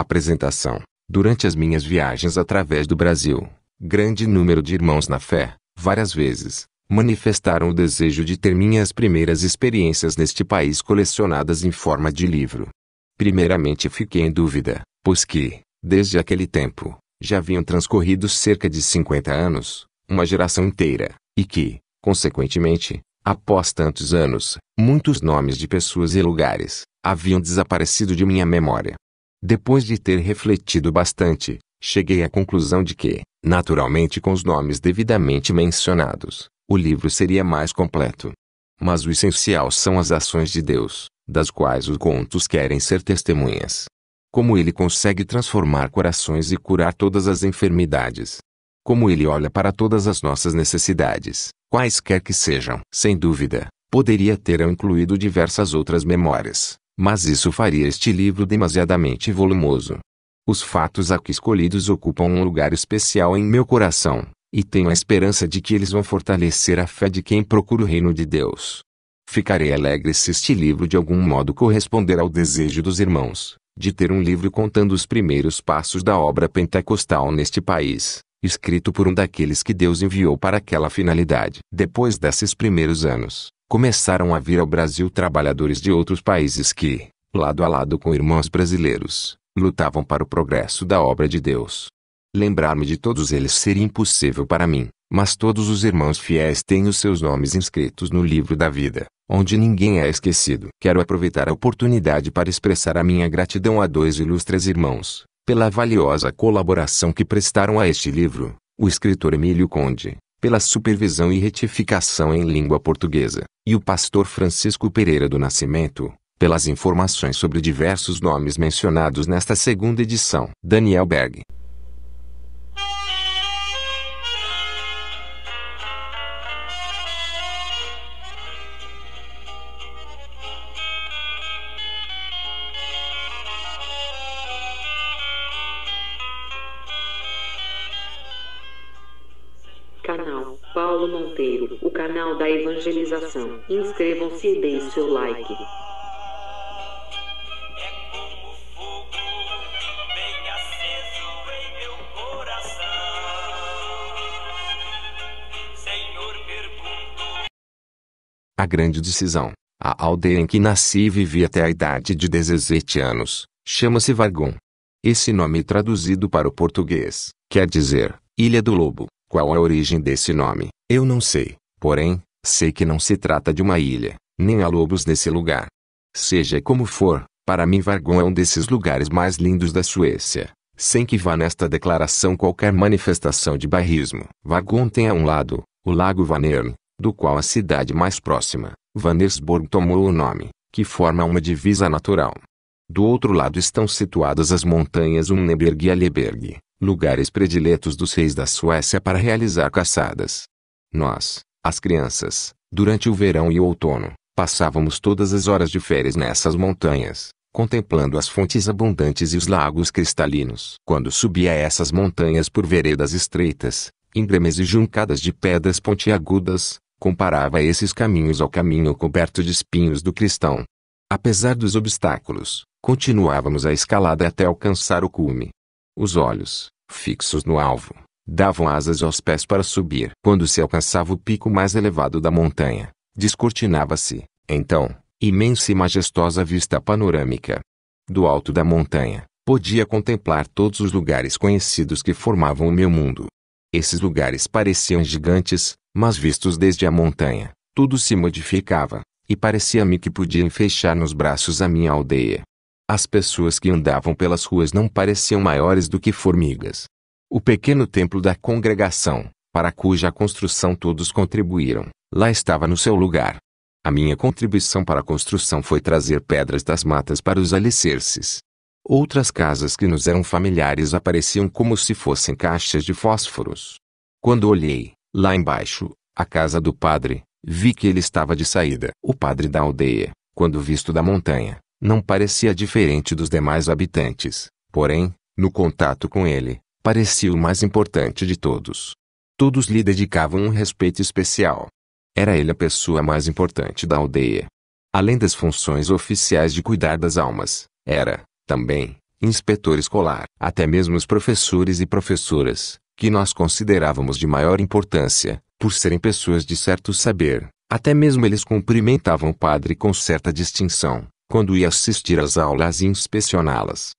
Apresentação. Durante as minhas viagens através do Brasil, grande número de irmãos na fé, várias vezes, manifestaram o desejo de ter minhas primeiras experiências neste país colecionadas em forma de livro. Primeiramente fiquei em dúvida, pois que, desde aquele tempo, já haviam transcorrido cerca de 50 anos, uma geração inteira, e que, consequentemente, após tantos anos, muitos nomes de pessoas e lugares haviam desaparecido de minha memória. Depois de ter refletido bastante, cheguei à conclusão de que, naturalmente com os nomes devidamente mencionados, o livro seria mais completo. Mas o essencial são as ações de Deus, das quais os contos querem ser testemunhas. Como ele consegue transformar corações e curar todas as enfermidades. Como ele olha para todas as nossas necessidades, quaisquer que sejam. Sem dúvida, poderia ter incluído diversas outras memórias, mas isso faria este livro demasiadamente volumoso. Os fatos aqui escolhidos ocupam um lugar especial em meu coração, e tenho a esperança de que eles vão fortalecer a fé de quem procura o reino de Deus. Ficarei alegre se este livro de algum modo corresponder ao desejo dos irmãos, de ter um livro contando os primeiros passos da obra pentecostal neste país, escrito por um daqueles que Deus enviou para aquela finalidade. Depois desses primeiros anos, começaram a vir ao Brasil trabalhadores de outros países que, lado a lado com irmãos brasileiros, lutavam para o progresso da obra de Deus. Lembrar-me de todos eles seria impossível para mim, mas todos os irmãos fiéis têm os seus nomes inscritos no livro da vida, onde ninguém é esquecido. Quero aproveitar a oportunidade para expressar a minha gratidão a dois ilustres irmãos, pela valiosa colaboração que prestaram a este livro, o escritor Emílio Conde, pela supervisão e retificação em língua portuguesa, e o pastor Francisco Pereira do Nascimento, pelas informações sobre diversos nomes mencionados nesta segunda edição. Daniel Berg visualização. Inscrevam-se e deem seu like. É a grande decisão. A aldeia em que nasci e vivi até a idade de 17 anos, chama-se Vargon. Esse nome traduzido para o português, quer dizer, Ilha do Lobo. Qual a origem desse nome, eu não sei. Porém, Sei que não se trata de uma ilha, nem há lobos nesse lugar. Seja como for, para mim Vargon é um desses lugares mais lindos da Suécia, sem que vá nesta declaração qualquer manifestação de barrismo. Vargon tem a um lado, o Lago Vanern, do qual a cidade mais próxima, Vanersborg tomou o nome, que forma uma divisa natural. Do outro lado estão situadas as montanhas Umneberg e Aleberg, lugares prediletos dos reis da Suécia para realizar caçadas. Nós, as crianças, durante o verão e o outono, passávamos todas as horas de férias nessas montanhas, contemplando as fontes abundantes e os lagos cristalinos. Quando subia essas montanhas por veredas estreitas, íngremes e juncadas de pedras pontiagudas, comparava esses caminhos ao caminho coberto de espinhos do cristão. Apesar dos obstáculos, continuávamos a escalada até alcançar o cume. Os olhos, fixos no alvo, davam asas aos pés para subir. Quando se alcançava o pico mais elevado da montanha, descortinava-se, então, imensa e majestosa vista panorâmica. Do alto da montanha, podia contemplar todos os lugares conhecidos que formavam o meu mundo. Esses lugares pareciam gigantes, mas vistos desde a montanha, tudo se modificava, e parecia-me que podiam fechar nos braços a minha aldeia. As pessoas que andavam pelas ruas não pareciam maiores do que formigas, o pequeno templo da congregação, para cuja construção todos contribuíram, lá estava no seu lugar. A minha contribuição para a construção foi trazer pedras das matas para os alicerces. Outras casas que nos eram familiares apareciam como se fossem caixas de fósforos. Quando olhei, lá embaixo, a casa do padre, vi que ele estava de saída. O padre da aldeia, quando visto da montanha, não parecia diferente dos demais habitantes, porém, no contato com ele, parecia o mais importante de todos. Todos lhe dedicavam um respeito especial. Era ele a pessoa mais importante da aldeia. Além das funções oficiais de cuidar das almas, era, também, inspetor escolar. Até mesmo os professores e professoras, que nós considerávamos de maior importância, por serem pessoas de certo saber, até mesmo eles cumprimentavam o padre com certa distinção, quando ia assistir às aulas e inspecioná-las.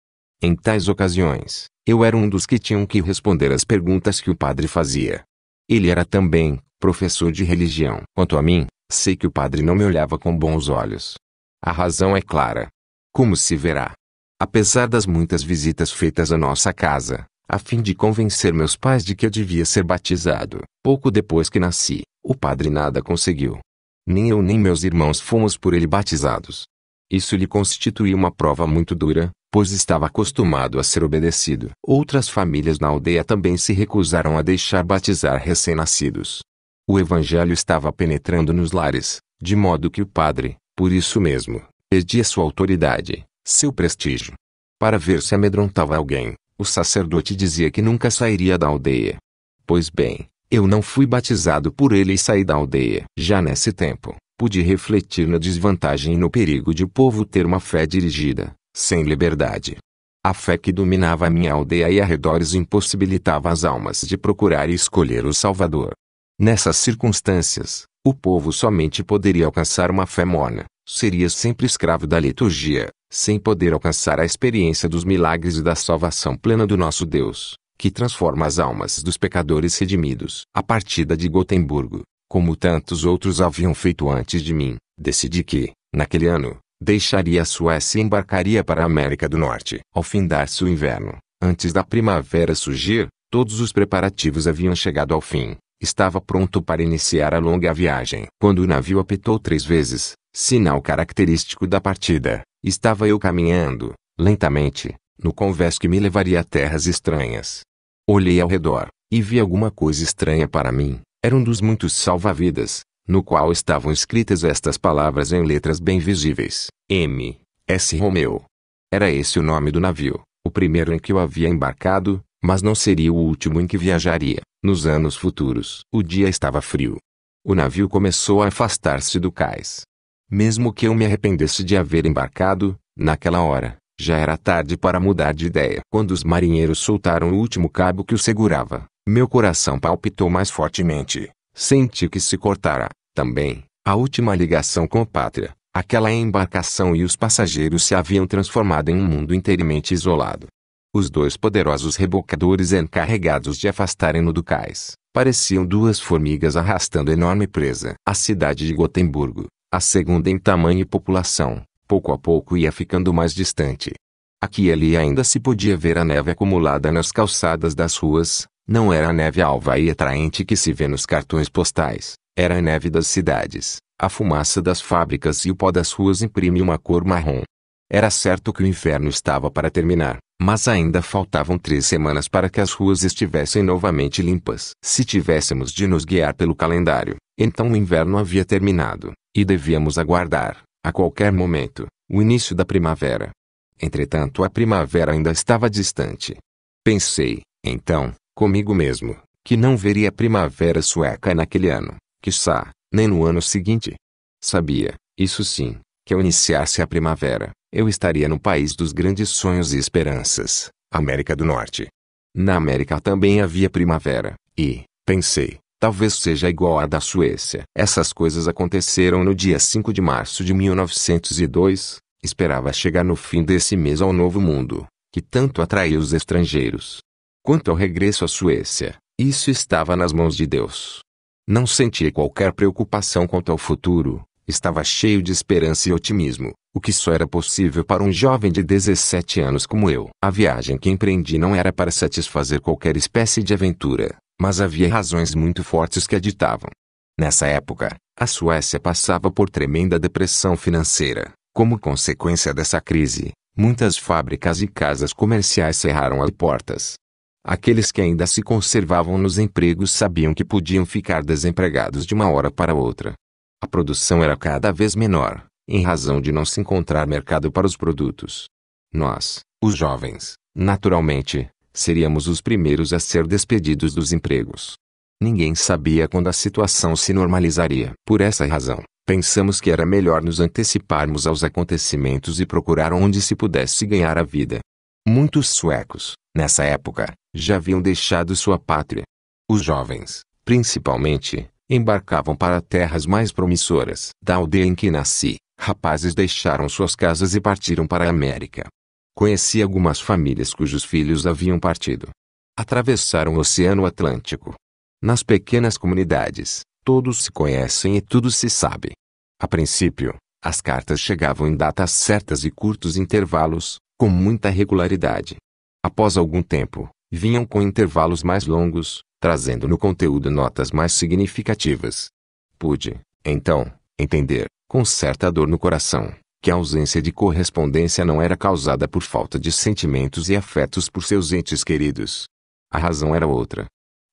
Em tais ocasiões, eu era um dos que tinham que responder às perguntas que o padre fazia. Ele era também professor de religião. Quanto a mim, sei que o padre não me olhava com bons olhos. A razão é clara. Como se verá. Apesar das muitas visitas feitas à nossa casa, a fim de convencer meus pais de que eu devia ser batizado, pouco depois que nasci, o padre nada conseguiu. Nem eu nem meus irmãos fomos por ele batizados. Isso lhe constituía uma prova muito dura, pois estava acostumado a ser obedecido. Outras famílias na aldeia também se recusaram a deixar batizar recém-nascidos. O evangelho estava penetrando nos lares, de modo que o padre, por isso mesmo, perdia sua autoridade, seu prestígio. Para ver se amedrontava alguém, o sacerdote dizia que nunca sairia da aldeia. Pois bem, eu não fui batizado por ele e saí da aldeia. Já nesse tempo, pude refletir na desvantagem e no perigo de o povo ter uma fé dirigida, sem liberdade. A fé que dominava a minha aldeia e arredores impossibilitava as almas de procurar e escolher o Salvador. Nessas circunstâncias, o povo somente poderia alcançar uma fé morna, seria sempre escravo da liturgia, sem poder alcançar a experiência dos milagres e da salvação plena do nosso Deus, que transforma as almas dos pecadores redimidos. A partida de Gotemburgo, como tantos outros haviam feito antes de mim, decidi que, naquele ano, deixaria a Suécia e embarcaria para a América do Norte. Ao fim dar se o inverno, antes da primavera surgir, todos os preparativos haviam chegado ao fim. Estava pronto para iniciar a longa viagem. Quando o navio apitou três vezes, sinal característico da partida, estava eu caminhando, lentamente, no convés que me levaria a terras estranhas. Olhei ao redor, e vi alguma coisa estranha para mim. Era um dos muitos salva-vidas, no qual estavam escritas estas palavras em letras bem visíveis: M. S. Romeu. Era esse o nome do navio, o primeiro em que eu havia embarcado, mas não seria o último em que viajaria, nos anos futuros. O dia estava frio. O navio começou a afastar-se do cais. Mesmo que eu me arrependesse de haver embarcado, naquela hora, já era tarde para mudar de ideia. Quando os marinheiros soltaram o último cabo que o segurava, meu coração palpitou mais fortemente. Senti que se cortara. Também, a última ligação com a pátria, aquela embarcação e os passageiros se haviam transformado em um mundo inteiramente isolado. Os dois poderosos rebocadores encarregados de afastarem-no do cais, pareciam duas formigas arrastando enorme presa. A cidade de Gotemburgo, a segunda em tamanho e população, pouco a pouco ia ficando mais distante. Aqui e ali ainda se podia ver a neve acumulada nas calçadas das ruas, não era a neve alva e atraente que se vê nos cartões postais, era a neve das cidades, a fumaça das fábricas e o pó das ruas imprime uma cor marrom. Era certo que o inverno estava para terminar, mas ainda faltavam três semanas para que as ruas estivessem novamente limpas. Se tivéssemos de nos guiar pelo calendário, então o inverno havia terminado, e devíamos aguardar, a qualquer momento, o início da primavera. Entretanto, a primavera ainda estava distante. Pensei, então, comigo mesmo, que não veria primavera sueca naquele ano, quiçá, nem no ano seguinte. Sabia, isso sim, que ao iniciar-se a primavera, eu estaria no país dos grandes sonhos e esperanças, América do Norte. Na América também havia primavera, e, pensei, talvez seja igual à da Suécia. Essas coisas aconteceram no dia 5 de março de 1902. Esperava chegar no fim desse mês ao novo mundo, que tanto atraiu os estrangeiros. Quanto ao regresso à Suécia, isso estava nas mãos de Deus. Não sentia qualquer preocupação quanto ao futuro, estava cheio de esperança e otimismo, o que só era possível para um jovem de 17 anos como eu. A viagem que empreendi não era para satisfazer qualquer espécie de aventura, mas havia razões muito fortes que a ditavam. Nessa época, a Suécia passava por tremenda depressão financeira. Como consequência dessa crise, muitas fábricas e casas comerciais cerraram as portas. Aqueles que ainda se conservavam nos empregos sabiam que podiam ficar desempregados de uma hora para outra. A produção era cada vez menor, em razão de não se encontrar mercado para os produtos. Nós, os jovens, naturalmente, seríamos os primeiros a ser despedidos dos empregos. Ninguém sabia quando a situação se normalizaria. Por essa razão, pensamos que era melhor nos anteciparmos aos acontecimentos e procurar onde se pudesse ganhar a vida. Muitos suecos, nessa época, já haviam deixado sua pátria. Os jovens, principalmente, embarcavam para terras mais promissoras. Da aldeia em que nasci, rapazes deixaram suas casas e partiram para a América. Conheci algumas famílias cujos filhos haviam partido. Atravessaram o Oceano Atlântico. Nas pequenas comunidades, todos se conhecem e tudo se sabe. A princípio, as cartas chegavam em datas certas e curtos intervalos, com muita regularidade. Após algum tempo, vinham com intervalos mais longos, trazendo no conteúdo notas mais significativas. Pude, então, entender, com certa dor no coração, que a ausência de correspondência não era causada por falta de sentimentos e afetos por seus entes queridos. A razão era outra.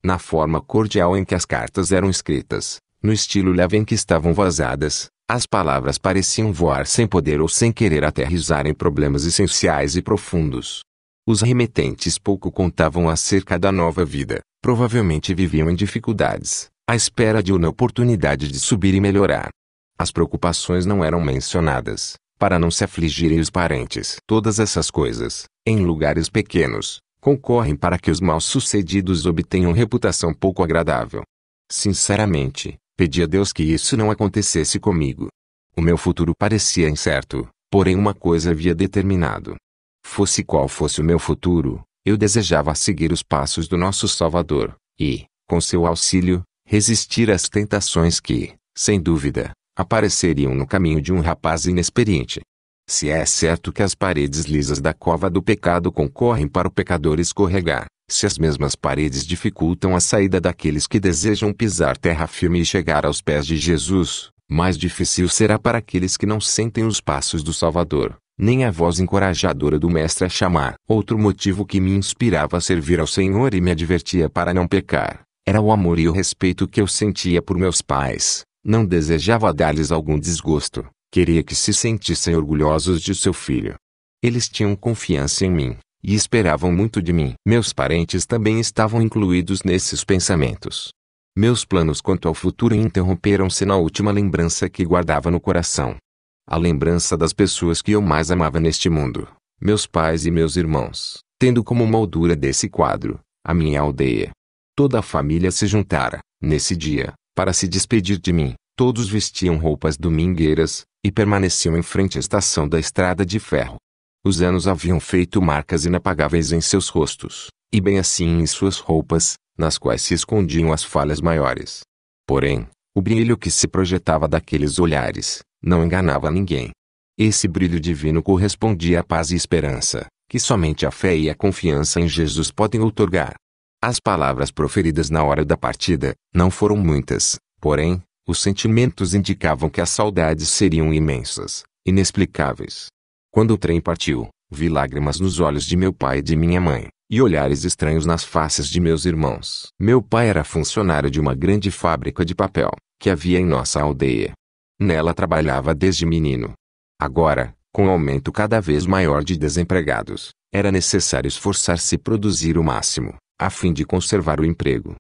Na forma cordial em que as cartas eram escritas, no estilo leve em que estavam vazadas, as palavras pareciam voar sem poder ou sem querer aterrizar em problemas essenciais e profundos. Os remetentes pouco contavam acerca da nova vida, provavelmente viviam em dificuldades, à espera de uma oportunidade de subir e melhorar. As preocupações não eram mencionadas, para não se afligirem os parentes. Todas essas coisas, em lugares pequenos, concorrem para que os mal-sucedidos obtenham reputação pouco agradável. Sinceramente, Pedi a Deus que isso não acontecesse comigo. O meu futuro parecia incerto, porém uma coisa havia determinado. Fosse qual fosse o meu futuro, eu desejava seguir os passos do nosso Salvador, e, com seu auxílio, resistir às tentações que, sem dúvida, apareceriam no caminho de um rapaz inexperiente. Se é certo que as paredes lisas da cova do pecado concorrem para o pecador escorregar, se as mesmas paredes dificultam a saída daqueles que desejam pisar terra firme e chegar aos pés de Jesus, mais difícil será para aqueles que não sentem os passos do Salvador, nem a voz encorajadora do Mestre a chamar. Outro motivo que me inspirava a servir ao Senhor e me advertia para não pecar, era o amor e o respeito que eu sentia por meus pais. Não desejava dar-lhes algum desgosto, queria que se sentissem orgulhosos de seu filho. Eles tinham confiança em mim, e esperavam muito de mim. Meus parentes também estavam incluídos nesses pensamentos. Meus planos quanto ao futuro interromperam-se na última lembrança que guardava no coração. A lembrança das pessoas que eu mais amava neste mundo, meus pais e meus irmãos, tendo como moldura desse quadro, a minha aldeia. Toda a família se juntara, nesse dia, para se despedir de mim. Todos vestiam roupas domingueiras, e permaneciam em frente à estação da estrada de ferro. Os anos haviam feito marcas inapagáveis em seus rostos, e bem assim em suas roupas, nas quais se escondiam as falhas maiores. Porém, o brilho que se projetava daqueles olhares não enganava ninguém. Esse brilho divino correspondia à paz e esperança, que somente a fé e a confiança em Jesus podem outorgar. As palavras proferidas na hora da partida não foram muitas, porém, os sentimentos indicavam que as saudades seriam imensas, inexplicáveis. Quando o trem partiu, vi lágrimas nos olhos de meu pai e de minha mãe, e olhares estranhos nas faces de meus irmãos. Meu pai era funcionário de uma grande fábrica de papel, que havia em nossa aldeia. Nela trabalhava desde menino. Agora, com o aumento cada vez maior de desempregados, era necessário esforçar-se e produzir o máximo, a fim de conservar o emprego.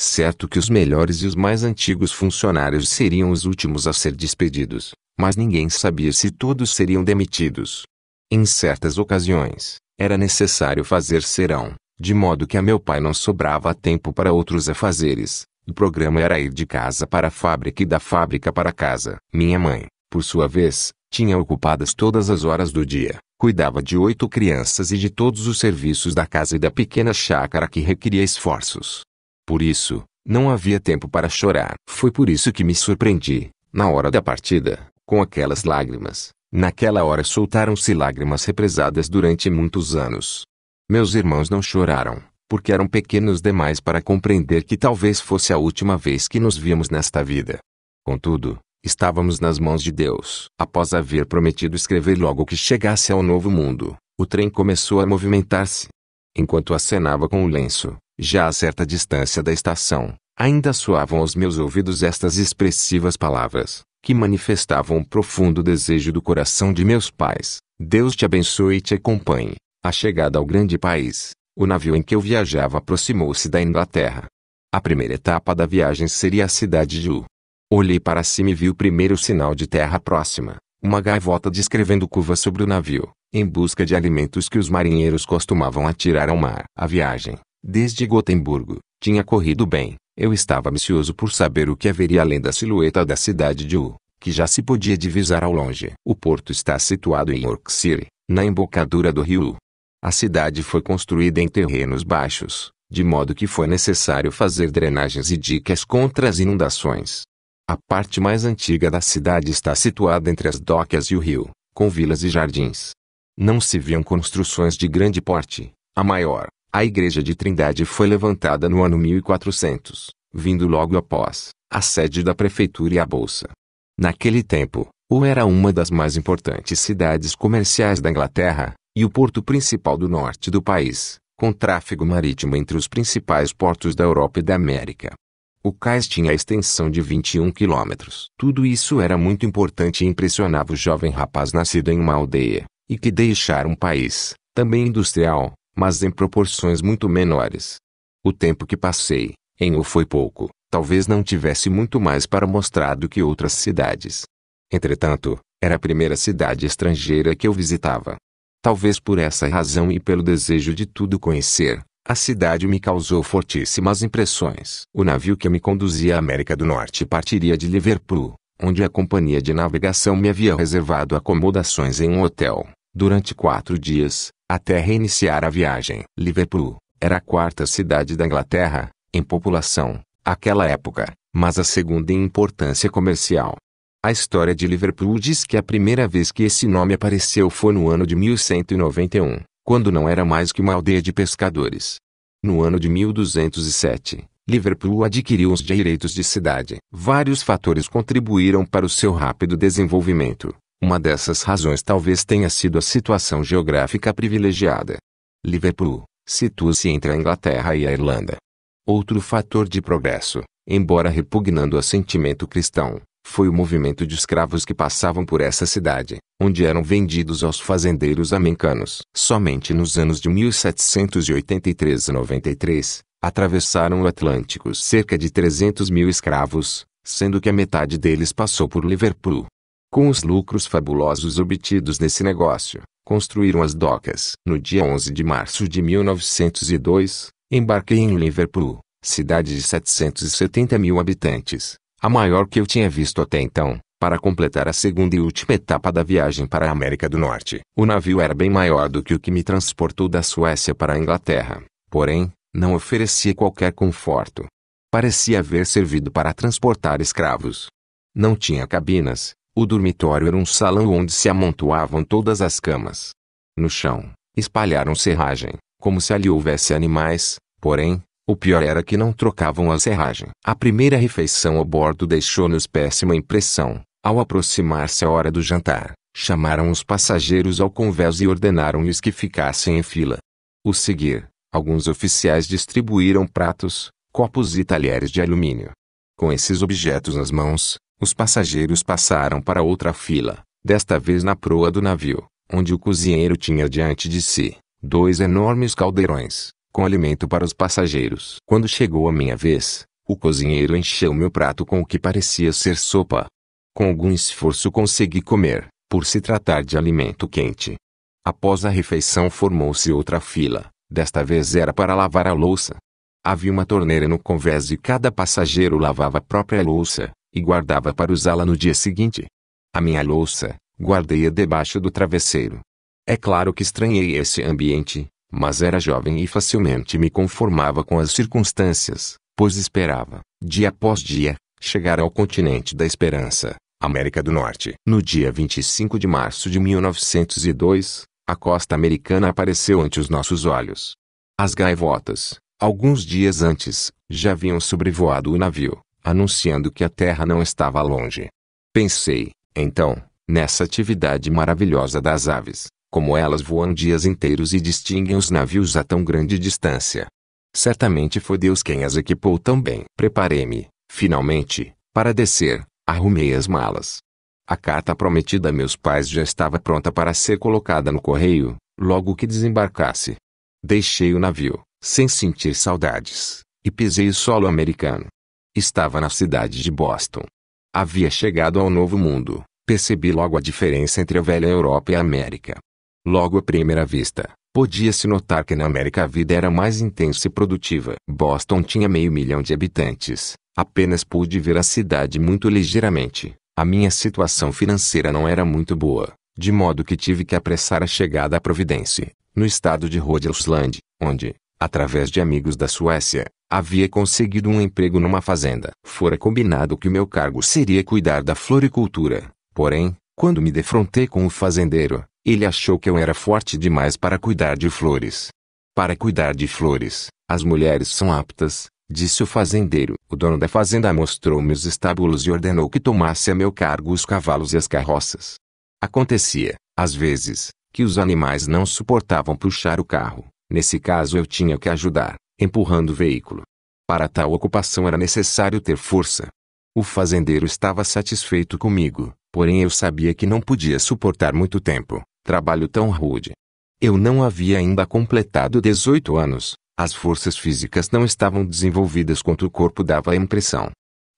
Certo que os melhores e os mais antigos funcionários seriam os últimos a ser despedidos, mas ninguém sabia se todos seriam demitidos. Em certas ocasiões, era necessário fazer serão, de modo que a meu pai não sobrava tempo para outros afazeres. O programa era ir de casa para a fábrica e da fábrica para casa. Minha mãe, por sua vez, tinha ocupadas todas as horas do dia, cuidava de oito crianças e de todos os serviços da casa e da pequena chácara que requeria esforços. Por isso, não havia tempo para chorar. Foi por isso que me surpreendi, na hora da partida, com aquelas lágrimas. Naquela hora soltaram-se lágrimas represadas durante muitos anos. Meus irmãos não choraram, porque eram pequenos demais para compreender que talvez fosse a última vez que nos víamos nesta vida. Contudo, estávamos nas mãos de Deus. Após haver prometido escrever logo que chegasse ao novo mundo, o trem começou a movimentar-se. Enquanto acenava com o lenço, já a certa distância da estação, Ainda soavam aos meus ouvidos estas expressivas palavras, que manifestavam o profundo desejo do coração de meus pais. Deus te abençoe e te acompanhe. A chegada ao grande país, o navio em que eu viajava aproximou-se da Inglaterra. A primeira etapa da viagem seria a cidade de U. Olhei para cima e vi o primeiro sinal de terra próxima, uma gaivota descrevendo curvas sobre o navio, em busca de alimentos que os marinheiros costumavam atirar ao mar. A viagem, desde Gotemburgo, tinha corrido bem. Eu estava ansioso por saber o que haveria além da silhueta da cidade de U, que já se podia divisar ao longe. O porto está situado em Yorkshire, na embocadura do rio U. A cidade foi construída em terrenos baixos, de modo que foi necessário fazer drenagens e dicas contra as inundações. A parte mais antiga da cidade está situada entre as docas e o rio, com vilas e jardins. Não se viam construções de grande porte. A maior, a igreja de Trindade foi levantada no ano 1400, vindo logo após a sede da prefeitura e a bolsa. Naquele tempo, ou era uma das mais importantes cidades comerciais da Inglaterra, e o porto principal do norte do país, com tráfego marítimo entre os principais portos da Europa e da América. O cais tinha a extensão de 21 quilômetros. Tudo isso era muito importante e impressionava o jovem rapaz nascido em uma aldeia, e que deixara um país, também industrial, mas em proporções muito menores. O tempo que passei, em O foi pouco, talvez não tivesse muito mais para mostrar do que outras cidades. Entretanto, era a primeira cidade estrangeira que eu visitava. Talvez por essa razão e pelo desejo de tudo conhecer, a cidade me causou fortíssimas impressões. O navio que me conduzia à América do Norte partiria de Liverpool, onde a companhia de navegação me havia reservado acomodações em um hotel durante quatro dias, até reiniciar a viagem. Liverpool era a quarta cidade da Inglaterra, em população, àquela época, mas a segunda em importância comercial. A história de Liverpool diz que a primeira vez que esse nome apareceu foi no ano de 1191, quando não era mais que uma aldeia de pescadores. No ano de 1207, Liverpool adquiriu os direitos de cidade. Vários fatores contribuíram para o seu rápido desenvolvimento. Uma dessas razões talvez tenha sido a situação geográfica privilegiada. Liverpool situa-se entre a Inglaterra e a Irlanda. Outro fator de progresso, embora repugnando o sentimento cristão, foi o movimento de escravos que passavam por essa cidade, onde eram vendidos aos fazendeiros americanos. Somente nos anos de 1783 a 93, atravessaram o Atlântico cerca de 300 mil escravos, sendo que a metade deles passou por Liverpool. Com os lucros fabulosos obtidos nesse negócio, construíram as docas. No dia 11 de março de 1902, embarquei em Liverpool, cidade de 770 mil habitantes, a maior que eu tinha visto até então, para completar a segunda e última etapa da viagem para a América do Norte. O navio era bem maior do que o que me transportou da Suécia para a Inglaterra, porém, não oferecia qualquer conforto. Parecia haver servido para transportar escravos. Não tinha cabinas, o dormitório era um salão onde se amontoavam todas as camas. No chão, espalharam serragem, como se ali houvesse animais, porém, o pior era que não trocavam a serragem. A primeira refeição a bordo deixou-nos péssima impressão. Ao aproximar-se a hora do jantar, chamaram os passageiros ao convés e ordenaram-lhes que ficassem em fila. O seguir, alguns oficiais distribuíram pratos, copos e talheres de alumínio. Com esses objetos nas mãos, os passageiros passaram para outra fila, desta vez na proa do navio, onde o cozinheiro tinha diante de si dois enormes caldeirões, com alimento para os passageiros. Quando chegou a minha vez, o cozinheiro encheu meu prato com o que parecia ser sopa. Com algum esforço consegui comer, por se tratar de alimento quente. Após a refeição formou-se outra fila, desta vez era para lavar a louça. Havia uma torneira no convés e cada passageiro lavava a própria louça, e guardava para usá-la no dia seguinte. A minha louça, guardei-a debaixo do travesseiro. É claro que estranhei esse ambiente, mas era jovem e facilmente me conformava com as circunstâncias, pois esperava, dia após dia, chegar ao continente da esperança, América do Norte. No dia 25 de março de 1902, a costa americana apareceu ante os nossos olhos. As gaivotas, alguns dias antes, já haviam sobrevoado o navio, anunciando que a Terra não estava longe. Pensei, então, nessa atividade maravilhosa das aves, como elas voam dias inteiros e distinguem os navios a tão grande distância. Certamente foi Deus quem as equipou tão bem. Preparei-me, finalmente, para descer, arrumei as malas. A carta prometida a meus pais já estava pronta para ser colocada no correio, logo que desembarcasse. Deixei o navio, sem sentir saudades, e pisei o solo americano. Estava na cidade de Boston. Havia chegado ao Novo Mundo. Percebi logo a diferença entre a velha Europa e a América. Logo à primeira vista, podia-se notar que na América a vida era mais intensa e produtiva. Boston tinha meio milhão de habitantes. Apenas pude ver a cidade muito ligeiramente. A minha situação financeira não era muito boa, de modo que tive que apressar a chegada à Providence, no estado de Rhode Island, onde, através de amigos da Suécia, havia conseguido um emprego numa fazenda. Fora combinado que meu cargo seria cuidar da floricultura. Porém, quando me defrontei com o fazendeiro, ele achou que eu era forte demais para cuidar de flores. Para cuidar de flores, as mulheres são aptas, disse o fazendeiro. O dono da fazenda mostrou-me os estábulos e ordenou que tomasse a meu cargo os cavalos e as carroças. Acontecia, às vezes, que os animais não suportavam puxar o carro. Nesse caso eu tinha que ajudar empurrando o veículo. Para tal ocupação era necessário ter força. O fazendeiro estava satisfeito comigo, porém eu sabia que não podia suportar muito tempo trabalho tão rude. Eu não havia ainda completado 18 anos, as forças físicas não estavam desenvolvidas quanto o corpo dava a impressão.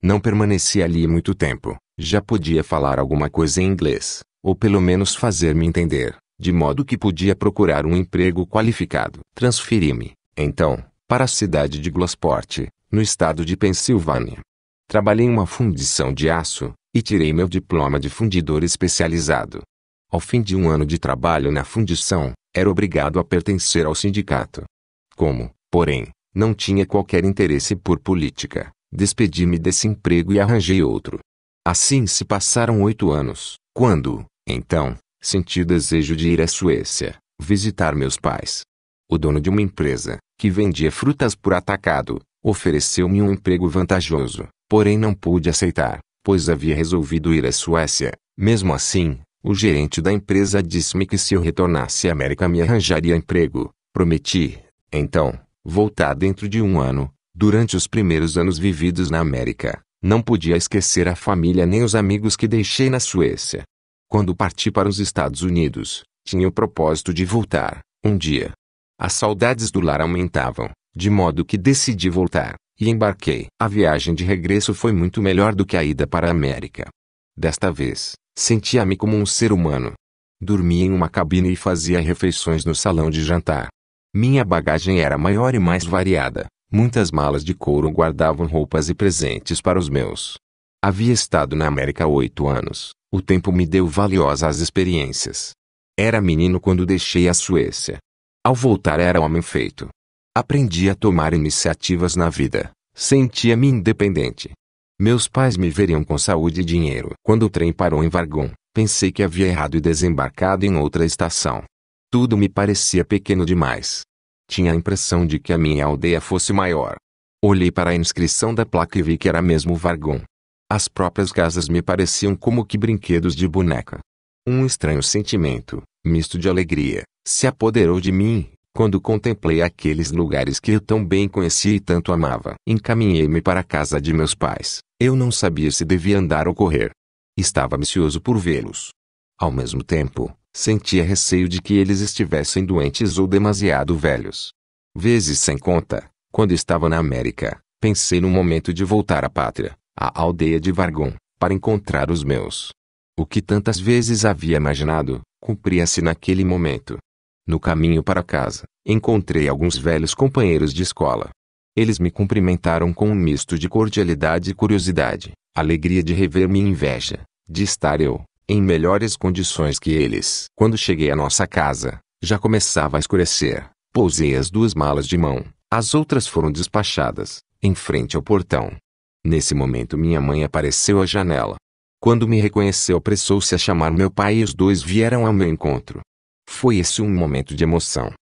Não permaneci ali muito tempo, já podia falar alguma coisa em inglês, ou pelo menos fazer-me entender, de modo que podia procurar um emprego qualificado. Transferi-me, então, para a cidade de Glassport, no estado de Pensilvânia. Trabalhei em uma fundição de aço e tirei meu diploma de fundidor especializado. Ao fim de um ano de trabalho na fundição, era obrigado a pertencer ao sindicato. Como, porém, não tinha qualquer interesse por política, despedi-me desse emprego e arranjei outro. Assim se passaram oito anos, quando, então, senti o desejo de ir à Suécia, visitar meus pais. O dono de uma empresa, que vendia frutas por atacado, ofereceu-me um emprego vantajoso, porém não pude aceitar, pois havia resolvido ir à Suécia. Mesmo assim, o gerente da empresa disse-me que se eu retornasse à América me arranjaria emprego. Prometi, então, voltar dentro de um ano. Durante os primeiros anos vividos na América, não podia esquecer a família nem os amigos que deixei na Suécia. Quando parti para os Estados Unidos, tinha o propósito de voltar, um dia, as saudades do lar aumentavam, de modo que decidi voltar, e embarquei. A viagem de regresso foi muito melhor do que a ida para a América. Desta vez, sentia-me como um ser humano. Dormia em uma cabine e fazia refeições no salão de jantar. Minha bagagem era maior e mais variada. Muitas malas de couro guardavam roupas e presentes para os meus. Havia estado na América oito anos. O tempo me deu valiosas experiências. Era menino quando deixei a Suécia, ao voltar era homem feito. Aprendi a tomar iniciativas na vida. Sentia-me independente. Meus pais me veriam com saúde e dinheiro. Quando o trem parou em Vargon, pensei que havia errado e desembarcado em outra estação. Tudo me parecia pequeno demais. Tinha a impressão de que a minha aldeia fosse maior. Olhei para a inscrição da placa e vi que era mesmo Vargon. As próprias casas me pareciam como que brinquedos de boneca. Um estranho sentimento, misto de alegria, se apoderou de mim, quando contemplei aqueles lugares que eu tão bem conhecia e tanto amava. Encaminhei-me para a casa de meus pais. Eu não sabia se devia andar ou correr. Estava ansioso por vê-los. Ao mesmo tempo, sentia receio de que eles estivessem doentes ou demasiado velhos. Vezes sem conta, quando estava na América, pensei no momento de voltar à pátria, à aldeia de Vargon, para encontrar os meus. O que tantas vezes havia imaginado, cumpria-se naquele momento. No caminho para casa, encontrei alguns velhos companheiros de escola. Eles me cumprimentaram com um misto de cordialidade e curiosidade, alegria de rever me e inveja, de estar eu, em melhores condições que eles. Quando cheguei à nossa casa, já começava a escurecer. Pousei as duas malas de mão, as outras foram despachadas, em frente ao portão. Nesse momento minha mãe apareceu à janela, quando me reconheceu, apressou-se a chamar meu pai e os dois vieram ao meu encontro. Foi esse um momento de emoção.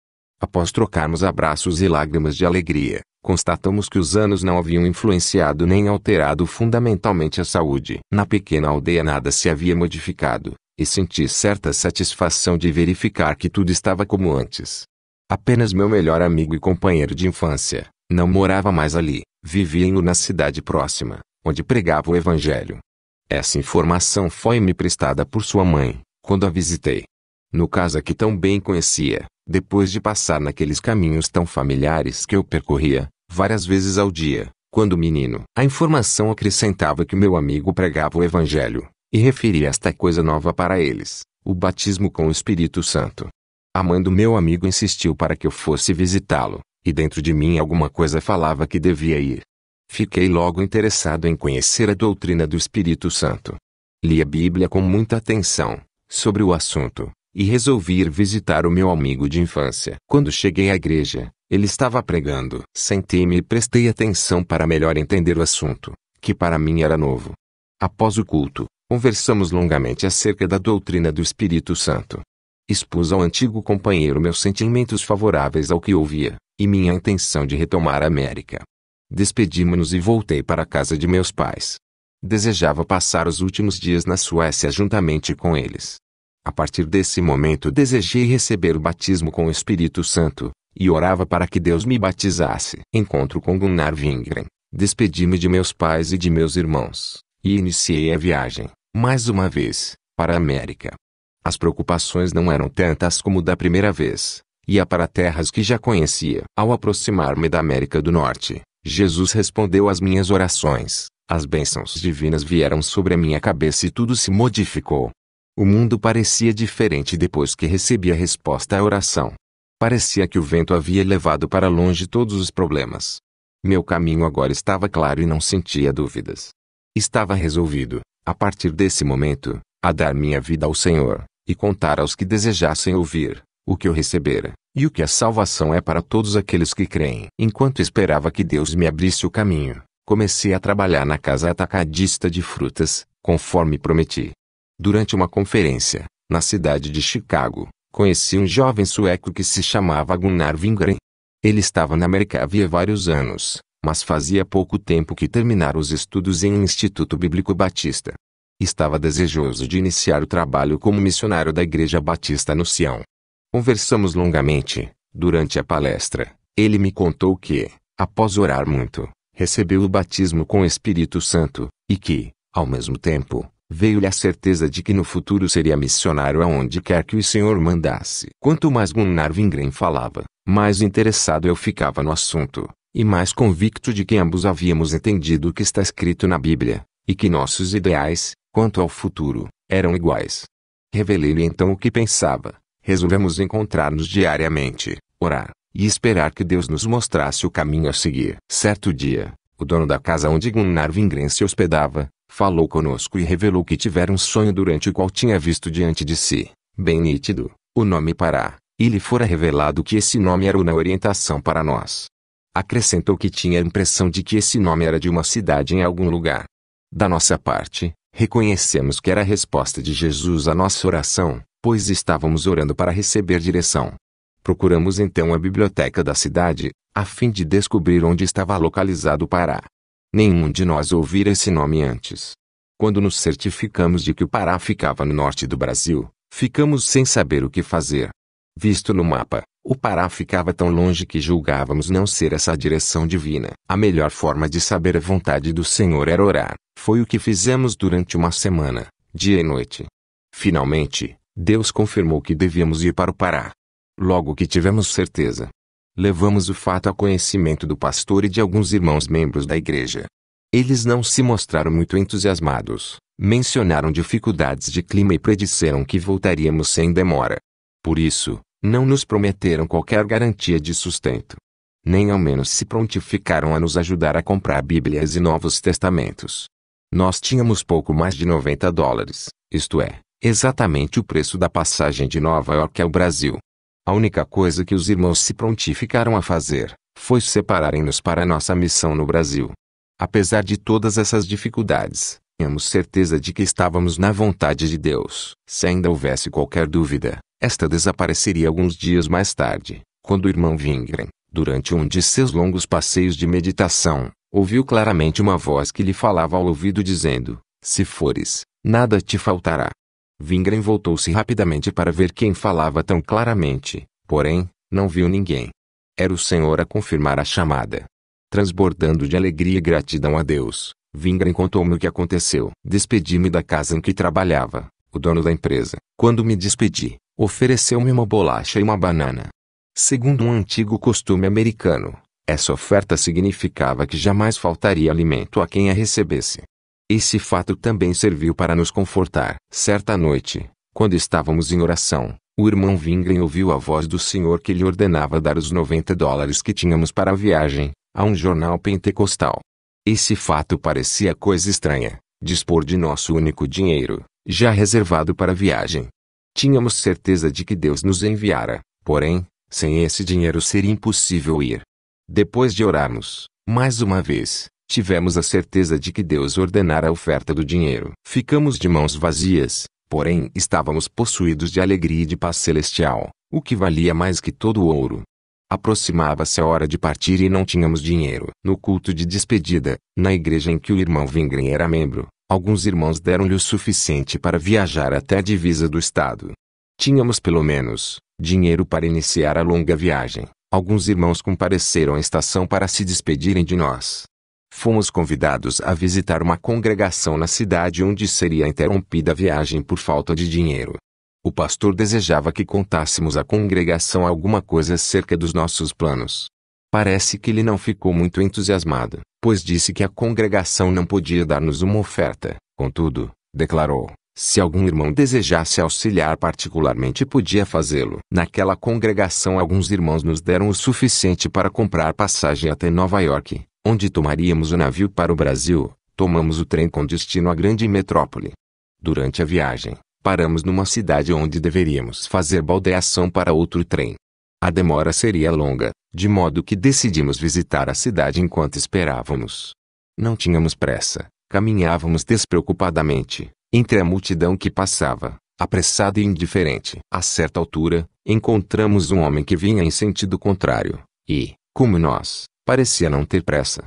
Após trocarmos abraços e lágrimas de alegria, constatamos que os anos não haviam influenciado nem alterado fundamentalmente a saúde. Na pequena aldeia nada se havia modificado, e senti certa satisfação de verificar que tudo estava como antes. Apenas meu melhor amigo e companheiro de infância, não morava mais ali, vivia em uma cidade próxima, onde pregava o Evangelho. Essa informação foi-me prestada por sua mãe, quando a visitei. No caso a que tão bem conhecia, depois de passar naqueles caminhos tão familiares que eu percorria, várias vezes ao dia, quando menino. A informação acrescentava que meu amigo pregava o Evangelho, e referia esta coisa nova para eles, o batismo com o Espírito Santo. A mãe do meu amigo insistiu para que eu fosse visitá-lo, e dentro de mim alguma coisa falava que devia ir. Fiquei logo interessado em conhecer a doutrina do Espírito Santo. Li a Bíblia com muita atenção sobre o assunto e resolvi ir visitar o meu amigo de infância. Quando cheguei à igreja, ele estava pregando. Sentei-me e prestei atenção para melhor entender o assunto, que para mim era novo. Após o culto, conversamos longamente acerca da doutrina do Espírito Santo. Expus ao antigo companheiro meus sentimentos favoráveis ao que ouvia, e minha intenção de retomar a América despedimos nos e voltei para a casa de meus pais. Desejava passar os últimos dias na Suécia juntamente com eles. A partir desse momento desejei receber o batismo com o Espírito Santo, e orava para que Deus me batizasse. Encontro com Gunnar Wingren. Despedi-me de meus pais e de meus irmãos, e iniciei a viagem, mais uma vez, para a América. As preocupações não eram tantas como da primeira vez, ia para terras que já conhecia. Ao aproximar-me da América do Norte, Jesus respondeu às minhas orações, as bênçãos divinas vieram sobre a minha cabeça e tudo se modificou. O mundo parecia diferente depois que recebi a resposta à oração. Parecia que o vento havia levado para longe todos os problemas. Meu caminho agora estava claro e não sentia dúvidas. Estava resolvido, a partir desse momento, a dar minha vida ao Senhor, e contar aos que desejassem ouvir, o que eu recebera, e o que a salvação é para todos aqueles que creem. Enquanto esperava que Deus me abrisse o caminho, comecei a trabalhar na casa atacadista de frutas, conforme prometi. Durante uma conferência, na cidade de Chicago, conheci um jovem sueco que se chamava Gunnar Wingren. Ele estava na América havia vários anos, mas fazia pouco tempo que terminara os estudos em um instituto bíblico batista. Estava desejoso de iniciar o trabalho como missionário da Igreja Batista no Sião. Conversamos longamente, durante a palestra. Ele me contou que, após orar muito, recebeu o batismo com o Espírito Santo, e que, ao mesmo tempo, veio-lhe a certeza de que no futuro seria missionário aonde quer que o Senhor mandasse. Quanto mais Gunnar Wingren falava, mais interessado eu ficava no assunto, e mais convicto de que ambos havíamos entendido o que está escrito na Bíblia, e que nossos ideais, quanto ao futuro, eram iguais. Revelei-lhe então o que pensava resolvemos encontrar-nos diariamente, orar, e esperar que Deus nos mostrasse o caminho a seguir. Certo dia, o dono da casa onde Gunnar Vingren se hospedava, falou conosco e revelou que tivera um sonho durante o qual tinha visto diante de si, bem nítido, o nome Pará, e lhe fora revelado que esse nome era uma orientação para nós. Acrescentou que tinha a impressão de que esse nome era de uma cidade em algum lugar. Da nossa parte, Reconhecemos que era a resposta de Jesus à nossa oração, pois estávamos orando para receber direção. Procuramos então a biblioteca da cidade, a fim de descobrir onde estava localizado o Pará. Nenhum de nós ouvira esse nome antes. Quando nos certificamos de que o Pará ficava no norte do Brasil, ficamos sem saber o que fazer. Visto no mapa, o Pará ficava tão longe que julgávamos não ser essa a direção divina. A melhor forma de saber a vontade do Senhor era orar. Foi o que fizemos durante uma semana, dia e noite. Finalmente, Deus confirmou que devíamos ir para o Pará. Logo que tivemos certeza, levamos o fato a conhecimento do pastor e de alguns irmãos membros da igreja. Eles não se mostraram muito entusiasmados, mencionaram dificuldades de clima e predisseram que voltaríamos sem demora. Por isso, não nos prometeram qualquer garantia de sustento. Nem ao menos se prontificaram a nos ajudar a comprar Bíblias e Novos Testamentos. Nós tínhamos pouco mais de 90 dólares, isto é, exatamente o preço da passagem de Nova York ao Brasil. A única coisa que os irmãos se prontificaram a fazer foi separarem-nos para nossa missão no Brasil. Apesar de todas essas dificuldades, tínhamos certeza de que estávamos na vontade de Deus. Se ainda houvesse qualquer dúvida, esta desapareceria alguns dias mais tarde, quando o irmão Vingren, durante um de seus longos passeios de meditação, ouviu claramente uma voz que lhe falava ao ouvido dizendo: Se fores, nada te faltará. Vingren voltou-se rapidamente para ver quem falava tão claramente, porém, não viu ninguém. Era o Senhor a confirmar a chamada. Transbordando de alegria e gratidão a Deus, Vingren contou-me o que aconteceu. Despedi-me da casa em que trabalhava, o dono da empresa. Quando me despedi, Ofereceu-me uma bolacha e uma banana. Segundo um antigo costume americano, essa oferta significava que jamais faltaria alimento a quem a recebesse. Esse fato também serviu para nos confortar. Certa noite, quando estávamos em oração, o irmão Vingren ouviu a voz do Senhor que lhe ordenava dar os 90 dólares que tínhamos para a viagem, a um jornal pentecostal. Esse fato parecia coisa estranha, dispor de nosso único dinheiro, já reservado para a viagem, Tínhamos certeza de que Deus nos enviara, porém, sem esse dinheiro seria impossível ir. Depois de orarmos, mais uma vez, tivemos a certeza de que Deus ordenara a oferta do dinheiro. Ficamos de mãos vazias, porém estávamos possuídos de alegria e de paz celestial, o que valia mais que todo o ouro. Aproximava-se a hora de partir e não tínhamos dinheiro. No culto de despedida, na igreja em que o irmão Vingren era membro, Alguns irmãos deram-lhe o suficiente para viajar até a divisa do estado. Tínhamos pelo menos dinheiro para iniciar a longa viagem. Alguns irmãos compareceram à estação para se despedirem de nós. Fomos convidados a visitar uma congregação na cidade onde seria interrompida a viagem por falta de dinheiro. O pastor desejava que contássemos à congregação alguma coisa acerca dos nossos planos. Parece que ele não ficou muito entusiasmado, pois disse que a congregação não podia dar-nos uma oferta. Contudo, declarou, se algum irmão desejasse auxiliar particularmente podia fazê-lo. Naquela congregação alguns irmãos nos deram o suficiente para comprar passagem até Nova York, onde tomaríamos o navio para o Brasil. Tomamos o trem com destino à grande metrópole. Durante a viagem, paramos numa cidade onde deveríamos fazer baldeação para outro trem. A demora seria longa, de modo que decidimos visitar a cidade enquanto esperávamos. Não tínhamos pressa, caminhávamos despreocupadamente, entre a multidão que passava, apressada e indiferente. A certa altura, encontramos um homem que vinha em sentido contrário, e, como nós, parecia não ter pressa.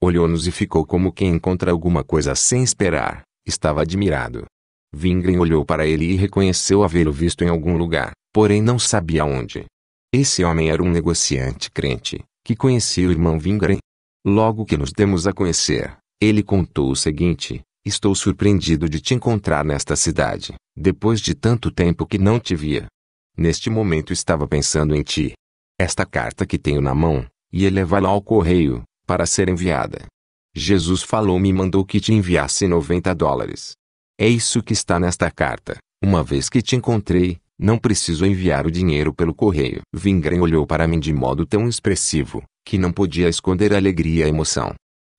Olhou-nos e ficou como quem encontra alguma coisa sem esperar. Estava admirado. Vingren olhou para ele e reconheceu havê-lo visto em algum lugar, porém não sabia onde. Esse homem era um negociante crente, que conhecia o irmão Vingren. Logo que nos demos a conhecer, ele contou o seguinte: Estou surpreendido de te encontrar nesta cidade, depois de tanto tempo que não te via. Neste momento estava pensando em ti. Esta carta que tenho na mão, ia levá-la ao correio, para ser enviada. Jesus falou-me e mandou que te enviasse 90 dólares. É isso que está nesta carta. Uma vez que te encontrei, não preciso enviar o dinheiro pelo correio. Vingren olhou para mim de modo tão expressivo, que não podia esconder a alegria e a emoção.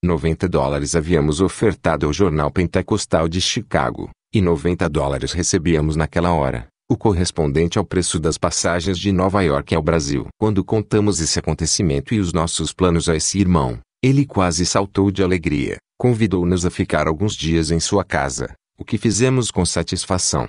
90 dólares havíamos ofertado ao jornal pentecostal de Chicago, e 90 dólares recebíamos naquela hora, o correspondente ao preço das passagens de Nova York ao Brasil. Quando contamos esse acontecimento e os nossos planos a esse irmão, ele quase saltou de alegria. Convidou-nos a ficar alguns dias em sua casa, o que fizemos com satisfação.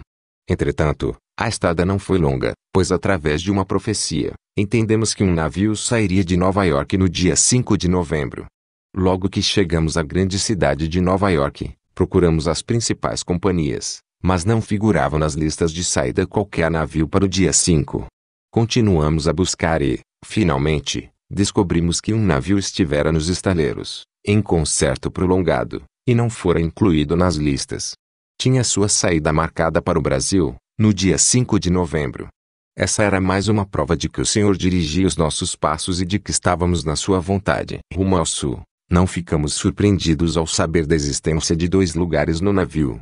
Entretanto, a estada não foi longa, pois através de uma profecia, entendemos que um navio sairia de Nova York no dia 5 de novembro. Logo que chegamos à grande cidade de Nova York, procuramos as principais companhias, mas não figuravam nas listas de saída qualquer navio para o dia 5. Continuamos a buscar e, finalmente, descobrimos que um navio estivera nos estaleiros, em concerto prolongado, e não fora incluído nas listas. Tinha sua saída marcada para o Brasil, no dia 5 de novembro. Essa era mais uma prova de que o Senhor dirigia os nossos passos e de que estávamos na sua vontade. Rumo ao sul, não ficamos surpreendidos ao saber da existência de dois lugares no navio.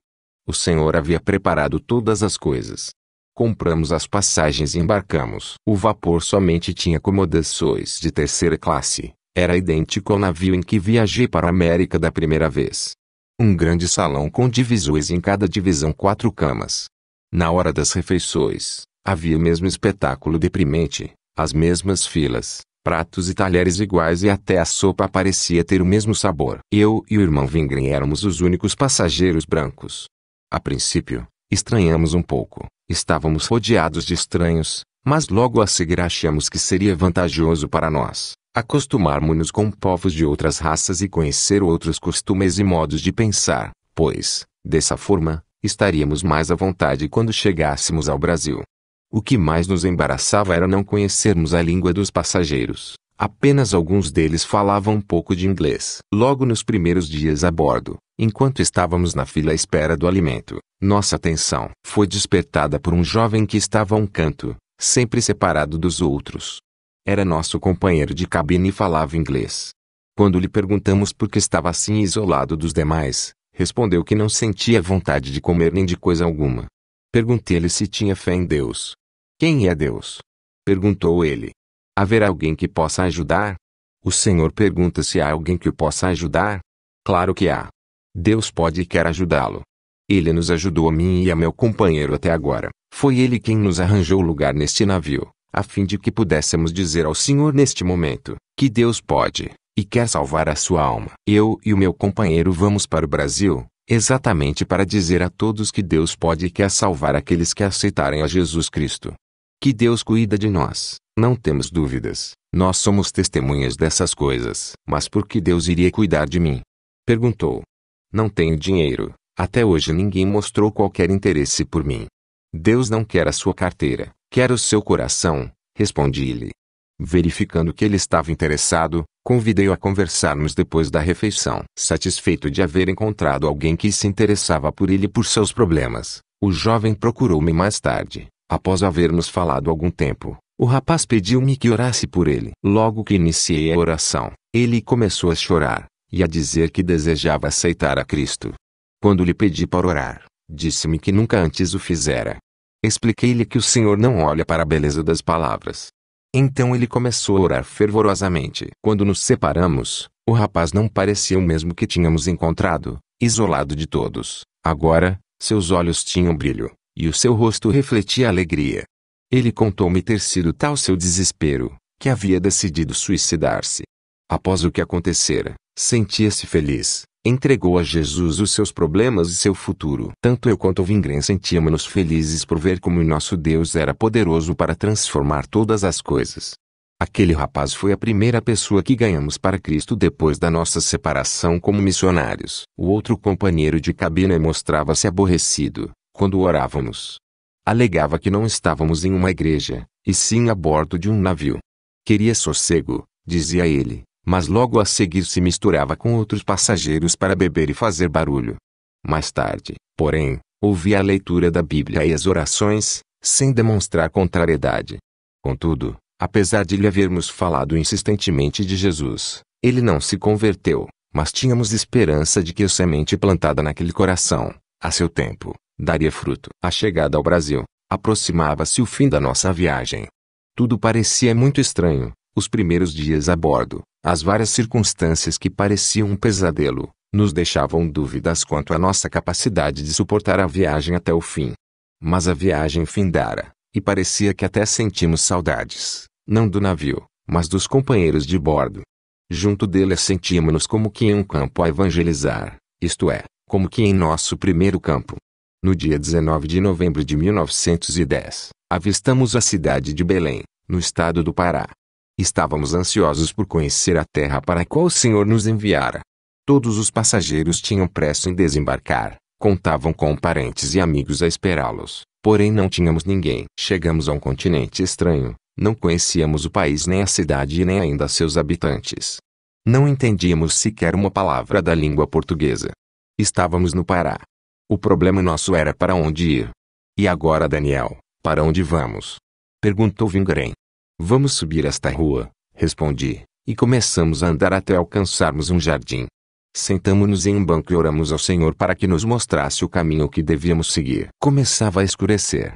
O Senhor havia preparado todas as coisas. Compramos as passagens e embarcamos. O vapor somente tinha acomodações de terceira classe. Era idêntico ao navio em que viajei para a América da primeira vez. Um grande salão com divisões em cada divisão quatro camas. Na hora das refeições, havia mesmo espetáculo deprimente, as mesmas filas, pratos e talheres iguais e até a sopa parecia ter o mesmo sabor. Eu e o irmão Vingren éramos os únicos passageiros brancos. A princípio, estranhamos um pouco. Estávamos rodeados de estranhos, mas logo a seguir achamos que seria vantajoso para nós acostumarmos-nos com povos de outras raças e conhecer outros costumes e modos de pensar, pois, dessa forma, estaríamos mais à vontade quando chegássemos ao Brasil. O que mais nos embaraçava era não conhecermos a língua dos passageiros. Apenas alguns deles falavam um pouco de inglês. Logo nos primeiros dias a bordo, enquanto estávamos na fila à espera do alimento, nossa atenção foi despertada por um jovem que estava a um canto, sempre separado dos outros. Era nosso companheiro de cabine e falava inglês. Quando lhe perguntamos por que estava assim isolado dos demais, Respondeu que não sentia vontade de comer nem de coisa alguma. Perguntei-lhe se tinha fé em Deus. Quem é Deus? Perguntou ele. Haverá alguém que possa ajudar? O Senhor pergunta se há alguém que o possa ajudar? Claro que há. Deus pode e quer ajudá-lo. Ele nos ajudou a mim e a meu companheiro até agora. Foi ele quem nos arranjou lugar neste navio, a fim de que pudéssemos dizer ao Senhor neste momento que Deus pode e quer salvar a sua alma. Eu e o meu companheiro vamos para o Brasil, exatamente para dizer a todos que Deus pode e quer salvar aqueles que aceitarem a Jesus Cristo. Que Deus cuida de nós, não temos dúvidas. Nós somos testemunhas dessas coisas. Mas por que Deus iria cuidar de mim? Perguntou. Não tenho dinheiro. Até hoje ninguém mostrou qualquer interesse por mim. Deus não quer a sua carteira, quer o seu coração, respondi-lhe. Verificando que ele estava interessado, Convidei-o a conversarmos depois da refeição. Satisfeito de haver encontrado alguém que se interessava por ele e por seus problemas, o jovem procurou-me mais tarde. Após havermos falado algum tempo, o rapaz pediu-me que orasse por ele. Logo que iniciei a oração, ele começou a chorar e a dizer que desejava aceitar a Cristo. Quando lhe pedi para orar, disse-me que nunca antes o fizera. Expliquei-lhe que o Senhor não olha para a beleza das palavras, então ele começou a orar fervorosamente. Quando nos separamos, o rapaz não parecia o mesmo que tínhamos encontrado, isolado de todos. Agora, seus olhos tinham brilho, e o seu rosto refletia alegria. Ele contou-me ter sido tal seu desespero, que havia decidido suicidar-se. Após o que acontecera, sentia-se feliz, Entregou a Jesus os seus problemas e seu futuro. Tanto eu quanto o Vingren sentíamos-nos felizes por ver como o nosso Deus era poderoso para transformar todas as coisas. Aquele rapaz foi a primeira pessoa que ganhamos para Cristo depois da nossa separação como missionários. O outro companheiro de cabine mostrava-se aborrecido quando orávamos. Alegava que não estávamos em uma igreja, e sim a bordo de um navio. Queria sossego, dizia ele mas logo a seguir se misturava com outros passageiros para beber e fazer barulho. Mais tarde, porém, ouvia a leitura da Bíblia e as orações, sem demonstrar contrariedade. Contudo, apesar de lhe havermos falado insistentemente de Jesus, ele não se converteu, mas tínhamos esperança de que a semente plantada naquele coração, a seu tempo, daria fruto. A chegada ao Brasil, aproximava-se o fim da nossa viagem. Tudo parecia muito estranho, os primeiros dias a bordo, as várias circunstâncias que pareciam um pesadelo, nos deixavam dúvidas quanto à nossa capacidade de suportar a viagem até o fim. Mas a viagem findara, e parecia que até sentimos saudades, não do navio, mas dos companheiros de bordo. Junto deles sentíamos-nos como que em um campo a evangelizar, isto é, como que em nosso primeiro campo. No dia 19 de novembro de 1910, avistamos a cidade de Belém, no estado do Pará. Estávamos ansiosos por conhecer a terra para a qual o Senhor nos enviara. Todos os passageiros tinham pressa em desembarcar, contavam com parentes e amigos a esperá-los, porém não tínhamos ninguém. Chegamos a um continente estranho, não conhecíamos o país nem a cidade e nem ainda seus habitantes. Não entendíamos sequer uma palavra da língua portuguesa. Estávamos no Pará. O problema nosso era para onde ir. E agora, Daniel, para onde vamos? Perguntou Vingren. Vamos subir esta rua, respondi, e começamos a andar até alcançarmos um jardim. Sentamos-nos em um banco e oramos ao Senhor para que nos mostrasse o caminho que devíamos seguir. Começava a escurecer.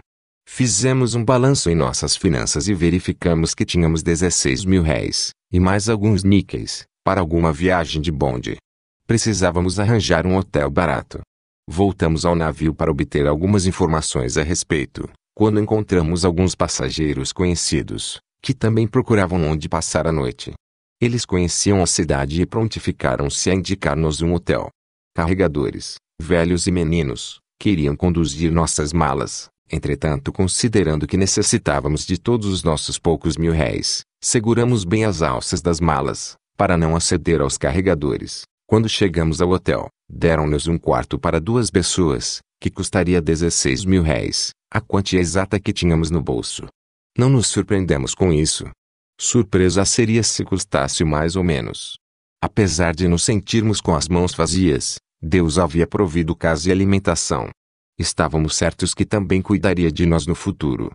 Fizemos um balanço em nossas finanças e verificamos que tínhamos 16 mil réis, e mais alguns níqueis, para alguma viagem de bonde. Precisávamos arranjar um hotel barato. Voltamos ao navio para obter algumas informações a respeito, quando encontramos alguns passageiros conhecidos, que também procuravam onde passar a noite. Eles conheciam a cidade e prontificaram-se a indicar-nos um hotel. Carregadores, velhos e meninos, queriam conduzir nossas malas. Entretanto, considerando que necessitávamos de todos os nossos poucos mil réis, seguramos bem as alças das malas, para não aceder aos carregadores. Quando chegamos ao hotel, deram-nos um quarto para duas pessoas, que custaria 16 mil réis, a quantia exata que tínhamos no bolso. Não nos surpreendemos com isso. Surpresa seria se custasse mais ou menos. Apesar de nos sentirmos com as mãos vazias, Deus havia provido casa e alimentação. Estávamos certos que também cuidaria de nós no futuro.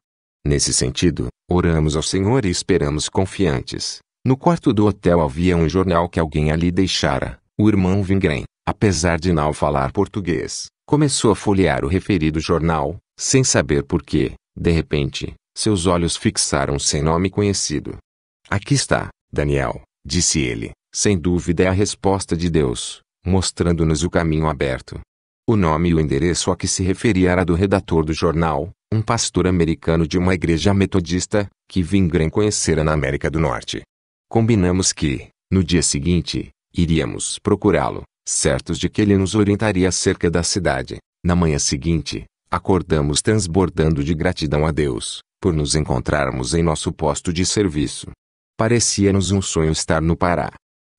Nesse sentido, oramos ao Senhor e esperamos confiantes. No quarto do hotel havia um jornal que alguém ali deixara. O irmão Vingren, apesar de não falar português, começou a folhear o referido jornal, sem saber por que, de repente, seus olhos fixaram sem em nome conhecido. Aqui está, Daniel, disse ele, sem dúvida é a resposta de Deus, mostrando-nos o caminho aberto. O nome e o endereço a que se referia era do redator do jornal, um pastor americano de uma igreja metodista, que Vingren conhecera na América do Norte. Combinamos que, no dia seguinte, iríamos procurá-lo, certos de que ele nos orientaria acerca da cidade. Na manhã seguinte, acordamos transbordando de gratidão a Deus, por nos encontrarmos em nosso posto de serviço. Parecia-nos um sonho estar no Pará.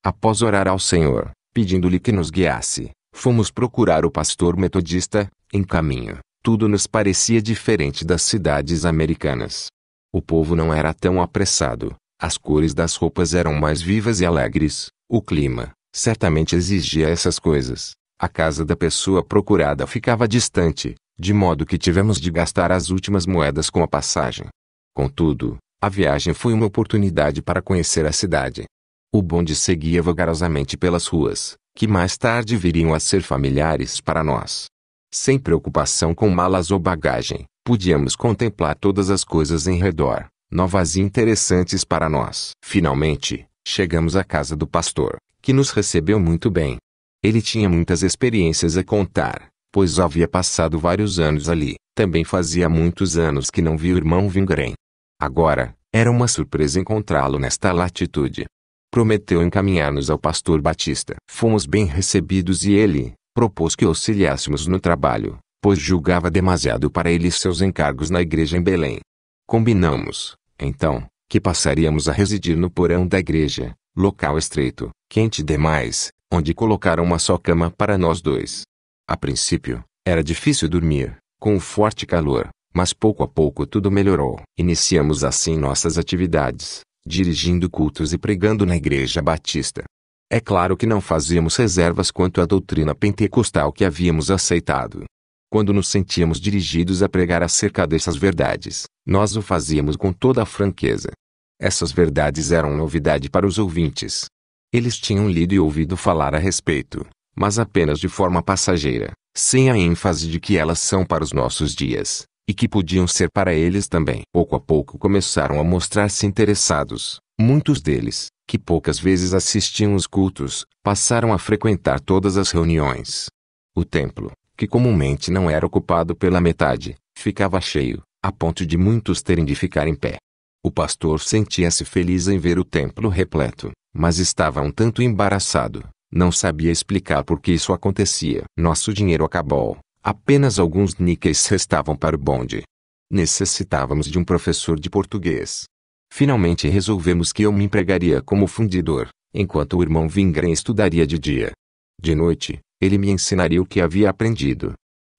Após orar ao Senhor, pedindo-lhe que nos guiasse, fomos procurar o pastor metodista, em caminho. Tudo nos parecia diferente das cidades americanas. O povo não era tão apressado, as cores das roupas eram mais vivas e alegres, o clima, certamente exigia essas coisas. A casa da pessoa procurada ficava distante, de modo que tivemos de gastar as últimas moedas com a passagem. Contudo, a viagem foi uma oportunidade para conhecer a cidade. O bonde seguia vagarosamente pelas ruas, que mais tarde viriam a ser familiares para nós. Sem preocupação com malas ou bagagem, podíamos contemplar todas as coisas em redor, novas e interessantes para nós. Finalmente, chegamos à casa do pastor, que nos recebeu muito bem. Ele tinha muitas experiências a contar, pois havia passado vários anos ali. Também fazia muitos anos que não via o irmão Vingarém. Agora, era uma surpresa encontrá-lo nesta latitude. Prometeu encaminhar-nos ao pastor Batista. Fomos bem recebidos e ele propôs que auxiliássemos no trabalho, pois julgava demasiado para ele seus encargos na igreja em Belém. Combinamos, então, que passaríamos a residir no porão da igreja, local estreito, quente demais, onde colocaram uma só cama para nós dois. A princípio, era difícil dormir, com o forte calor, mas pouco a pouco tudo melhorou. Iniciamos assim nossas atividades, dirigindo cultos e pregando na Igreja Batista. É claro que não fazíamos reservas quanto à doutrina pentecostal que havíamos aceitado. Quando nos sentíamos dirigidos a pregar acerca dessas verdades, nós o fazíamos com toda a franqueza. Essas verdades eram novidade para os ouvintes. Eles tinham lido e ouvido falar a respeito, mas apenas de forma passageira, sem a ênfase de que elas são para os nossos dias, e que podiam ser para eles também. Pouco a pouco começaram a mostrar-se interessados, muitos deles, que poucas vezes assistiam os cultos, passaram a frequentar todas as reuniões. O templo, que comumente não era ocupado pela metade, ficava cheio, a ponto de muitos terem de ficar em pé. O pastor sentia-se feliz em ver o templo repleto, mas estava um tanto embaraçado, não sabia explicar por que isso acontecia. Nosso dinheiro acabou. Apenas alguns níqueis restavam para o bonde. Necessitávamos de um professor de português. Finalmente resolvemos que eu me empregaria como fundidor, enquanto o irmão Vingren estudaria de dia. De noite, ele me ensinaria o que havia aprendido.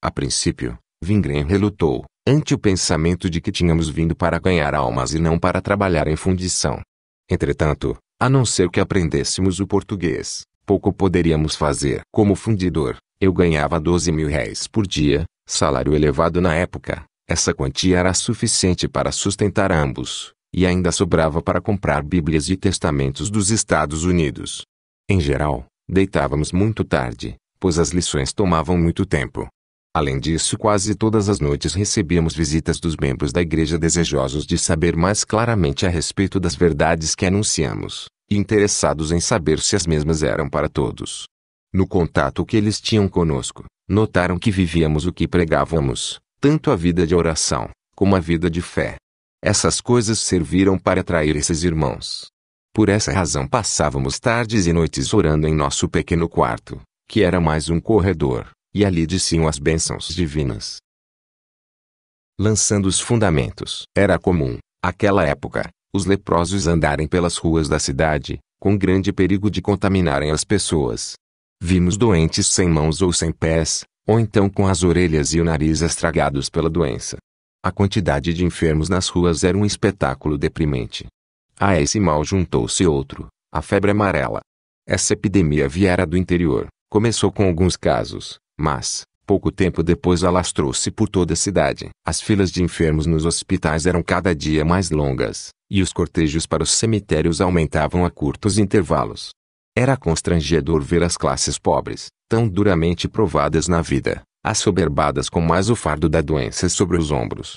A princípio, Vingren relutou, ante o pensamento de que tínhamos vindo para ganhar almas e não para trabalhar em fundição. Entretanto, a não ser que aprendêssemos o português, Pouco poderíamos fazer. Como fundidor, eu ganhava 12 mil réis por dia, salário elevado na época. Essa quantia era suficiente para sustentar ambos, e ainda sobrava para comprar Bíblias e testamentos dos Estados Unidos. Em geral, deitávamos muito tarde, pois as lições tomavam muito tempo. Além disso, quase todas as noites recebíamos visitas dos membros da igreja desejosos de saber mais claramente a respeito das verdades que anunciamos, interessados em saber se as mesmas eram para todos. No contato que eles tinham conosco, notaram que vivíamos o que pregávamos, tanto a vida de oração, como a vida de fé. Essas coisas serviram para atrair esses irmãos. Por essa razão passávamos tardes e noites orando em nosso pequeno quarto, que era mais um corredor, e ali diziam as bênçãos divinas. Lançando os fundamentos. Era comum, aquela época, os leprosos andarem pelas ruas da cidade, com grande perigo de contaminarem as pessoas. Vimos doentes sem mãos ou sem pés, ou então com as orelhas e o nariz estragados pela doença. A quantidade de enfermos nas ruas era um espetáculo deprimente. A esse mal juntou-se outro, a febre amarela. Essa epidemia viera do interior, começou com alguns casos, mas, Pouco tempo depois alastrou-se por toda a cidade. As filas de enfermos nos hospitais eram cada dia mais longas, e os cortejos para os cemitérios aumentavam a curtos intervalos. Era constrangedor ver as classes pobres, tão duramente provadas na vida, assoberbadas com mais o fardo da doença sobre os ombros.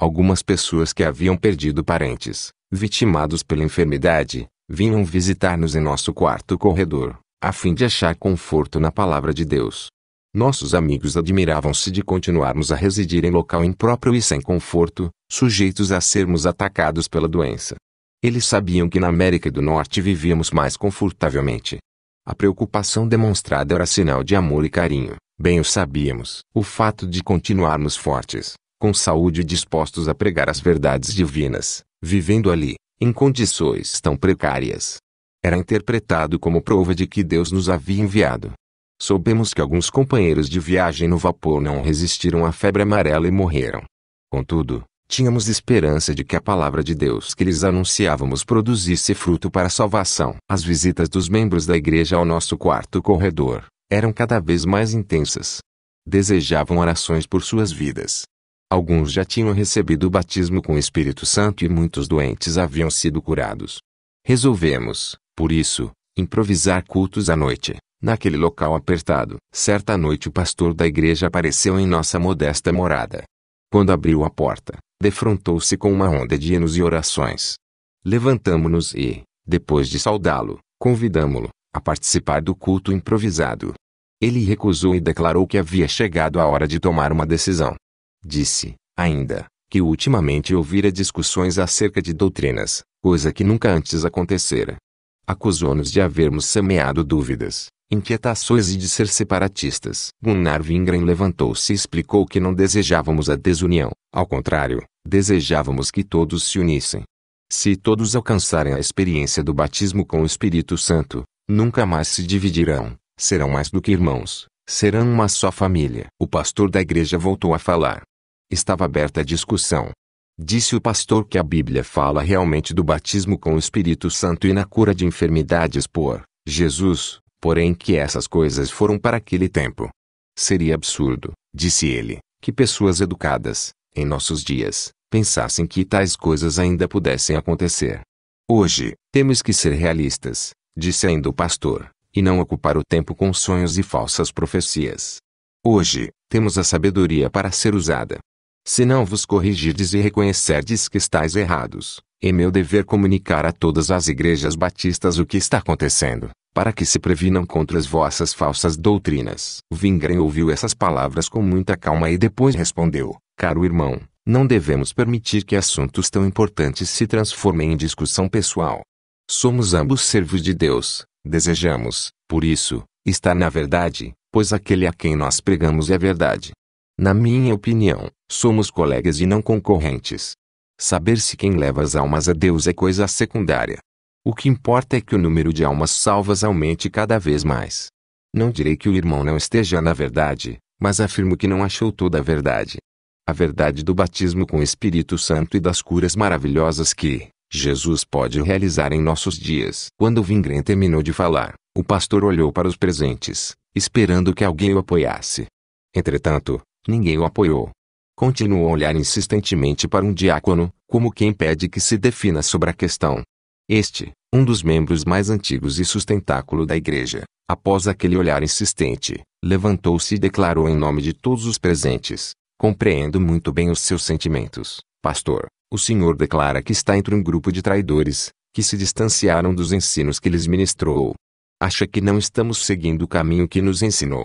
Algumas pessoas que haviam perdido parentes, vitimados pela enfermidade, vinham visitar-nos em nosso quarto corredor, a fim de achar conforto na palavra de Deus. Nossos amigos admiravam-se de continuarmos a residir em local impróprio e sem conforto, sujeitos a sermos atacados pela doença. Eles sabiam que na América do Norte vivíamos mais confortavelmente. A preocupação demonstrada era sinal de amor e carinho, bem o sabíamos. O fato de continuarmos fortes, com saúde e dispostos a pregar as verdades divinas, vivendo ali, em condições tão precárias, era interpretado como prova de que Deus nos havia enviado Soubemos que alguns companheiros de viagem no vapor não resistiram à febre amarela e morreram. Contudo, tínhamos esperança de que a palavra de Deus que lhes anunciávamos produzisse fruto para a salvação. As visitas dos membros da igreja ao nosso quarto corredor eram cada vez mais intensas. Desejavam orações por suas vidas. Alguns já tinham recebido o batismo com o Espírito Santo e muitos doentes haviam sido curados. Resolvemos, por isso, improvisar cultos à noite. Naquele local apertado, certa noite o pastor da igreja apareceu em nossa modesta morada. Quando abriu a porta, defrontou-se com uma onda de hinos e orações. Levantamo-nos e, depois de saudá-lo, convidamo-lo a participar do culto improvisado. Ele recusou e declarou que havia chegado a hora de tomar uma decisão. Disse, ainda, que ultimamente ouvira discussões acerca de doutrinas, coisa que nunca antes acontecera acusou-nos de havermos semeado dúvidas, inquietações e de ser separatistas. Gunnar Wingren levantou-se e explicou que não desejávamos a desunião, ao contrário, desejávamos que todos se unissem. Se todos alcançarem a experiência do batismo com o Espírito Santo, nunca mais se dividirão, serão mais do que irmãos, serão uma só família. O pastor da igreja voltou a falar. Estava aberta a discussão, Disse o pastor que a Bíblia fala realmente do batismo com o Espírito Santo e na cura de enfermidades por Jesus, porém que essas coisas foram para aquele tempo. Seria absurdo, disse ele, que pessoas educadas, em nossos dias, pensassem que tais coisas ainda pudessem acontecer. Hoje, temos que ser realistas, disse ainda o pastor, e não ocupar o tempo com sonhos e falsas profecias. Hoje, temos a sabedoria para ser usada, se não vos corrigirdes e reconhecerdes que estáis errados, é meu dever comunicar a todas as igrejas batistas o que está acontecendo, para que se previnam contra as vossas falsas doutrinas. Vingren ouviu essas palavras com muita calma e depois respondeu: Caro irmão, não devemos permitir que assuntos tão importantes se transformem em discussão pessoal. Somos ambos servos de Deus, desejamos, por isso, estar na verdade, pois aquele a quem nós pregamos é a verdade. Na minha opinião, Somos colegas e não concorrentes. Saber se quem leva as almas a Deus é coisa secundária. O que importa é que o número de almas salvas aumente cada vez mais. Não direi que o irmão não esteja na verdade, mas afirmo que não achou toda a verdade. A verdade do batismo com o Espírito Santo e das curas maravilhosas que Jesus pode realizar em nossos dias. Quando Vingren terminou de falar, o pastor olhou para os presentes, esperando que alguém o apoiasse. Entretanto, ninguém o apoiou. Continuou a olhar insistentemente para um diácono, como quem pede que se defina sobre a questão. Este, um dos membros mais antigos e sustentáculo da igreja, após aquele olhar insistente, levantou-se e declarou em nome de todos os presentes: Compreendo muito bem os seus sentimentos, pastor. O senhor declara que está entre um grupo de traidores, que se distanciaram dos ensinos que lhes ministrou. Acha que não estamos seguindo o caminho que nos ensinou.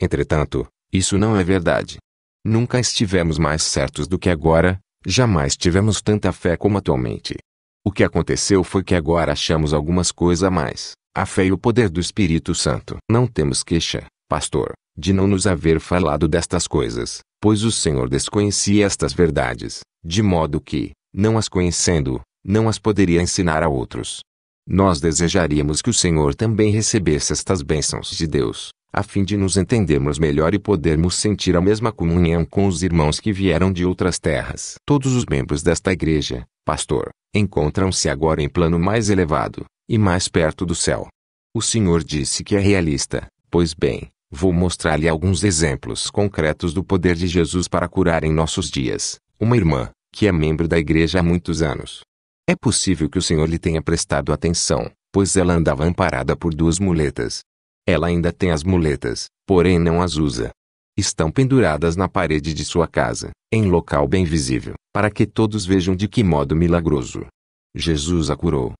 Entretanto, isso não é verdade. Nunca estivemos mais certos do que agora, jamais tivemos tanta fé como atualmente. O que aconteceu foi que agora achamos algumas coisas a mais: a fé e o poder do Espírito Santo. Não temos queixa, pastor, de não nos haver falado destas coisas, pois o Senhor desconhecia estas verdades, de modo que, não as conhecendo, não as poderia ensinar a outros. Nós desejaríamos que o Senhor também recebesse estas bênçãos de Deus, a fim de nos entendermos melhor e podermos sentir a mesma comunhão com os irmãos que vieram de outras terras. Todos os membros desta igreja, pastor, encontram-se agora em plano mais elevado e mais perto do céu. O Senhor disse que é realista, pois bem, vou mostrar-lhe alguns exemplos concretos do poder de Jesus para curar em nossos dias. Uma irmã, que é membro da igreja há muitos anos. É possível que o Senhor lhe tenha prestado atenção, pois ela andava amparada por duas muletas, ela ainda tem as muletas, porém não as usa. Estão penduradas na parede de sua casa, em local bem visível, para que todos vejam de que modo milagroso Jesus a curou.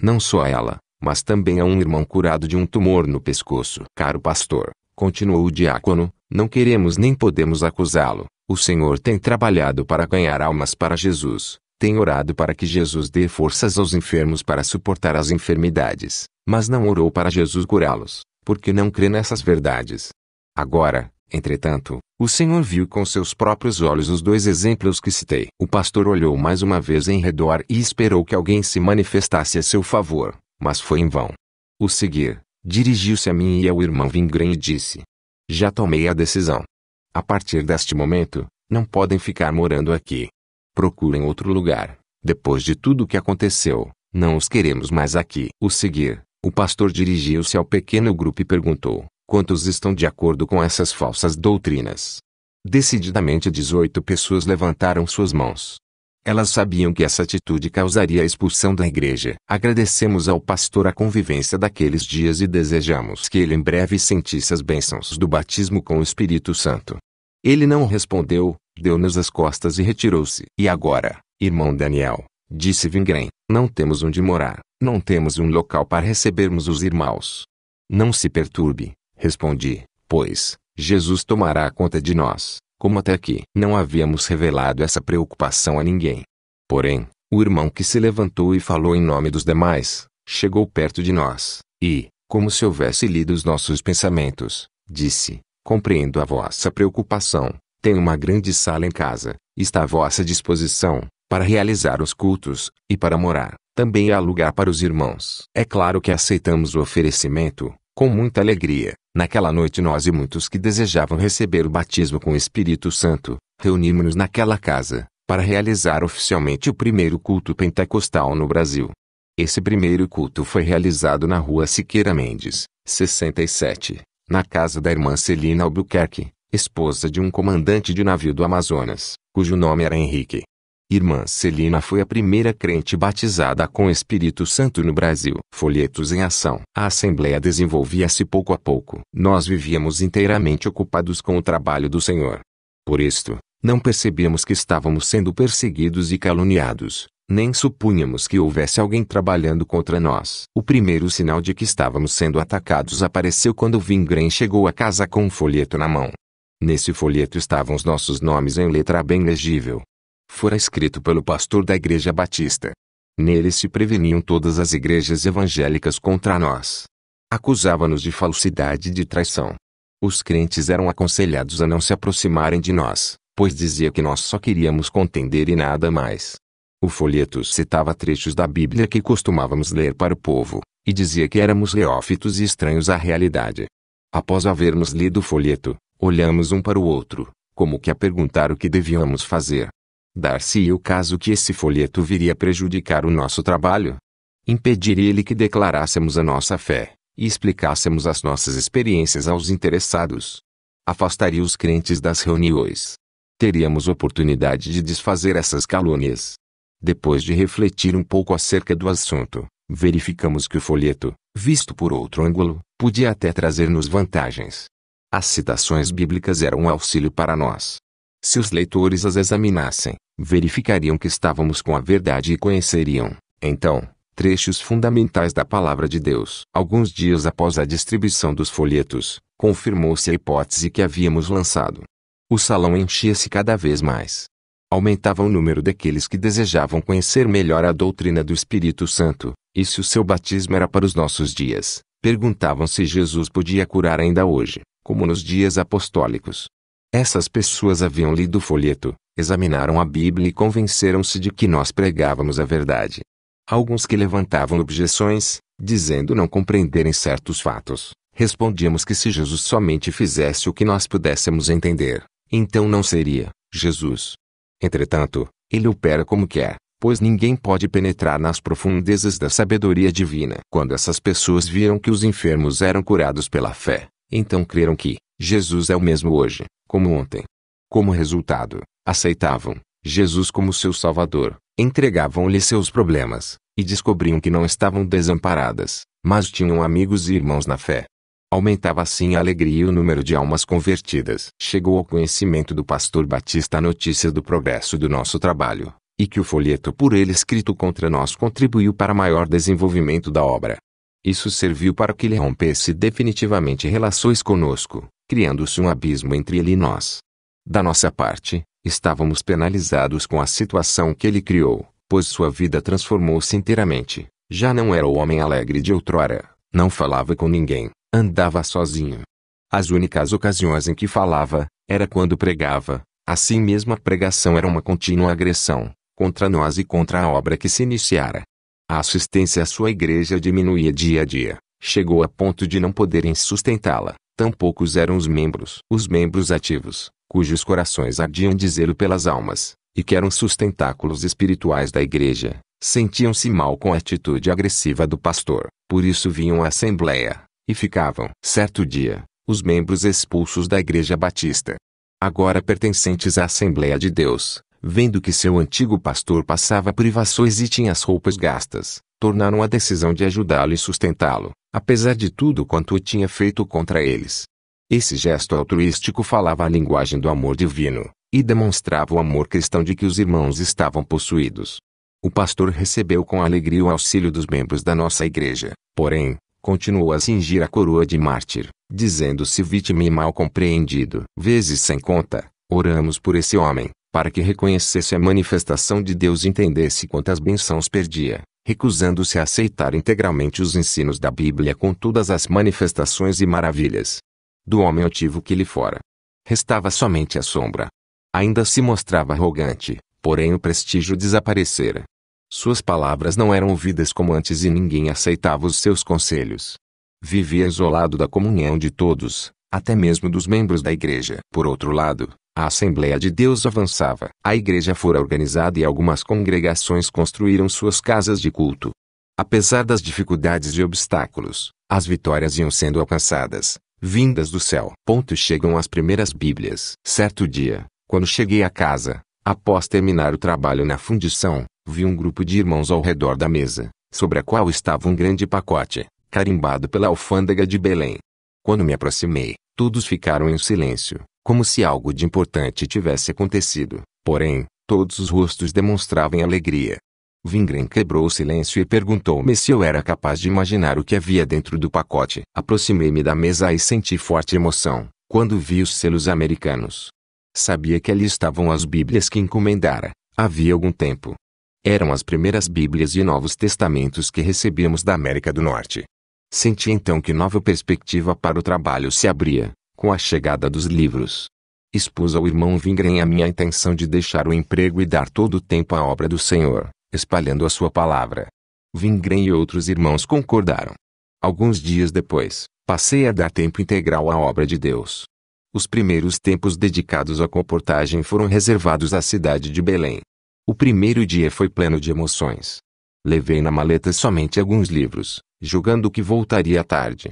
Não só ela, mas também a um irmão curado de um tumor no pescoço. Caro pastor, continuou o diácono, não queremos nem podemos acusá-lo. O Senhor tem trabalhado para ganhar almas para Jesus, tem orado para que Jesus dê forças aos enfermos para suportar as enfermidades, mas não orou para Jesus curá-los porque não crê nessas verdades. Agora, entretanto, o Senhor viu com seus próprios olhos os dois exemplos que citei. O pastor olhou mais uma vez em redor e esperou que alguém se manifestasse a seu favor, mas foi em vão. O seguir, dirigiu-se a mim e ao irmão Vingren e disse: Já tomei a decisão. A partir deste momento, não podem ficar morando aqui. Procurem outro lugar. Depois de tudo o que aconteceu, não os queremos mais aqui. O seguir, o pastor dirigiu-se ao pequeno grupo e perguntou: Quantos estão de acordo com essas falsas doutrinas? Decididamente 18 pessoas levantaram suas mãos. Elas sabiam que essa atitude causaria a expulsão da igreja. Agradecemos ao pastor a convivência daqueles dias e desejamos que ele em breve sentisse as bênçãos do batismo com o Espírito Santo. Ele não respondeu, deu-nos as costas e retirou-se. E agora, irmão Daniel, Disse Vingren: Não temos onde morar, não temos um local para recebermos os irmãos. Não se perturbe, respondi, pois, Jesus tomará conta de nós, como até aqui. Não havíamos revelado essa preocupação a ninguém. Porém, o irmão que se levantou e falou em nome dos demais, chegou perto de nós, e, como se houvesse lido os nossos pensamentos, disse: Compreendo a vossa preocupação. Tenho uma grande sala em casa, está à vossa disposição, para realizar os cultos, e para morar, também há lugar para os irmãos. É claro que aceitamos o oferecimento, com muita alegria. Naquela noite nós e muitos que desejavam receber o batismo com o Espírito Santo, reunimos-nos naquela casa, para realizar oficialmente o primeiro culto pentecostal no Brasil. Esse primeiro culto foi realizado na rua Siqueira Mendes, 67, na casa da irmã Celina Albuquerque, esposa de um comandante de navio do Amazonas, cujo nome era Henrique. Irmã Celina foi a primeira crente batizada com Espírito Santo no Brasil. Folhetos em ação. A Assembleia desenvolvia-se pouco a pouco. Nós vivíamos inteiramente ocupados com o trabalho do Senhor. Por isto, não percebíamos que estávamos sendo perseguidos e caluniados, nem supunhamos que houvesse alguém trabalhando contra nós. O primeiro sinal de que estávamos sendo atacados apareceu quando Vingren chegou à casa com um folheto na mão. Nesse folheto estavam os nossos nomes em letra bem legível, fora escrito pelo pastor da Igreja Batista. Nele se preveniam todas as igrejas evangélicas contra nós. Acusava-nos de falsidade e de traição. Os crentes eram aconselhados a não se aproximarem de nós, pois dizia que nós só queríamos contender e nada mais. O folheto citava trechos da Bíblia que costumávamos ler para o povo, e dizia que éramos neófitos e estranhos à realidade. Após havermos lido o folheto, olhamos um para o outro, como que a perguntar o que devíamos fazer. Dar-se ia o caso que esse folheto viria prejudicar o nosso trabalho? Impediria ele que declarássemos a nossa fé e explicássemos as nossas experiências aos interessados? Afastaria os crentes das reuniões? Teríamos oportunidade de desfazer essas calúnias? Depois de refletir um pouco acerca do assunto, verificamos que o folheto, visto por outro ângulo, podia até trazer-nos vantagens. As citações bíblicas eram um auxílio para nós, se os leitores as examinassem, verificariam que estávamos com a verdade e conheceriam, então, trechos fundamentais da palavra de Deus. Alguns dias após a distribuição dos folhetos, confirmou-se a hipótese que havíamos lançado. O salão enchia-se cada vez mais. Aumentava o número daqueles que desejavam conhecer melhor a doutrina do Espírito Santo, e se o seu batismo era para os nossos dias, perguntavam se Jesus podia curar ainda hoje, como nos dias apostólicos. Essas pessoas haviam lido o folheto, examinaram a Bíblia e convenceram-se de que nós pregávamos a verdade. Alguns que levantavam objeções, dizendo não compreenderem certos fatos, respondíamos que se Jesus somente fizesse o que nós pudéssemos entender, então não seria Jesus. Entretanto, ele opera como quer, é, pois ninguém pode penetrar nas profundezas da sabedoria divina. Quando essas pessoas viram que os enfermos eram curados pela fé, então creram que Jesus é o mesmo hoje, como ontem. Como resultado, aceitavam Jesus como seu Salvador, entregavam-lhe seus problemas, e descobriam que não estavam desamparadas, mas tinham amigos e irmãos na fé. Aumentava assim a alegria e o número de almas convertidas. Chegou ao conhecimento do pastor Batista a notícia do progresso do nosso trabalho, e que o folheto por ele escrito contra nós contribuiu para maior desenvolvimento da obra. Isso serviu para que ele rompesse definitivamente relações conosco, criando-se um abismo entre ele e nós. Da nossa parte, estávamos penalizados com a situação que ele criou, pois sua vida transformou-se inteiramente. Já não era o homem alegre de outrora, não falava com ninguém, andava sozinho. As únicas ocasiões em que falava, era quando pregava, assim mesmo a pregação era uma contínua agressão, contra nós e contra a obra que se iniciara. A assistência à sua igreja diminuía dia a dia, chegou a ponto de não poderem sustentá-la, tão poucos eram os membros. Os membros ativos, cujos corações ardiam de zelo pelas almas, e que eram sustentáculos espirituais da igreja, sentiam-se mal com a atitude agressiva do pastor, por isso vinham à assembleia, e ficavam. Certo dia, os membros expulsos da igreja batista, agora pertencentes à Assembleia de Deus, vendo que seu antigo pastor passava privações e tinha as roupas gastas, tornaram a decisão de ajudá-lo e sustentá-lo, apesar de tudo quanto tinha feito contra eles. Esse gesto altruístico falava a linguagem do amor divino, e demonstrava o amor cristão de que os irmãos estavam possuídos. O pastor recebeu com alegria o auxílio dos membros da nossa igreja, porém, continuou a cingir a coroa de mártir, dizendo-se vítima e mal compreendido. Vezes sem conta, oramos por esse homem, para que reconhecesse a manifestação de Deus e entendesse quantas bênçãos perdia, recusando-se a aceitar integralmente os ensinos da Bíblia com todas as manifestações e maravilhas. Do homem altivo que lhe fora. Restava somente a sombra. Ainda se mostrava arrogante, porém o prestígio desaparecera. Suas palavras não eram ouvidas como antes e ninguém aceitava os seus conselhos. Vivia isolado da comunhão de todos, até mesmo dos membros da igreja. Por outro lado, a Assembleia de Deus avançava. A igreja fora organizada e algumas congregações construíram suas casas de culto. Apesar das dificuldades e obstáculos, as vitórias iam sendo alcançadas, vindas do céu. Ponto chegam as primeiras Bíblias. Certo dia, quando cheguei a casa, após terminar o trabalho na fundição, vi um grupo de irmãos ao redor da mesa, sobre a qual estava um grande pacote, carimbado pela alfândega de Belém. Quando me aproximei, todos ficaram em silêncio, como se algo de importante tivesse acontecido. Porém, todos os rostos demonstravam alegria. Vingren quebrou o silêncio e perguntou-me se eu era capaz de imaginar o que havia dentro do pacote. Aproximei-me da mesa e senti forte emoção, quando vi os selos americanos. Sabia que ali estavam as Bíblias que encomendara, havia algum tempo. Eram as primeiras Bíblias e Novos Testamentos que recebíamos da América do Norte. Senti então que nova perspectiva para o trabalho se abria com a chegada dos livros. Expus ao irmão Vingren a minha intenção de deixar o emprego e dar todo o tempo à obra do Senhor, espalhando a sua palavra. Vingren e outros irmãos concordaram. Alguns dias depois, passei a dar tempo integral à obra de Deus. Os primeiros tempos dedicados à comportagem foram reservados à cidade de Belém. O primeiro dia foi pleno de emoções. Levei na maleta somente alguns livros, julgando que voltaria à tarde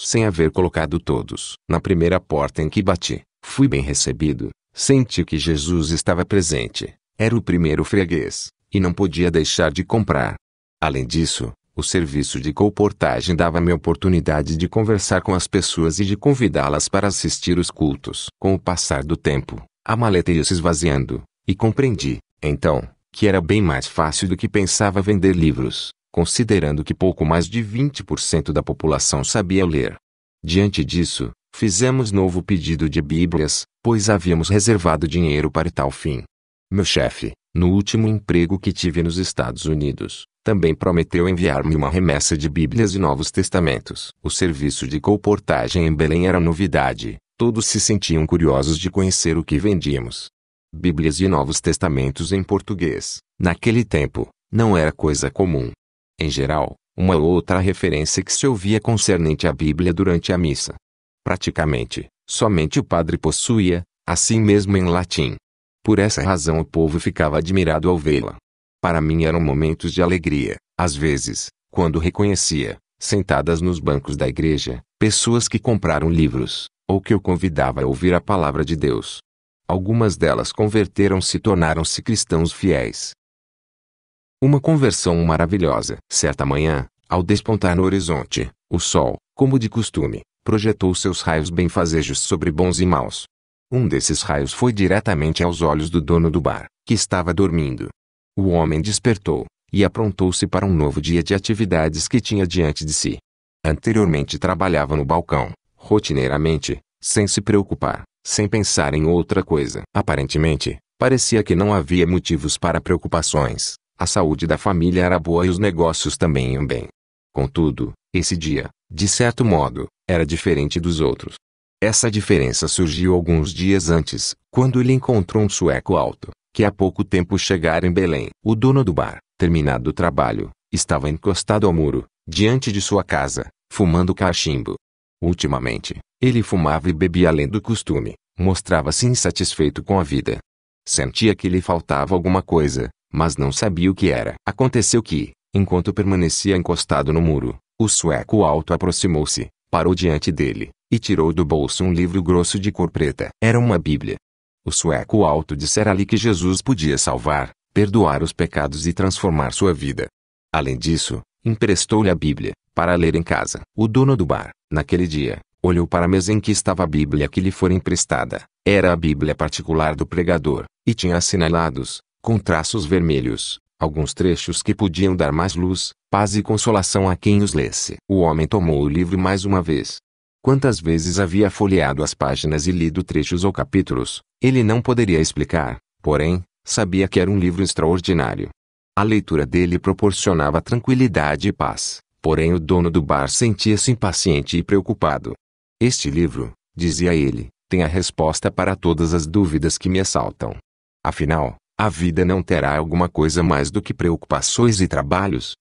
sem haver colocado todos. Na primeira porta em que bati, fui bem recebido. Senti que Jesus estava presente. Era o primeiro freguês, e não podia deixar de comprar. Além disso, o serviço de colportagem dava-me a oportunidade de conversar com as pessoas e de convidá-las para assistir os cultos. Com o passar do tempo, a maleta ia se esvaziando, e compreendi, então, que era bem mais fácil do que pensava vender livros considerando que pouco mais de 20% da população sabia ler. Diante disso, fizemos novo pedido de Bíblias, pois havíamos reservado dinheiro para tal fim. Meu chefe, no último emprego que tive nos Estados Unidos, também prometeu enviar-me uma remessa de Bíblias e Novos Testamentos. O serviço de colportagem em Belém era novidade, todos se sentiam curiosos de conhecer o que vendíamos. Bíblias e Novos Testamentos em português, naquele tempo, não era coisa comum em geral, uma ou outra referência que se ouvia concernente à Bíblia durante a missa. Praticamente, somente o padre possuía, assim mesmo em latim. Por essa razão o povo ficava admirado ao vê-la. Para mim eram momentos de alegria, às vezes, quando reconhecia, sentadas nos bancos da igreja, pessoas que compraram livros, ou que eu convidava a ouvir a palavra de Deus. Algumas delas converteram-se e tornaram-se cristãos fiéis, uma conversão maravilhosa. Certa manhã, ao despontar no horizonte, o sol, como de costume, projetou seus raios benfazejos sobre bons e maus. Um desses raios foi diretamente aos olhos do dono do bar, que estava dormindo. O homem despertou, e aprontou-se para um novo dia de atividades que tinha diante de si. Anteriormente trabalhava no balcão, rotineiramente, sem se preocupar, sem pensar em outra coisa. Aparentemente, parecia que não havia motivos para preocupações. A saúde da família era boa e os negócios também iam bem. Contudo, esse dia, de certo modo, era diferente dos outros. Essa diferença surgiu alguns dias antes, quando ele encontrou um sueco alto, que há pouco tempo chegara em Belém. O dono do bar, terminado o trabalho, estava encostado ao muro, diante de sua casa, fumando cachimbo. Ultimamente, ele fumava e bebia além do costume, mostrava-se insatisfeito com a vida. Sentia que lhe faltava alguma coisa, mas não sabia o que era. Aconteceu que, enquanto permanecia encostado no muro, o sueco alto aproximou-se, parou diante dele, e tirou do bolso um livro grosso de cor preta. Era uma Bíblia. O sueco alto dissera ali que Jesus podia salvar, perdoar os pecados e transformar sua vida. Além disso, emprestou-lhe a Bíblia, para ler em casa. O dono do bar, naquele dia, olhou para a mesa em que estava a Bíblia que lhe fora emprestada. Era a Bíblia particular do pregador, e tinha assinalados, com traços vermelhos, alguns trechos que podiam dar mais luz, paz e consolação a quem os lesse. O homem tomou o livro mais uma vez. Quantas vezes havia folheado as páginas e lido trechos ou capítulos, ele não poderia explicar, porém, sabia que era um livro extraordinário. A leitura dele proporcionava tranquilidade e paz, porém o dono do bar sentia-se impaciente e preocupado. Este livro, dizia ele, tem a resposta para todas as dúvidas que me assaltam. Afinal, a vida não terá alguma coisa mais do que preocupações e trabalhos.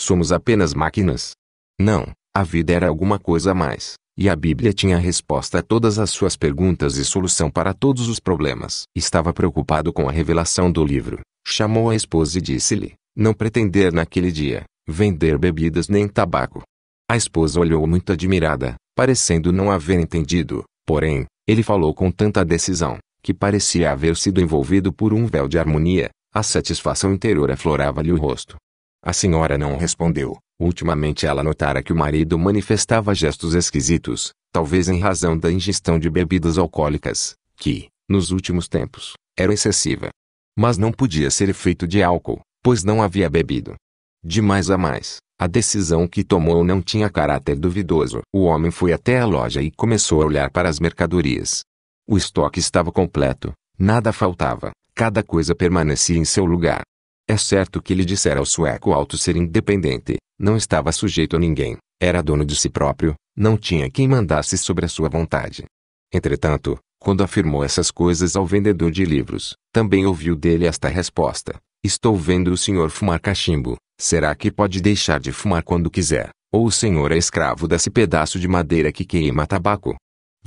Somos apenas máquinas. Não, a vida era alguma coisa a mais, e a Bíblia tinha a resposta a todas as suas perguntas e solução para todos os problemas. Estava preocupado com a revelação do livro. Chamou a esposa e disse-lhe: Não pretender naquele dia vender bebidas nem tabaco. A esposa olhou muito admirada, parecendo não haver entendido, porém, ele falou com tanta decisão, que parecia haver sido envolvido por um véu de harmonia, a satisfação interior aflorava-lhe o rosto. A senhora não respondeu. Ultimamente ela notara que o marido manifestava gestos esquisitos, talvez em razão da ingestão de bebidas alcoólicas, que, nos últimos tempos, era excessiva. Mas não podia ser efeito de álcool, pois não havia bebido. De mais a mais, a decisão que tomou não tinha caráter duvidoso. O homem foi até a loja e começou a olhar para as mercadorias. O estoque estava completo, nada faltava, cada coisa permanecia em seu lugar. É certo que ele dissera ao sueco alto ser independente, não estava sujeito a ninguém, era dono de si próprio, não tinha quem mandasse sobre a sua vontade. Entretanto, quando afirmou essas coisas ao vendedor de livros, também ouviu dele esta resposta: Estou vendo o senhor fumar cachimbo, será que pode deixar de fumar quando quiser? Ou o senhor é escravo desse pedaço de madeira que queima tabaco?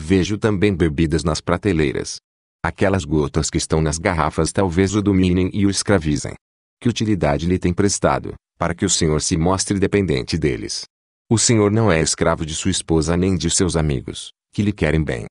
Vejo também bebidas nas prateleiras. Aquelas gotas que estão nas garrafas talvez o dominem e o escravizem. Que utilidade lhe tem prestado, para que o senhor se mostre dependente deles? O senhor não é escravo de sua esposa nem de seus amigos, que lhe querem bem.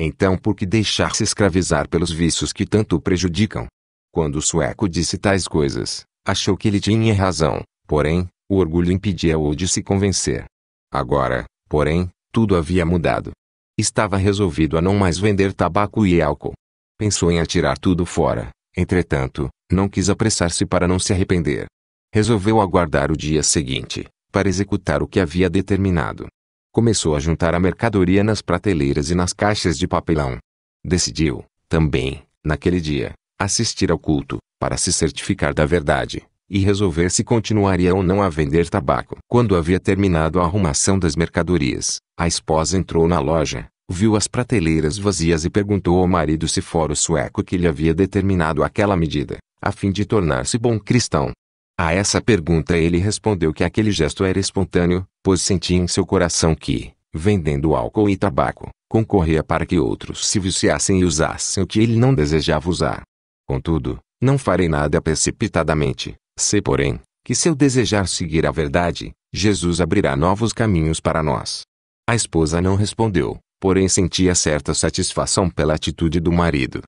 Então por que deixar-se escravizar pelos vícios que tanto o prejudicam? Quando o sueco disse tais coisas, achou que ele tinha razão, porém, o orgulho impedia-o de se convencer. Agora, porém, tudo havia mudado. Estava resolvido a não mais vender tabaco e álcool. Pensou em atirar tudo fora, entretanto, não quis apressar-se para não se arrepender. Resolveu aguardar o dia seguinte, para executar o que havia determinado. Começou a juntar a mercadoria nas prateleiras e nas caixas de papelão. Decidiu, também, naquele dia, assistir ao culto, para se certificar da verdade e resolver se continuaria ou não a vender tabaco. Quando havia terminado a arrumação das mercadorias, a esposa entrou na loja, viu as prateleiras vazias e perguntou ao marido se fora o sueco que lhe havia determinado aquela medida, a fim de tornar-se bom cristão. A essa pergunta ele respondeu que aquele gesto era espontâneo, pois sentia em seu coração que, vendendo álcool e tabaco, concorria para que outros se viciassem e usassem o que ele não desejava usar. Contudo, não farei nada precipitadamente, se porém, que se eu desejar seguir a verdade, Jesus abrirá novos caminhos para nós. A esposa não respondeu, porém sentia certa satisfação pela atitude do marido.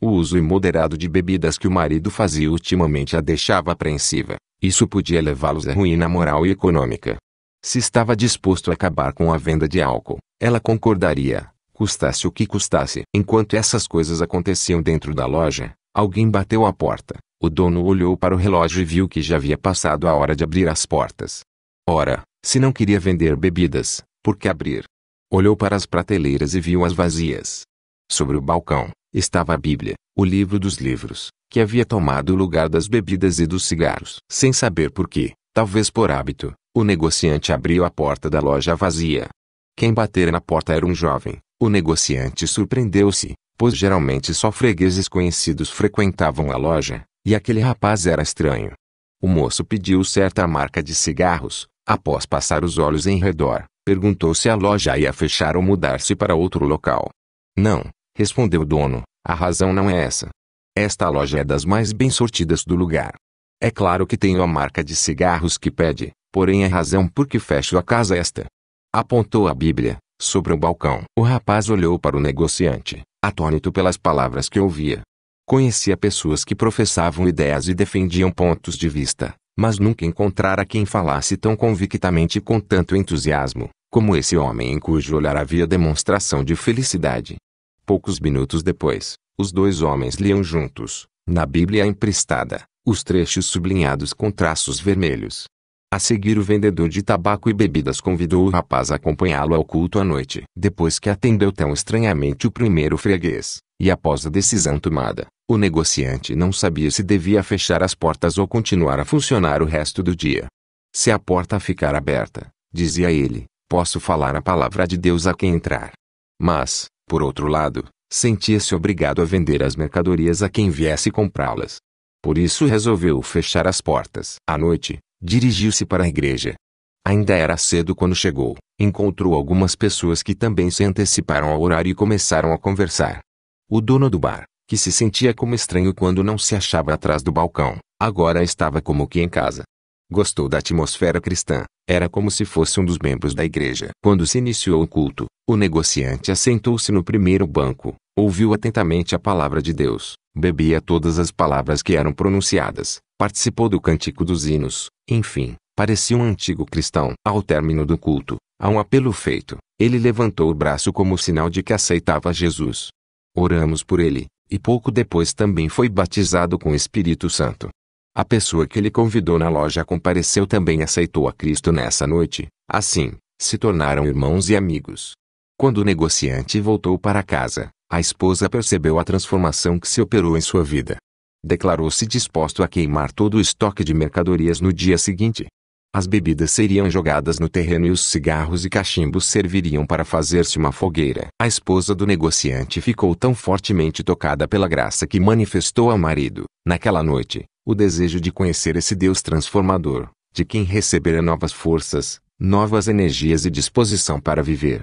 O uso imoderado de bebidas que o marido fazia ultimamente a deixava apreensiva. Isso podia levá-los à ruína moral e econômica. Se estava disposto a acabar com a venda de álcool, ela concordaria, custasse o que custasse. Enquanto essas coisas aconteciam dentro da loja, alguém bateu à porta. O dono olhou para o relógio e viu que já havia passado a hora de abrir as portas. Ora, se não queria vender bebidas, por que abrir? Olhou para as prateleiras e viu-as vazias. Sobre o balcão, estava a Bíblia, o livro dos livros, que havia tomado o lugar das bebidas e dos cigarros. Sem saber por que, talvez por hábito, o negociante abriu a porta da loja vazia. Quem batera na porta era um jovem. O negociante surpreendeu-se, pois geralmente só fregueses conhecidos frequentavam a loja. E aquele rapaz era estranho. O moço pediu certa marca de cigarros, após passar os olhos em redor, perguntou se a loja ia fechar ou mudar-se para outro local. Não, respondeu o dono, a razão não é essa. Esta loja é das mais bem sortidas do lugar. É claro que tenho a marca de cigarros que pede, porém a é razão por que fecho a casa esta. Apontou a Bíblia, sobre o balcão. O rapaz olhou para o negociante, atônito pelas palavras que ouvia. Conhecia pessoas que professavam ideias e defendiam pontos de vista, mas nunca encontrara quem falasse tão convictamente e com tanto entusiasmo, como esse homem em cujo olhar havia demonstração de felicidade. Poucos minutos depois, os dois homens liam juntos, na Bíblia emprestada, os trechos sublinhados com traços vermelhos, a seguir o vendedor de tabaco e bebidas convidou o rapaz a acompanhá-lo ao culto à noite. Depois que atendeu tão estranhamente o primeiro freguês, e após a decisão tomada, o negociante não sabia se devia fechar as portas ou continuar a funcionar o resto do dia. Se a porta ficar aberta, dizia ele, posso falar a palavra de Deus a quem entrar. Mas, por outro lado, sentia-se obrigado a vender as mercadorias a quem viesse comprá-las. Por isso resolveu fechar as portas. À noite, Dirigiu-se para a igreja. Ainda era cedo quando chegou. Encontrou algumas pessoas que também se anteciparam ao horário e começaram a conversar. O dono do bar, que se sentia como estranho quando não se achava atrás do balcão, agora estava como que em casa. Gostou da atmosfera cristã, era como se fosse um dos membros da igreja. Quando se iniciou o culto, o negociante assentou-se no primeiro banco, Ouviu atentamente a palavra de Deus, bebia todas as palavras que eram pronunciadas, participou do cântico dos hinos, enfim, parecia um antigo cristão. Ao término do culto, a um apelo feito, ele levantou o braço como sinal de que aceitava Jesus. Oramos por ele, e pouco depois também foi batizado com o Espírito Santo. A pessoa que ele convidou na loja compareceu também aceitou a Cristo nessa noite, assim, se tornaram irmãos e amigos. Quando o negociante voltou para casa, a esposa percebeu a transformação que se operou em sua vida. Declarou-se disposto a queimar todo o estoque de mercadorias no dia seguinte. As bebidas seriam jogadas no terreno e os cigarros e cachimbos serviriam para fazer-se uma fogueira. A esposa do negociante ficou tão fortemente tocada pela graça que manifestou ao marido, naquela noite, o desejo de conhecer esse Deus transformador, de quem recebera novas forças, novas energias e disposição para viver.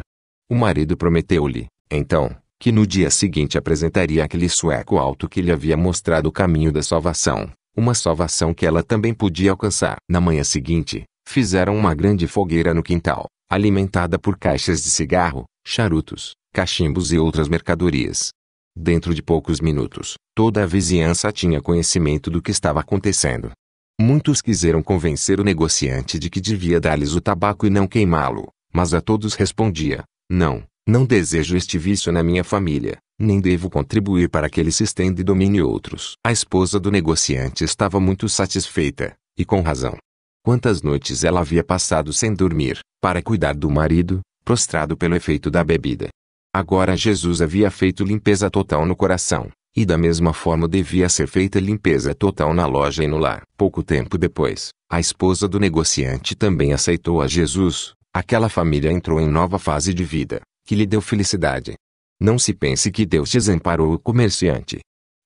O marido prometeu-lhe, então, que no dia seguinte apresentaria aquele sueco alto que lhe havia mostrado o caminho da salvação, uma salvação que ela também podia alcançar. Na manhã seguinte, fizeram uma grande fogueira no quintal, alimentada por caixas de cigarro, charutos, cachimbos e outras mercadorias. Dentro de poucos minutos, toda a vizinhança tinha conhecimento do que estava acontecendo. Muitos quiseram convencer o negociante de que devia dar-lhes o tabaco e não queimá-lo, mas a todos respondia: Não, não desejo este vício na minha família, nem devo contribuir para que ele se estenda e domine outros. A esposa do negociante estava muito satisfeita, e com razão. Quantas noites ela havia passado sem dormir, para cuidar do marido, prostrado pelo efeito da bebida. Agora Jesus havia feito limpeza total no coração, e da mesma forma devia ser feita limpeza total na loja e no lar. Pouco tempo depois, a esposa do negociante também aceitou a Jesus. Aquela família entrou em nova fase de vida que lhe deu felicidade. Não se pense que Deus desamparou o comerciante.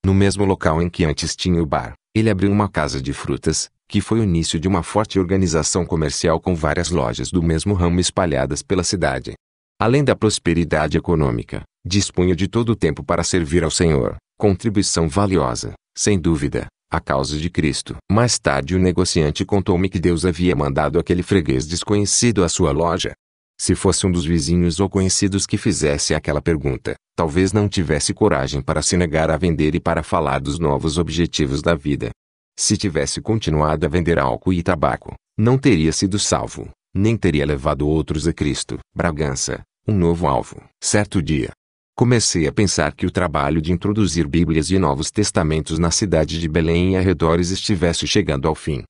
No mesmo local em que antes tinha o bar, ele abriu uma casa de frutas, que foi o início de uma forte organização comercial com várias lojas do mesmo ramo espalhadas pela cidade. Além da prosperidade econômica, dispunha de todo o tempo para servir ao Senhor, contribuição valiosa, sem dúvida, à causa de Cristo. Mais tarde o negociante contou-me que Deus havia mandado aquele freguês desconhecido à sua loja, se fosse um dos vizinhos ou conhecidos que fizesse aquela pergunta, talvez não tivesse coragem para se negar a vender e para falar dos novos objetivos da vida. Se tivesse continuado a vender álcool e tabaco, não teria sido salvo, nem teria levado outros a Cristo. Bragança, um novo alvo. Certo dia, comecei a pensar que o trabalho de introduzir Bíblias e Novos Testamentos na cidade de Belém e arredores estivesse chegando ao fim.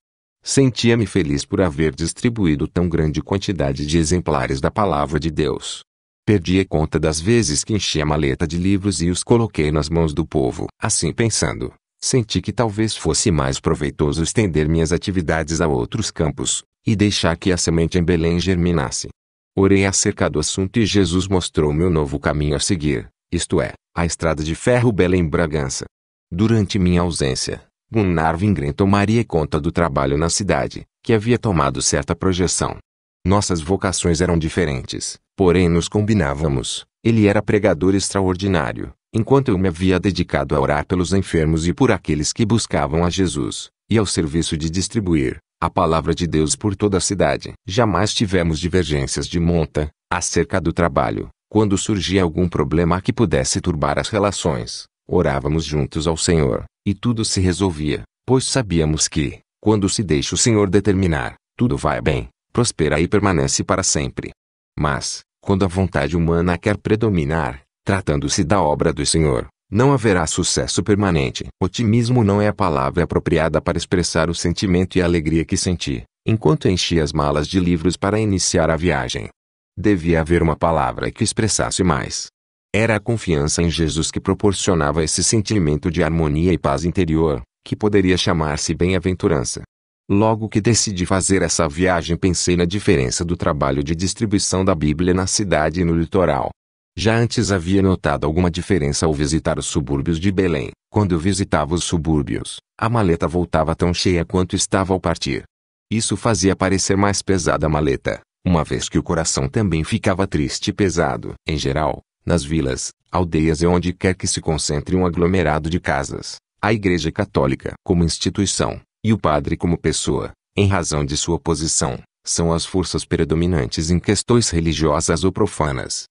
Sentia-me feliz por haver distribuído tão grande quantidade de exemplares da Palavra de Deus. Perdi a conta das vezes que enchi a maleta de livros e os coloquei nas mãos do povo. Assim pensando, senti que talvez fosse mais proveitoso estender minhas atividades a outros campos e deixar que a semente em Belém germinasse. Orei acerca do assunto e Jesus mostrou-me o novo caminho a seguir, isto é, a estrada de ferro Belém-Bragança. Durante minha ausência, Gunnar Wingren tomaria conta do trabalho na cidade, que havia tomado certa projeção. Nossas vocações eram diferentes, porém nos combinávamos. Ele era pregador extraordinário, enquanto eu me havia dedicado a orar pelos enfermos e por aqueles que buscavam a Jesus, e ao serviço de distribuir a palavra de Deus por toda a cidade. Jamais tivemos divergências de monta acerca do trabalho, quando surgia algum problema que pudesse turbar as relações, Orávamos juntos ao Senhor, e tudo se resolvia, pois sabíamos que, quando se deixa o Senhor determinar, tudo vai bem, prospera e permanece para sempre. Mas, quando a vontade humana quer predominar, tratando-se da obra do Senhor, não haverá sucesso permanente. Otimismo não é a palavra apropriada para expressar o sentimento e a alegria que senti, enquanto enchi as malas de livros para iniciar a viagem. Devia haver uma palavra que expressasse mais, era a confiança em Jesus que proporcionava esse sentimento de harmonia e paz interior, que poderia chamar-se bem-aventurança. Logo que decidi fazer essa viagem, pensei na diferença do trabalho de distribuição da Bíblia na cidade e no litoral. Já antes havia notado alguma diferença ao visitar os subúrbios de Belém. Quando eu visitava os subúrbios, a maleta voltava tão cheia quanto estava ao partir. Isso fazia parecer mais pesada a maleta, uma vez que o coração também ficava triste e pesado. Em geral, nas vilas, aldeias e onde quer que se concentre um aglomerado de casas, a Igreja Católica como instituição, e o padre como pessoa, em razão de sua posição, são as forças predominantes em questões religiosas ou profanas.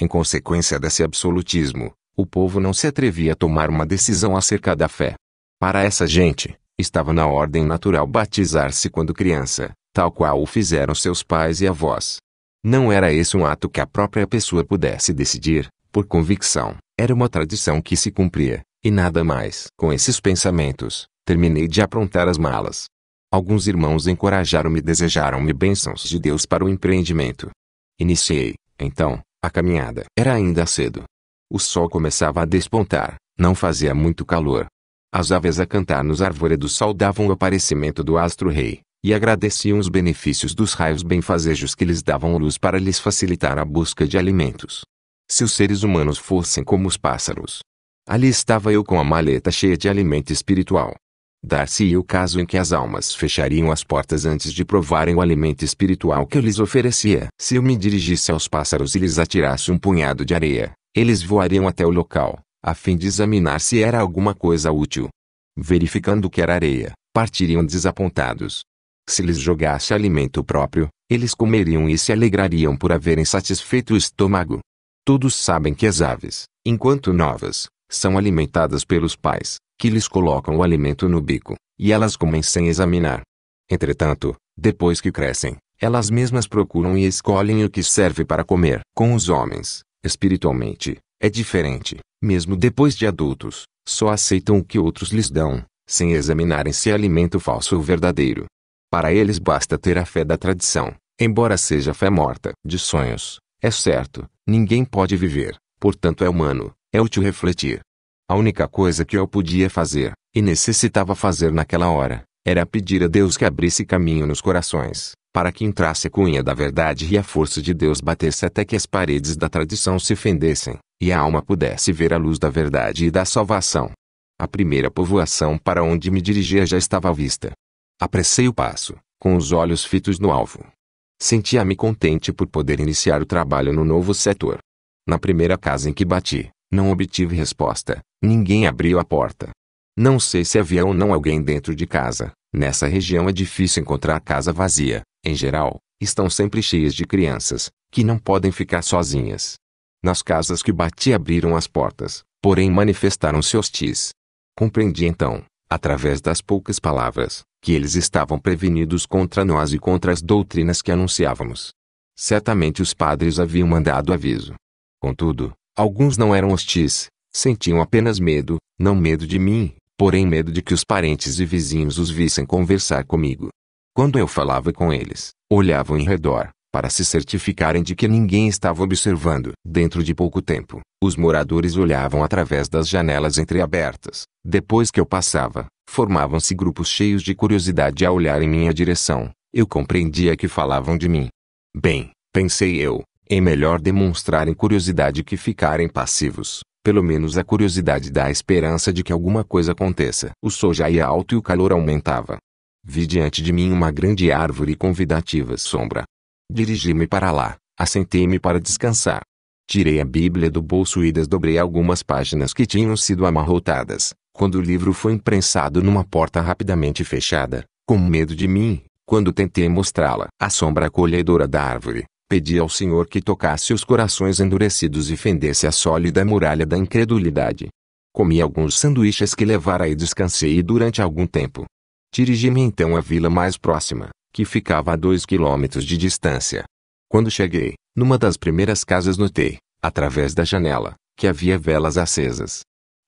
Em consequência desse absolutismo, o povo não se atrevia a tomar uma decisão acerca da fé. Para essa gente, estava na ordem natural batizar-se quando criança, tal qual o fizeram seus pais e avós. Não era esse um ato que a própria pessoa pudesse decidir, por convicção. Era uma tradição que se cumpria, e nada mais. Com esses pensamentos, terminei de aprontar as malas. Alguns irmãos encorajaram-me e desejaram-me bênçãos de Deus para o empreendimento. Iniciei, então, a caminhada. Era ainda cedo. O sol começava a despontar, não fazia muito calor. As aves a cantar nos arvoredos saudavam o aparecimento do astro-rei e agradeciam os benefícios dos raios benfazejos que lhes davam luz para lhes facilitar a busca de alimentos. Se os seres humanos fossem como os pássaros, ali estava eu com a maleta cheia de alimento espiritual. Dar-se-ia o caso em que as almas fechariam as portas antes de provarem o alimento espiritual que eu lhes oferecia. Se eu me dirigisse aos pássaros e lhes atirasse um punhado de areia, eles voariam até o local, a fim de examinar se era alguma coisa útil. Verificando que era areia, partiriam desapontados. Se lhes jogasse alimento próprio, eles comeriam e se alegrariam por haverem satisfeito o estômago. Todos sabem que as aves, enquanto novas, são alimentadas pelos pais, que lhes colocam o alimento no bico, e elas comem sem examinar. Entretanto, depois que crescem, elas mesmas procuram e escolhem o que serve para comer. Com os homens, espiritualmente, é diferente. Mesmo depois de adultos, só aceitam o que outros lhes dão, sem examinarem se é alimento falso ou verdadeiro. Para eles basta ter a fé da tradição, embora seja fé morta. De sonhos, é certo, ninguém pode viver, portanto é humano, é útil refletir. A única coisa que eu podia fazer, e necessitava fazer naquela hora, era pedir a Deus que abrisse caminho nos corações, para que entrasse a cunha da verdade e a força de Deus batesse até que as paredes da tradição se fendessem, e a alma pudesse ver a luz da verdade e da salvação. A primeira povoação para onde me dirigia já estava à vista. Apressei o passo, com os olhos fitos no alvo. Sentia-me contente por poder iniciar o trabalho no novo setor. Na primeira casa em que bati, não obtive resposta. Ninguém abriu a porta. Não sei se havia ou não alguém dentro de casa. Nessa região é difícil encontrar casa vazia. Em geral, estão sempre cheias de crianças, que não podem ficar sozinhas. Nas casas que bati abriram as portas, porém manifestaram-se hostis. Compreendi então, através das poucas palavras, que eles estavam prevenidos contra nós e contra as doutrinas que anunciávamos. Certamente os padres haviam mandado aviso. Contudo, alguns não eram hostis, sentiam apenas medo, não medo de mim, porém medo de que os parentes e vizinhos os vissem conversar comigo. Quando eu falava com eles, olhavam em redor, para se certificarem de que ninguém estava observando. Dentro de pouco tempo, os moradores olhavam através das janelas entreabertas. Depois que eu passava, Formavam-se grupos cheios de curiosidade a olhar em minha direção. Eu compreendia que falavam de mim. Bem, pensei eu, é melhor demonstrarem curiosidade que ficarem passivos. Pelo menos a curiosidade dá a esperança de que alguma coisa aconteça. O sol já ia alto e o calor aumentava. Vi diante de mim uma grande árvore convidativa sombra. Dirigi-me para lá, assentei-me para descansar. Tirei a Bíblia do bolso e desdobrei algumas páginas que tinham sido amarrotadas. Quando o livro foi imprensado numa porta rapidamente fechada, com medo de mim, quando tentei mostrá-la, a sombra acolhedora da árvore, pedi ao Senhor que tocasse os corações endurecidos e fendesse a sólida muralha da incredulidade. Comi alguns sanduíches que levara e descansei durante algum tempo. Dirigi-me então à vila mais próxima, que ficava a dois quilômetros de distância. Quando cheguei, numa das primeiras casas notei, através da janela, que havia velas acesas.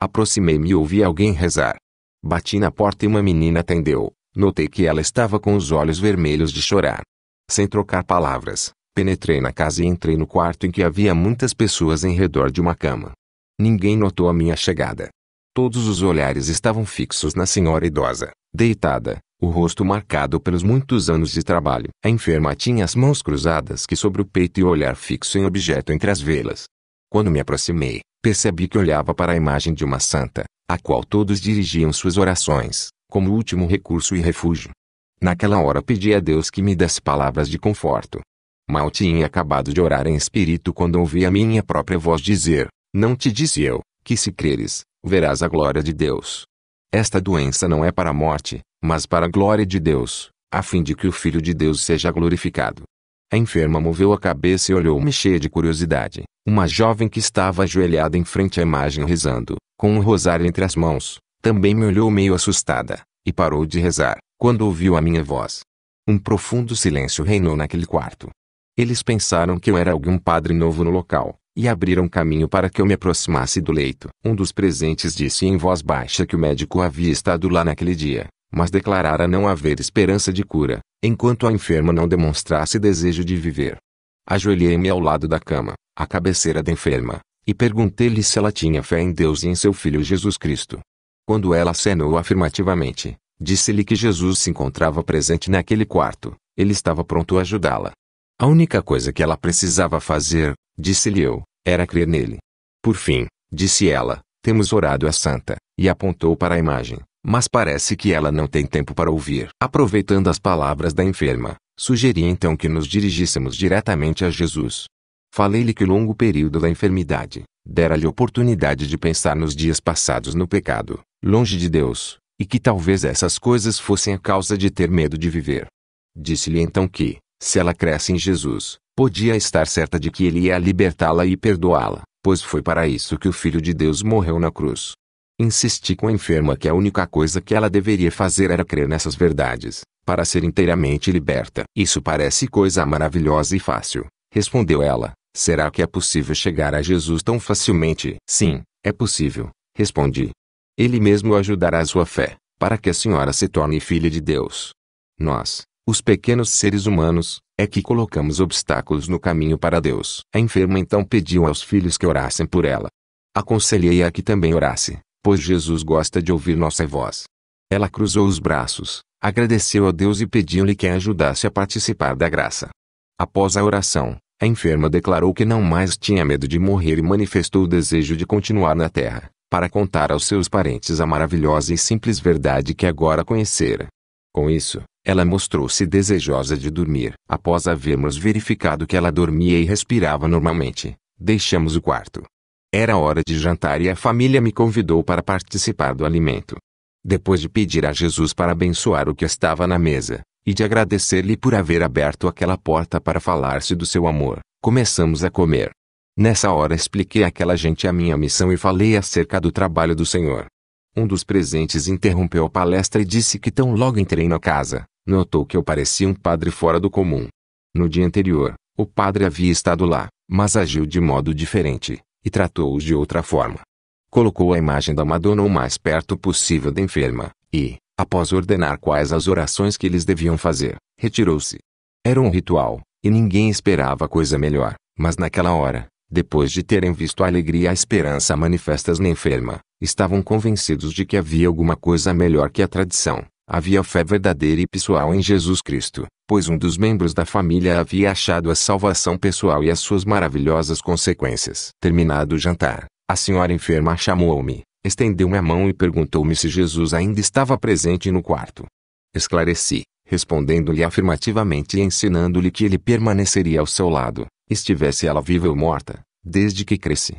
Aproximei-me e ouvi alguém rezar. Bati na porta e uma menina atendeu. Notei que ela estava com os olhos vermelhos de chorar. Sem trocar palavras, penetrei na casa e entrei no quarto em que havia muitas pessoas em redor de uma cama. Ninguém notou a minha chegada. Todos os olhares estavam fixos na senhora idosa, deitada, o rosto marcado pelos muitos anos de trabalho. A enferma tinha as mãos cruzadas que sobre o peito e o olhar fixo em objeto entre as velas. Quando me aproximei, Percebi que olhava para a imagem de uma santa, a qual todos dirigiam suas orações, como último recurso e refúgio. Naquela hora pedi a Deus que me desse palavras de conforto. Mal tinha acabado de orar em espírito quando ouvi a minha própria voz dizer: Não te disse eu, que se creres, verás a glória de Deus. Esta doença não é para a morte, mas para a glória de Deus, a fim de que o Filho de Deus seja glorificado. A enferma moveu a cabeça e olhou-me cheia de curiosidade. Uma jovem que estava ajoelhada em frente à imagem rezando, com um rosário entre as mãos, também me olhou meio assustada, e parou de rezar, quando ouviu a minha voz. Um profundo silêncio reinou naquele quarto. Eles pensaram que eu era algum padre novo no local, e abriram caminho para que eu me aproximasse do leito. Um dos presentes disse em voz baixa que o médico havia estado lá naquele dia, mas declarara não haver esperança de cura, enquanto a enferma não demonstrasse desejo de viver. Ajoelhei-me ao lado da cama, à cabeceira da enferma, e perguntei-lhe se ela tinha fé em Deus e em seu filho Jesus Cristo. Quando ela acenou afirmativamente, disse-lhe que Jesus se encontrava presente naquele quarto, ele estava pronto a ajudá-la. A única coisa que ela precisava fazer, disse-lhe eu, era crer nele. Por fim, disse ela, temos orado a santa, e apontou para a imagem. Mas parece que ela não tem tempo para ouvir. Aproveitando as palavras da enferma, sugeri então que nos dirigíssemos diretamente a Jesus. Falei-lhe que o longo período da enfermidade dera-lhe oportunidade de pensar nos dias passados no pecado, longe de Deus, e que talvez essas coisas fossem a causa de ter medo de viver. Disse-lhe então que, se ela cresce em Jesus, podia estar certa de que ele ia libertá-la e perdoá-la, pois foi para isso que o Filho de Deus morreu na cruz. Insisti com a enferma que a única coisa que ela deveria fazer era crer nessas verdades, para ser inteiramente liberta. Isso parece coisa maravilhosa e fácil, respondeu ela. Será que é possível chegar a Jesus tão facilmente? Sim, é possível, respondi. Ele mesmo ajudará a sua fé, para que a senhora se torne filha de Deus. Nós, os pequenos seres humanos, é que colocamos obstáculos no caminho para Deus. A enferma então pediu aos filhos que orassem por ela. Aconselhei-a que também orasse, pois Jesus gosta de ouvir nossa voz. Ela cruzou os braços, agradeceu a Deus e pediu-lhe que a ajudasse a participar da graça. Após a oração, a enferma declarou que não mais tinha medo de morrer e manifestou o desejo de continuar na terra, para contar aos seus parentes a maravilhosa e simples verdade que agora conhecera. Com isso, ela mostrou-se desejosa de dormir. Após havermos verificado que ela dormia e respirava normalmente, deixamos o quarto. Era hora de jantar e a família me convidou para participar do alimento. Depois de pedir a Jesus para abençoar o que estava na mesa, e de agradecer-lhe por haver aberto aquela porta para falar-se do seu amor, começamos a comer. Nessa hora expliquei àquela gente a minha missão e falei acerca do trabalho do Senhor. Um dos presentes interrompeu a palestra e disse que tão logo entrei na casa, notou que eu parecia um padre fora do comum. No dia anterior, o padre havia estado lá, mas agiu de modo diferente e tratou-os de outra forma. Colocou a imagem da Madonna o mais perto possível da enferma, e, após ordenar quais as orações que eles deviam fazer, retirou-se. Era um ritual, e ninguém esperava coisa melhor, mas naquela hora, depois de terem visto a alegria e a esperança manifestas na enferma, estavam convencidos de que havia alguma coisa melhor que a tradição, havia fé verdadeira e pessoal em Jesus Cristo, pois um dos membros da família havia achado a salvação pessoal e as suas maravilhosas consequências. Terminado o jantar, a senhora enferma chamou-me, estendeu-me a mão e perguntou-me se Jesus ainda estava presente no quarto. Esclareci, respondendo-lhe afirmativamente e ensinando-lhe que ele permaneceria ao seu lado, estivesse ela viva ou morta, desde que cresce.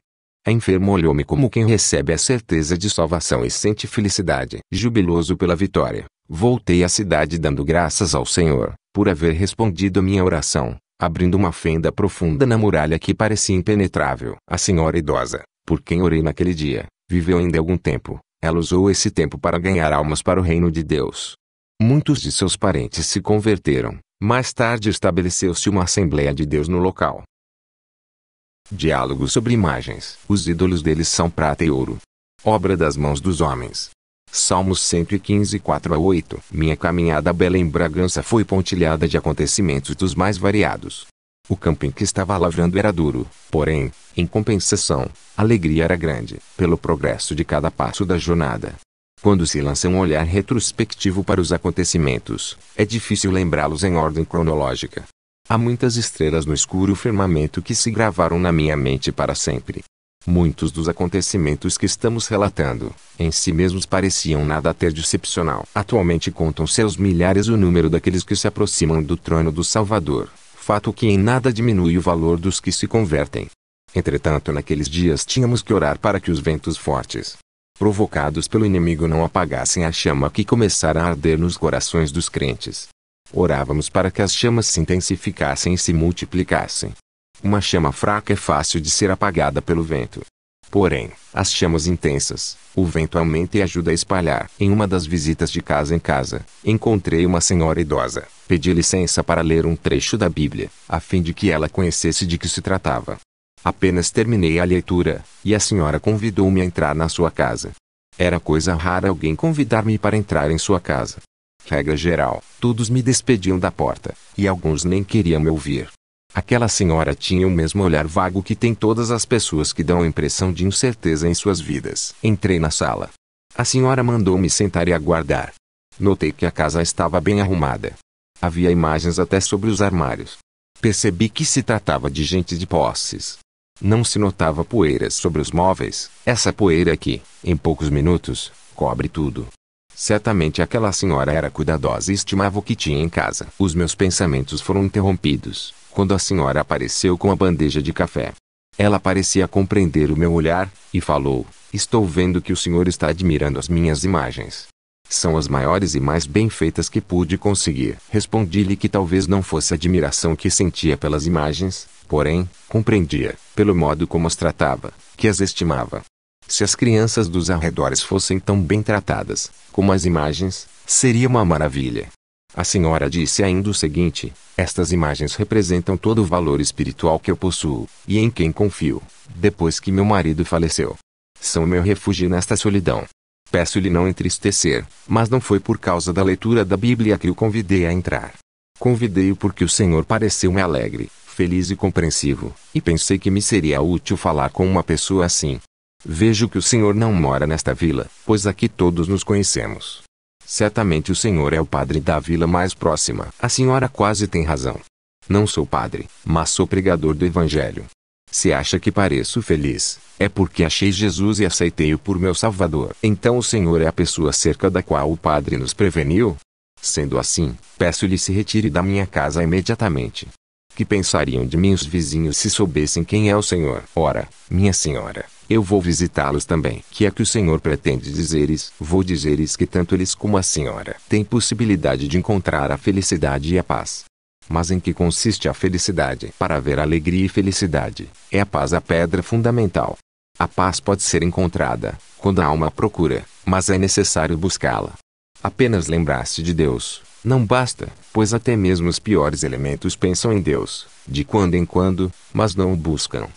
A enferma olhou-me como quem recebe a certeza de salvação e sente felicidade, jubiloso pela vitória. Voltei à cidade dando graças ao Senhor, por haver respondido a minha oração, abrindo uma fenda profunda na muralha que parecia impenetrável. A senhora idosa, por quem orei naquele dia, viveu ainda algum tempo. Ela usou esse tempo para ganhar almas para o reino de Deus. Muitos de seus parentes se converteram. Mais tarde estabeleceu-se uma Assembleia de Deus no local. Diálogo sobre imagens. Os ídolos deles são prata e ouro. Obra das mãos dos homens. Salmos 115, 4 a 8. Minha caminhada a Belém Bragança foi pontilhada de acontecimentos dos mais variados. O campo em que estava lavrando era duro, porém, em compensação, a alegria era grande, pelo progresso de cada passo da jornada. Quando se lança um olhar retrospectivo para os acontecimentos, é difícil lembrá-los em ordem cronológica. Há muitas estrelas no escuro firmamento que se gravaram na minha mente para sempre. Muitos dos acontecimentos que estamos relatando, em si mesmos pareciam nada ter de excepcional. Atualmente contam-se aos milhares o número daqueles que se aproximam do trono do Salvador, fato que em nada diminui o valor dos que se convertem. Entretanto, naqueles dias tínhamos que orar para que os ventos fortes, provocados pelo inimigo, não apagassem a chama que começara a arder nos corações dos crentes. Orávamos para que as chamas se intensificassem e se multiplicassem. Uma chama fraca é fácil de ser apagada pelo vento. Porém, as chamas intensas, o vento aumenta e ajuda a espalhar. Em uma das visitas de casa em casa, encontrei uma senhora idosa. Pedi licença para ler um trecho da Bíblia, a fim de que ela conhecesse de que se tratava. Apenas terminei a leitura, e a senhora convidou-me a entrar na sua casa. Era coisa rara alguém convidar-me para entrar em sua casa. Regra geral, todos me despediam da porta, e alguns nem queriam me ouvir. Aquela senhora tinha o mesmo olhar vago que tem todas as pessoas que dão a impressão de incerteza em suas vidas. Entrei na sala. A senhora mandou-me sentar e aguardar. Notei que a casa estava bem arrumada. Havia imagens até sobre os armários. Percebi que se tratava de gente de posses. Não se notava poeira sobre os móveis, essa poeira que, em poucos minutos, cobre tudo. Certamente aquela senhora era cuidadosa e estimava o que tinha em casa. Os meus pensamentos foram interrompidos quando a senhora apareceu com a bandeja de café. Ela parecia compreender o meu olhar, e falou: Estou vendo que o senhor está admirando as minhas imagens. São as maiores e mais bem feitas que pude conseguir. Respondi-lhe que talvez não fosse a admiração que sentia pelas imagens, porém, compreendia, pelo modo como as tratava, que as estimava. Se as crianças dos arredores fossem tão bem tratadas, como as imagens, seria uma maravilha. A senhora disse ainda o seguinte: Estas imagens representam todo o valor espiritual que eu possuo, e em quem confio, depois que meu marido faleceu. São meu refúgio nesta solidão. Peço-lhe não entristecer, mas não foi por causa da leitura da Bíblia que o convidei a entrar. Convidei-o porque o Senhor pareceu-me alegre, feliz e compreensivo, e pensei que me seria útil falar com uma pessoa assim. Vejo que o Senhor não mora nesta vila, pois aqui todos nos conhecemos. Certamente o senhor é o padre da vila mais próxima. A senhora quase tem razão. Não sou padre, mas sou pregador do evangelho. Se acha que pareço feliz, é porque achei Jesus e aceitei-o por meu Salvador. Então o Senhor é a pessoa acerca da qual o Padre nos preveniu? Sendo assim, peço-lhe se retire da minha casa imediatamente. Que pensariam de mim os vizinhos se soubessem quem é o Senhor? Ora, minha senhora, eu vou visitá-los também. Que é que o senhor pretende dizeres? Vou dizeres que tanto eles como a senhora têm possibilidade de encontrar a felicidade e a paz. Mas em que consiste a felicidade? Para haver alegria e felicidade, é a paz a pedra fundamental. A paz pode ser encontrada, quando a alma procura, mas é necessário buscá-la. Apenas lembrar-se de Deus, não basta, pois até mesmo os piores elementos pensam em Deus, de quando em quando, mas não o buscam.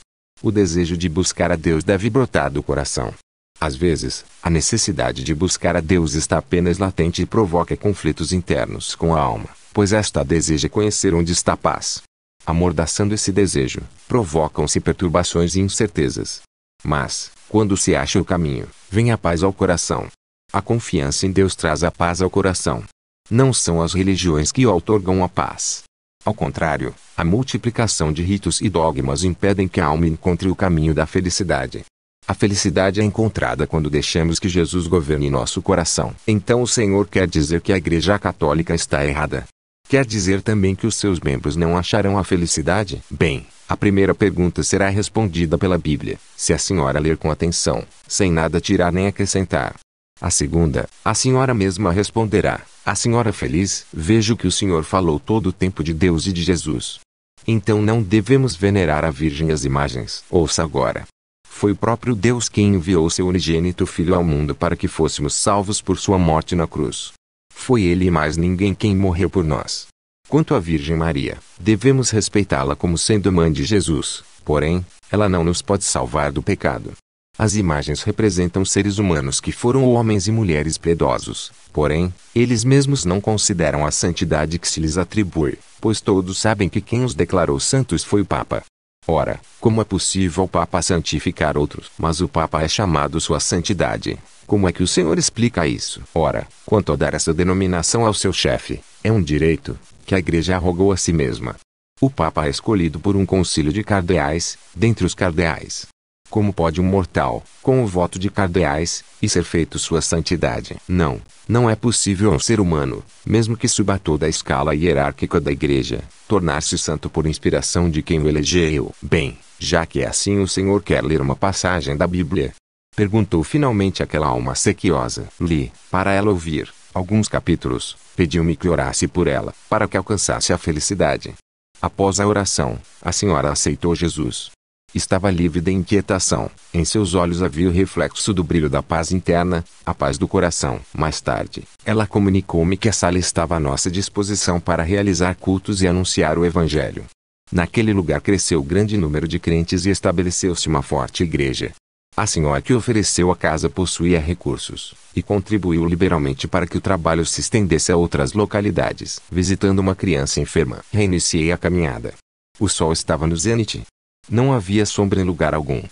O desejo de buscar a Deus deve brotar do coração. Às vezes, a necessidade de buscar a Deus está apenas latente e provoca conflitos internos com a alma, pois esta deseja conhecer onde está a paz. Amordaçando esse desejo, provocam-se perturbações e incertezas. Mas, quando se acha o caminho, vem a paz ao coração. A confiança em Deus traz a paz ao coração. Não são as religiões que o otorgam a paz, ao contrário, a multiplicação de ritos e dogmas impedem que a alma encontre o caminho da felicidade. A felicidade é encontrada quando deixamos que Jesus governe nosso coração. Então o Senhor quer dizer que a Igreja Católica está errada. Quer dizer também que os seus membros não acharão a felicidade? Bem, a primeira pergunta será respondida pela Bíblia, se a senhora ler com atenção, sem nada tirar nem acrescentar. A segunda, a senhora mesma responderá: A senhora feliz, vejo que o senhor falou todo o tempo de Deus e de Jesus. Então não devemos venerar a Virgem as imagens. Ouça agora. Foi o próprio Deus quem enviou seu unigênito Filho ao mundo para que fôssemos salvos por sua morte na cruz. Foi ele e mais ninguém quem morreu por nós. Quanto à Virgem Maria, devemos respeitá-la como sendo mãe de Jesus, porém, ela não nos pode salvar do pecado. As imagens representam seres humanos que foram homens e mulheres piedosos, porém, eles mesmos não consideram a santidade que se lhes atribui, pois todos sabem que quem os declarou santos foi o Papa. Ora, como é possível o Papa santificar outros? Mas o Papa é chamado sua santidade. Como é que o Senhor explica isso? Ora, quanto a dar essa denominação ao seu chefe, é um direito que a Igreja arrogou a si mesma. O Papa é escolhido por um concílio de cardeais, dentre os cardeais, como pode um mortal, com o voto de cardeais, e ser feito sua santidade? Não, não é possível a um ser humano, mesmo que suba toda a escala hierárquica da igreja, tornar-se santo por inspiração de quem o elegeu. Bem, já que é assim o Senhor quer ler uma passagem da Bíblia. Perguntou finalmente aquela alma sequiosa. Li, para ela ouvir, alguns capítulos, pediu-me que orasse por ela, para que alcançasse a felicidade. Após a oração, a senhora aceitou Jesus. Estava livre da inquietação. Em seus olhos havia o reflexo do brilho da paz interna, a paz do coração. Mais tarde, ela comunicou-me que a sala estava à nossa disposição para realizar cultos e anunciar o Evangelho. Naquele lugar cresceu grande número de crentes e estabeleceu-se uma forte igreja. A senhora que ofereceu a casa possuía recursos e contribuiu liberalmente para que o trabalho se estendesse a outras localidades. Visitando uma criança enferma, reiniciei a caminhada. O sol estava no zênite não havia sombra em lugar algum.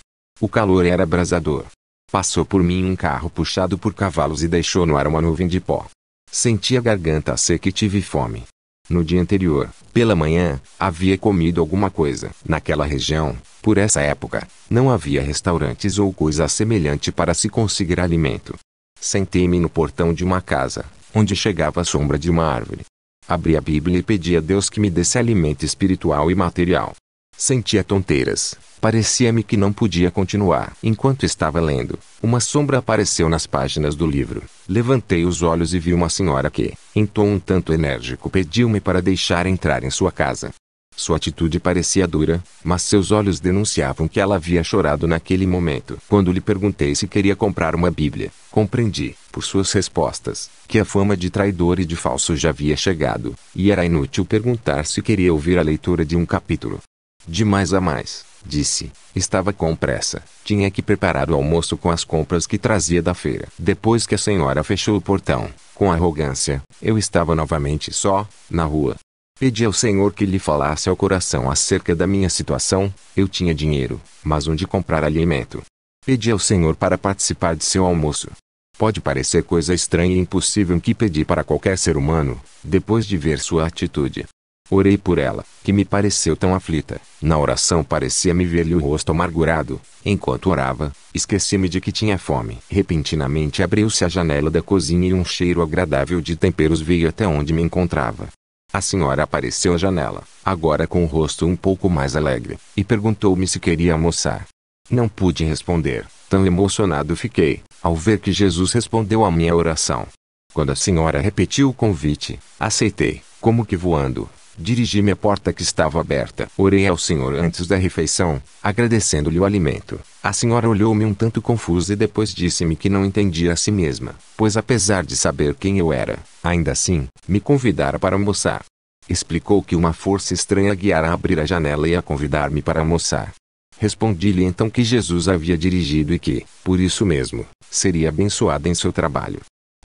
O calor era abrasador. Passou por mim um carro puxado por cavalos e deixou no ar uma nuvem de pó. Senti a garganta seca e tive fome. No dia anterior, pela manhã, havia comido alguma coisa. Naquela região, por essa época, não havia restaurantes ou coisa semelhante para se conseguir alimento. Sentei-me no portão de uma casa, onde chegava a sombra de uma árvore. Abri a Bíblia e pedi a Deus que me desse alimento espiritual e material. Sentia tonteiras. Parecia-me que não podia continuar. Enquanto estava lendo, uma sombra apareceu nas páginas do livro. Levantei os olhos e vi uma senhora que, em tom um tanto enérgico, pediu-me para deixar entrar em sua casa. Sua atitude parecia dura, mas seus olhos denunciavam que ela havia chorado naquele momento. Quando lhe perguntei se queria comprar uma Bíblia, compreendi, por suas respostas, que a fama de traidor e de falso já havia chegado, e era inútil perguntar se queria ouvir a leitura de um capítulo. De mais a mais, disse. Estava com pressa. Tinha que preparar o almoço com as compras que trazia da feira. Depois que a senhora fechou o portão, com arrogância, eu estava novamente só, na rua. Pedi ao senhor que lhe falasse ao coração acerca da minha situação. Eu tinha dinheiro, mas onde comprar alimento? Pedi ao senhor para participar de seu almoço. Pode parecer coisa estranha e impossível que pedi para qualquer ser humano, depois de ver sua atitude. Orei por ela, que me pareceu tão aflita. Na oração parecia-me ver-lhe o rosto amargurado. Enquanto orava, esqueci-me de que tinha fome. Repentinamente abriu-se a janela da cozinha e um cheiro agradável de temperos veio até onde me encontrava. A senhora apareceu à janela, agora com o rosto um pouco mais alegre, e perguntou-me se queria almoçar. Não pude responder, tão emocionado fiquei, ao ver que Jesus respondeu à minha oração. Quando a senhora repetiu o convite, aceitei, como que voando, Dirigi-me à porta que estava aberta. Orei ao senhor antes da refeição, agradecendo-lhe o alimento. A senhora olhou-me um tanto confusa e depois disse-me que não entendia a si mesma, pois apesar de saber quem eu era, ainda assim, me convidara para almoçar. Explicou que uma força estranha guiara a abrir a janela e a convidar-me para almoçar. Respondi-lhe então que Jesus havia dirigido e que, por isso mesmo, seria abençoada em seu trabalho.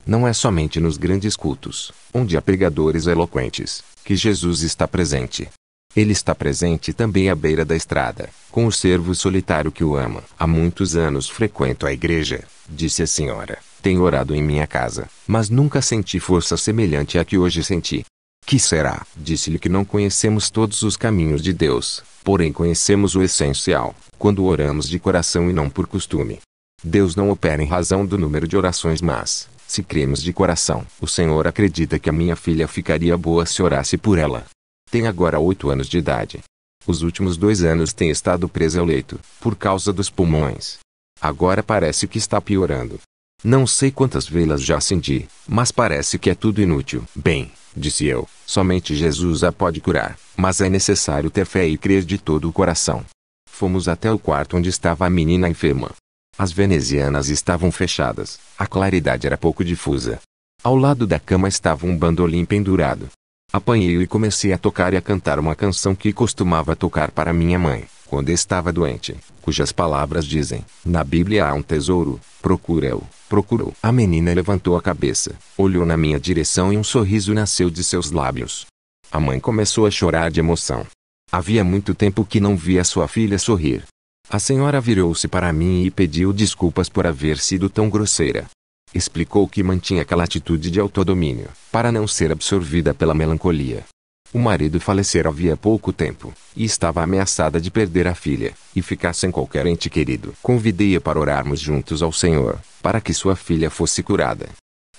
Não é somente nos grandes cultos, onde há pregadores eloquentes, que Jesus está presente. Ele está presente também à beira da estrada, com o servo solitário que o ama. Há muitos anos frequento a igreja, disse a senhora. Tenho orado em minha casa, mas nunca senti força semelhante à que hoje senti. Que será? Disse-lhe que não conhecemos todos os caminhos de Deus, porém conhecemos o essencial, quando oramos de coração e não por costume. Deus não opera em razão do número de orações, mas se cremos de coração, o Senhor acredita que a minha filha ficaria boa se orasse por ela. Tem agora oito anos de idade. Os últimos dois anos tem estado presa ao leito, por causa dos pulmões. Agora parece que está piorando. Não sei quantas velas já acendi, mas parece que é tudo inútil. Bem, disse eu, somente Jesus a pode curar, mas é necessário ter fé e crer de todo o coração. Fomos até o quarto onde estava a menina enferma. As venezianas estavam fechadas, a claridade era pouco difusa. Ao lado da cama estava um bandolim pendurado. Apanhei-o e comecei a tocar e a cantar uma canção que costumava tocar para minha mãe, quando estava doente, cujas palavras dizem: Na Bíblia há um tesouro, procura-o, procurou. A menina levantou a cabeça, olhou na minha direção e um sorriso nasceu de seus lábios. A mãe começou a chorar de emoção. Havia muito tempo que não via sua filha sorrir. A senhora virou-se para mim e pediu desculpas por haver sido tão grosseira. Explicou que mantinha aquela atitude de autodomínio, para não ser absorvida pela melancolia. O marido falecera havia pouco tempo, e estava ameaçada de perder a filha, e ficar sem qualquer ente querido. Convidei-a para orarmos juntos ao Senhor, para que sua filha fosse curada.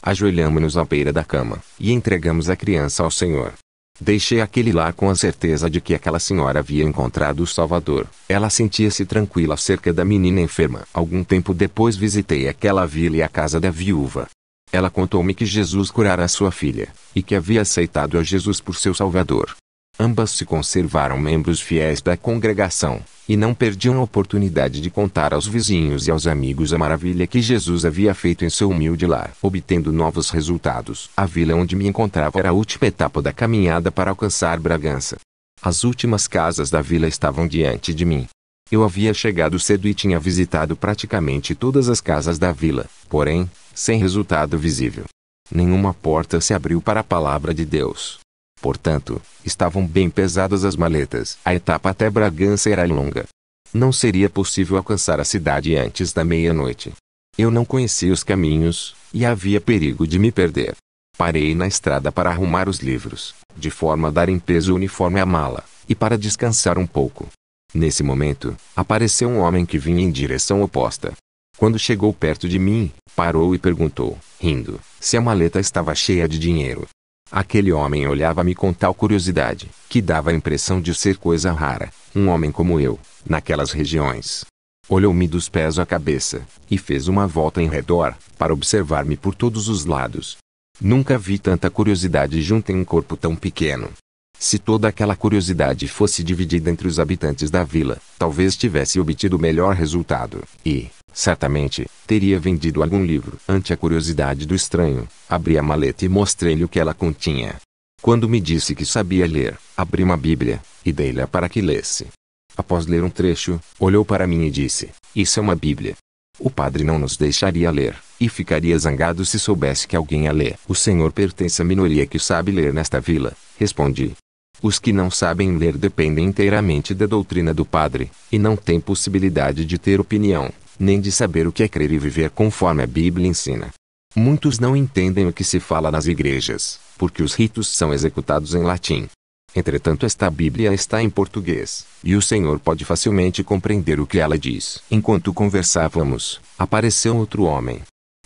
Ajoelhamos-nos à beira da cama, e entregamos a criança ao Senhor. Deixei aquele lar com a certeza de que aquela senhora havia encontrado o Salvador. Ela sentia-se tranquila acerca da menina enferma. Algum tempo depois visitei aquela vila e a casa da viúva. Ela contou-me que Jesus curara sua filha, e que havia aceitado a Jesus por seu Salvador. Ambas se conservaram membros fiéis da congregação, e não perdiam a oportunidade de contar aos vizinhos e aos amigos a maravilha que Jesus havia feito em seu humilde lar, obtendo novos resultados. A vila onde me encontrava era a última etapa da caminhada para alcançar Bragança. As últimas casas da vila estavam diante de mim. Eu havia chegado cedo e tinha visitado praticamente todas as casas da vila, porém, sem resultado visível. Nenhuma porta se abriu para a palavra de Deus. Portanto, estavam bem pesadas as maletas. A etapa até Bragança era longa. Não seria possível alcançar a cidade antes da meia-noite. Eu não conhecia os caminhos, e havia perigo de me perder. Parei na estrada para arrumar os livros, de forma a dar em peso uniforme à mala, e para descansar um pouco. Nesse momento, apareceu um homem que vinha em direção oposta. Quando chegou perto de mim, parou e perguntou, rindo, se a maleta estava cheia de dinheiro. Aquele homem olhava-me com tal curiosidade, que dava a impressão de ser coisa rara, um homem como eu, naquelas regiões. Olhou-me dos pés à cabeça, e fez uma volta em redor, para observar-me por todos os lados. Nunca vi tanta curiosidade junto em um corpo tão pequeno. Se toda aquela curiosidade fosse dividida entre os habitantes da vila, talvez tivesse obtido melhor resultado, e, Certamente, teria vendido algum livro. Ante a curiosidade do estranho, abri a maleta e mostrei-lhe o que ela continha. Quando me disse que sabia ler, abri uma Bíblia e dei-lhe para que lesse. Após ler um trecho, olhou para mim e disse: Isso é uma Bíblia. O padre não nos deixaria ler, e ficaria zangado se soubesse que alguém a lê. O senhor pertence à minoria que sabe ler nesta vila, respondi. Os que não sabem ler dependem inteiramente da doutrina do padre, e não têm possibilidade de ter opinião nem de saber o que é crer e viver conforme a Bíblia ensina. Muitos não entendem o que se fala nas igrejas, porque os ritos são executados em latim. Entretanto, esta Bíblia está em português, e o Senhor pode facilmente compreender o que ela diz. Enquanto conversávamos, apareceu outro homem.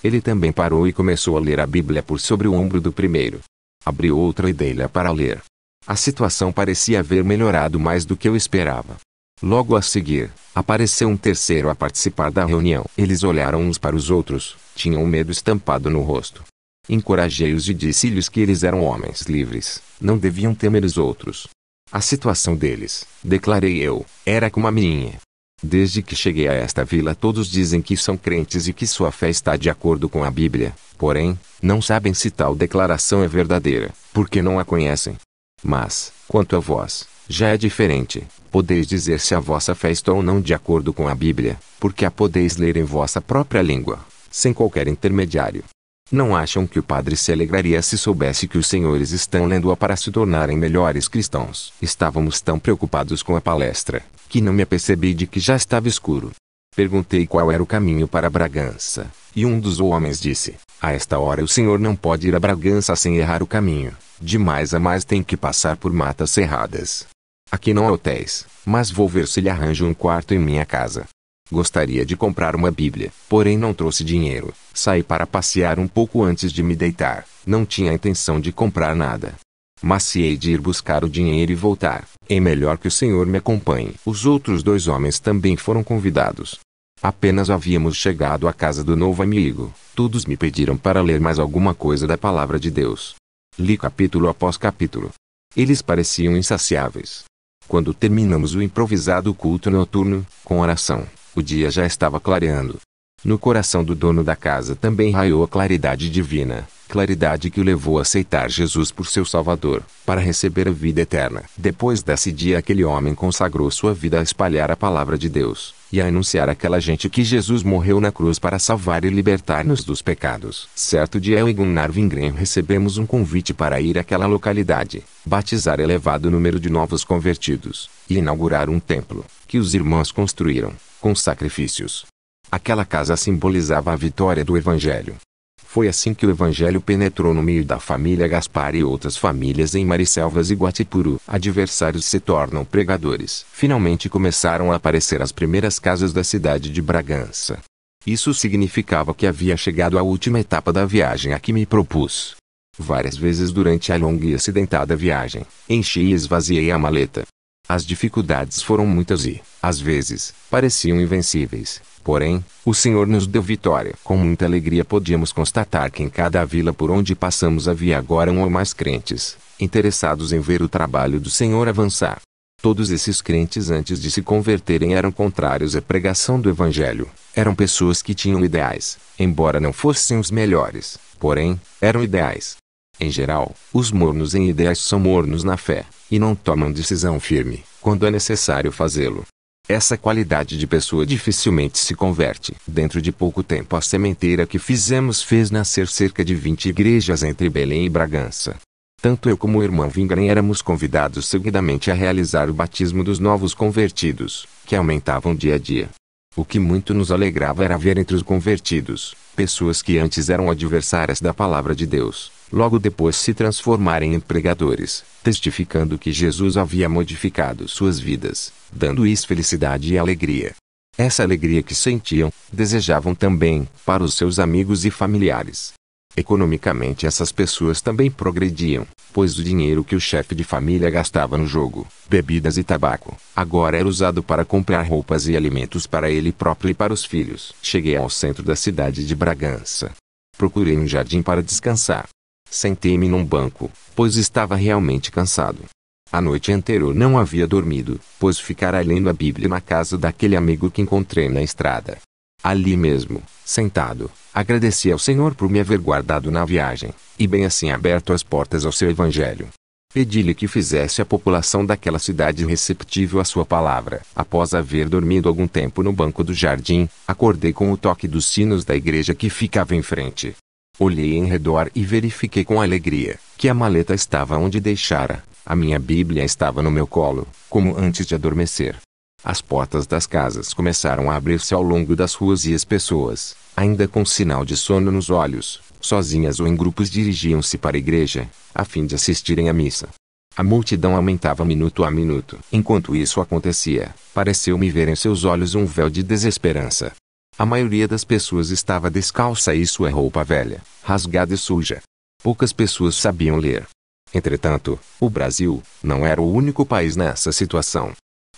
Ele também parou e começou a ler a Bíblia por sobre o ombro do primeiro. Abriu outra e para ler. A situação parecia haver melhorado mais do que eu esperava. Logo a seguir, apareceu um terceiro a participar da reunião. Eles olharam uns para os outros, tinham medo estampado no rosto. Encorajei-os e disse-lhes que eles eram homens livres, não deviam temer os outros. A situação deles, declarei eu, era como a minha. Desde que cheguei a esta vila, todos dizem que são crentes e que sua fé está de acordo com a Bíblia, porém, não sabem se tal declaração é verdadeira, porque não a conhecem. Mas, quanto a vós, já é diferente podeis dizer se a vossa fé está ou não de acordo com a Bíblia, porque a podeis ler em vossa própria língua, sem qualquer intermediário. Não acham que o padre se alegraria se soubesse que os senhores estão lendo-a para se tornarem melhores cristãos? Estávamos tão preocupados com a palestra, que não me apercebi de que já estava escuro. Perguntei qual era o caminho para Bragança, e um dos homens disse: A esta hora o senhor não pode ir a Bragança sem errar o caminho, de mais a mais tem que passar por matas cerradas, Aqui não há hotéis, mas vou ver se lhe arranjo um quarto em minha casa. Gostaria de comprar uma Bíblia, porém não trouxe dinheiro. Saí para passear um pouco antes de me deitar. Não tinha intenção de comprar nada. Mas se hei de ir buscar o dinheiro e voltar, é melhor que o senhor me acompanhe. Os outros dois homens também foram convidados. Apenas havíamos chegado à casa do novo amigo. Todos me pediram para ler mais alguma coisa da palavra de Deus. Li capítulo após capítulo. Eles pareciam insaciáveis. Quando terminamos o improvisado culto noturno, com oração, o dia já estava clareando. No coração do dono da casa também raiou a claridade divina, claridade que o levou a aceitar Jesus por seu Salvador, para receber a vida eterna. Depois desse dia, aquele homem consagrou sua vida a espalhar a palavra de Deus e a anunciar àquela gente que Jesus morreu na cruz para salvar e libertar-nos dos pecados. Certo dia, eu e Gunnar Vingren recebemos um convite para ir àquela localidade, batizar elevado número de novos convertidos, e inaugurar um templo, que os irmãos construíram, com sacrifícios. Aquela casa simbolizava a vitória do Evangelho, foi assim que o evangelho penetrou no meio da família Gaspar e outras famílias em Maricelvas e Guatipuru. Adversários se tornam pregadores. Finalmente começaram a aparecer as primeiras casas da cidade de Bragança. Isso significava que havia chegado à última etapa da viagem a que me propus. Várias vezes durante a longa e acidentada viagem, enchi e esvaziei a maleta. As dificuldades foram muitas e, às vezes, pareciam invencíveis, Porém, o Senhor nos deu vitória. Com muita alegria podíamos constatar que em cada vila por onde passamos havia agora um ou mais crentes, interessados em ver o trabalho do Senhor avançar. Todos esses crentes antes de se converterem eram contrários à pregação do Evangelho. Eram pessoas que tinham ideais, embora não fossem os melhores, porém, eram ideais. Em geral, os mornos em ideais são mornos na fé, e não tomam decisão firme, quando é necessário fazê-lo. Essa qualidade de pessoa dificilmente se converte. Dentro de pouco tempo, a sementeira que fizemos fez nascer cerca de 20 igrejas entre Belém e Bragança. Tanto eu como o irmão Vingren éramos convidados seguidamente a realizar o batismo dos novos convertidos, que aumentavam dia a dia. O que muito nos alegrava era ver entre os convertidos, pessoas que antes eram adversárias da palavra de Deus, logo depois se transformaram em empregadores, testificando que Jesus havia modificado suas vidas, dando-lhes felicidade e alegria. Essa alegria que sentiam, desejavam também para os seus amigos e familiares. Economicamente, essas pessoas também progrediam, pois o dinheiro que o chefe de família gastava no jogo, bebidas e tabaco, agora era usado para comprar roupas e alimentos para ele próprio e para os filhos. Cheguei ao centro da cidade de Bragança. Procurei um jardim para descansar. Sentei-me num banco, pois estava realmente cansado. A noite anterior não havia dormido, pois ficara lendo a Bíblia na casa daquele amigo que encontrei na estrada. Ali mesmo, sentado, agradeci ao Senhor por me haver guardado na viagem, e bem assim aberto as portas ao seu Evangelho. Pedi-lhe que fizesse a população daquela cidade receptível à sua palavra. Após haver dormido algum tempo no banco do jardim, acordei com o toque dos sinos da igreja que ficava em frente. Olhei em redor e verifiquei com alegria que a maleta estava onde deixara. A minha Bíblia estava no meu colo, como antes de adormecer. As portas das casas começaram a abrir-se ao longo das ruas e as pessoas, ainda com sinal de sono nos olhos, sozinhas ou em grupos dirigiam-se para a igreja, a fim de assistirem à missa. A multidão aumentava minuto a minuto. Enquanto isso acontecia, pareceu-me ver em seus olhos um véu de desesperança, a maioria das pessoas estava descalça e sua roupa velha, rasgada e suja. Poucas pessoas sabiam ler. Entretanto, o Brasil não era o único país nessa situação.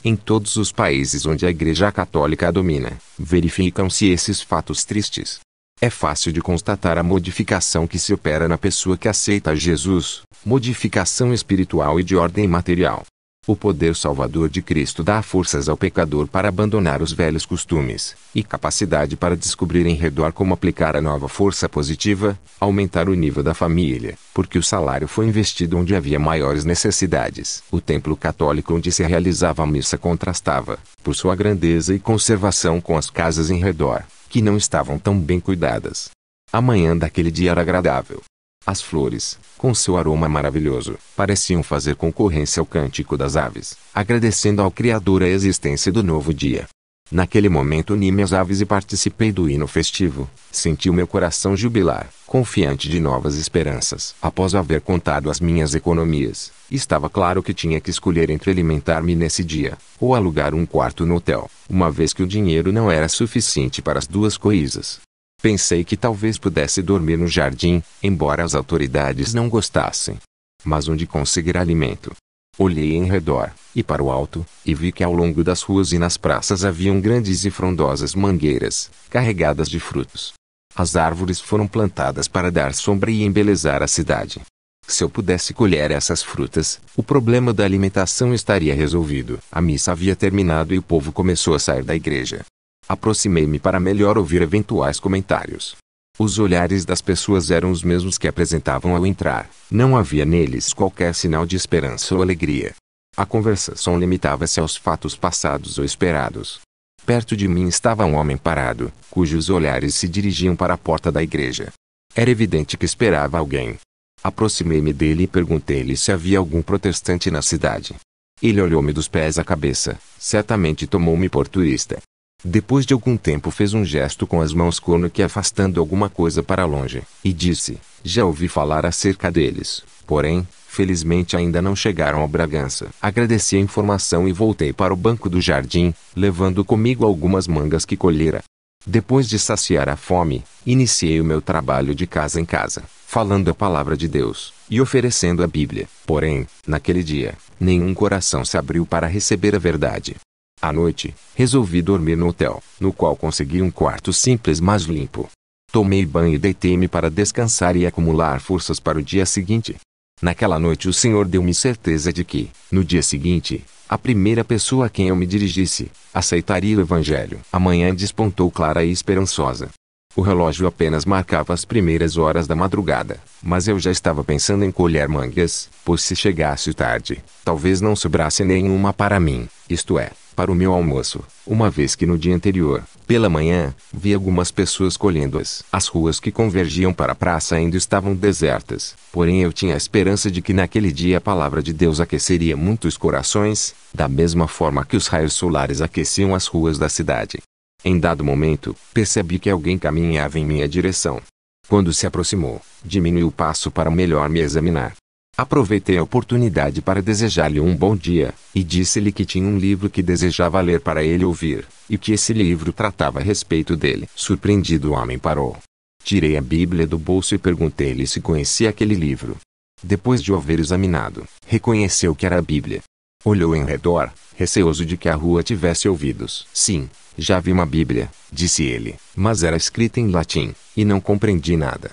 Em todos os países onde a Igreja Católica domina, verificam-se esses fatos tristes. É fácil de constatar a modificação que se opera na pessoa que aceita Jesus, modificação espiritual e de ordem material. O poder salvador de Cristo dá forças ao pecador para abandonar os velhos costumes, e capacidade para descobrir em redor como aplicar a nova força positiva, aumentar o nível da família, porque o salário foi investido onde havia maiores necessidades. O templo católico onde se realizava a missa contrastava, por sua grandeza e conservação com as casas em redor, que não estavam tão bem cuidadas. A manhã daquele dia era agradável, as flores, com seu aroma maravilhoso, pareciam fazer concorrência ao cântico das aves, agradecendo ao Criador a existência do novo dia. Naquele momento uni minhas aves e participei do hino festivo. Senti o meu coração jubilar, confiante de novas esperanças. Após haver contado as minhas economias, estava claro que tinha que escolher entre alimentar-me nesse dia, ou alugar um quarto no hotel, uma vez que o dinheiro não era suficiente para as duas coisas. Pensei que talvez pudesse dormir no jardim, embora as autoridades não gostassem. Mas onde conseguir alimento? Olhei em redor, e para o alto, e vi que ao longo das ruas e nas praças haviam grandes e frondosas mangueiras, carregadas de frutos. As árvores foram plantadas para dar sombra e embelezar a cidade. Se eu pudesse colher essas frutas, o problema da alimentação estaria resolvido. A missa havia terminado e o povo começou a sair da igreja. Aproximei-me para melhor ouvir eventuais comentários. Os olhares das pessoas eram os mesmos que apresentavam ao entrar. Não havia neles qualquer sinal de esperança ou alegria. A conversação limitava-se aos fatos passados ou esperados. Perto de mim estava um homem parado, cujos olhares se dirigiam para a porta da igreja. Era evidente que esperava alguém. Aproximei-me dele e perguntei-lhe se havia algum protestante na cidade. Ele olhou-me dos pés à cabeça, certamente tomou-me por turista. Depois de algum tempo fez um gesto com as mãos como que afastando alguma coisa para longe, e disse, já ouvi falar acerca deles, porém, felizmente ainda não chegaram a Bragança. Agradeci a informação e voltei para o banco do jardim, levando comigo algumas mangas que colhera. Depois de saciar a fome, iniciei o meu trabalho de casa em casa, falando a palavra de Deus e oferecendo a Bíblia. Porém, naquele dia, nenhum coração se abriu para receber a verdade. À noite, resolvi dormir no hotel, no qual consegui um quarto simples mas limpo. Tomei banho e deitei-me para descansar e acumular forças para o dia seguinte. Naquela noite o Senhor deu-me certeza de que, no dia seguinte, a primeira pessoa a quem eu me dirigisse, aceitaria o Evangelho. Amanhã despontou clara e esperançosa. O relógio apenas marcava as primeiras horas da madrugada, mas eu já estava pensando em colher mangas, pois se chegasse tarde, talvez não sobrasse nenhuma para mim, isto é, para o meu almoço, uma vez que no dia anterior, pela manhã, vi algumas pessoas colhendo-as. As ruas que convergiam para a praça ainda estavam desertas, porém eu tinha a esperança de que naquele dia a palavra de Deus aqueceria muitos corações, da mesma forma que os raios solares aqueciam as ruas da cidade. Em dado momento, percebi que alguém caminhava em minha direção. Quando se aproximou, diminuiu o passo para melhor me examinar. Aproveitei a oportunidade para desejar-lhe um bom dia, e disse-lhe que tinha um livro que desejava ler para ele ouvir, e que esse livro tratava a respeito dele. Surpreendido, o homem parou. Tirei a Bíblia do bolso e perguntei-lhe se conhecia aquele livro. Depois de o haver examinado, reconheceu que era a Bíblia. Olhou em redor, receoso de que a rua tivesse ouvidos. Sim, já vi uma Bíblia, disse ele, mas era escrita em latim, e não compreendi nada.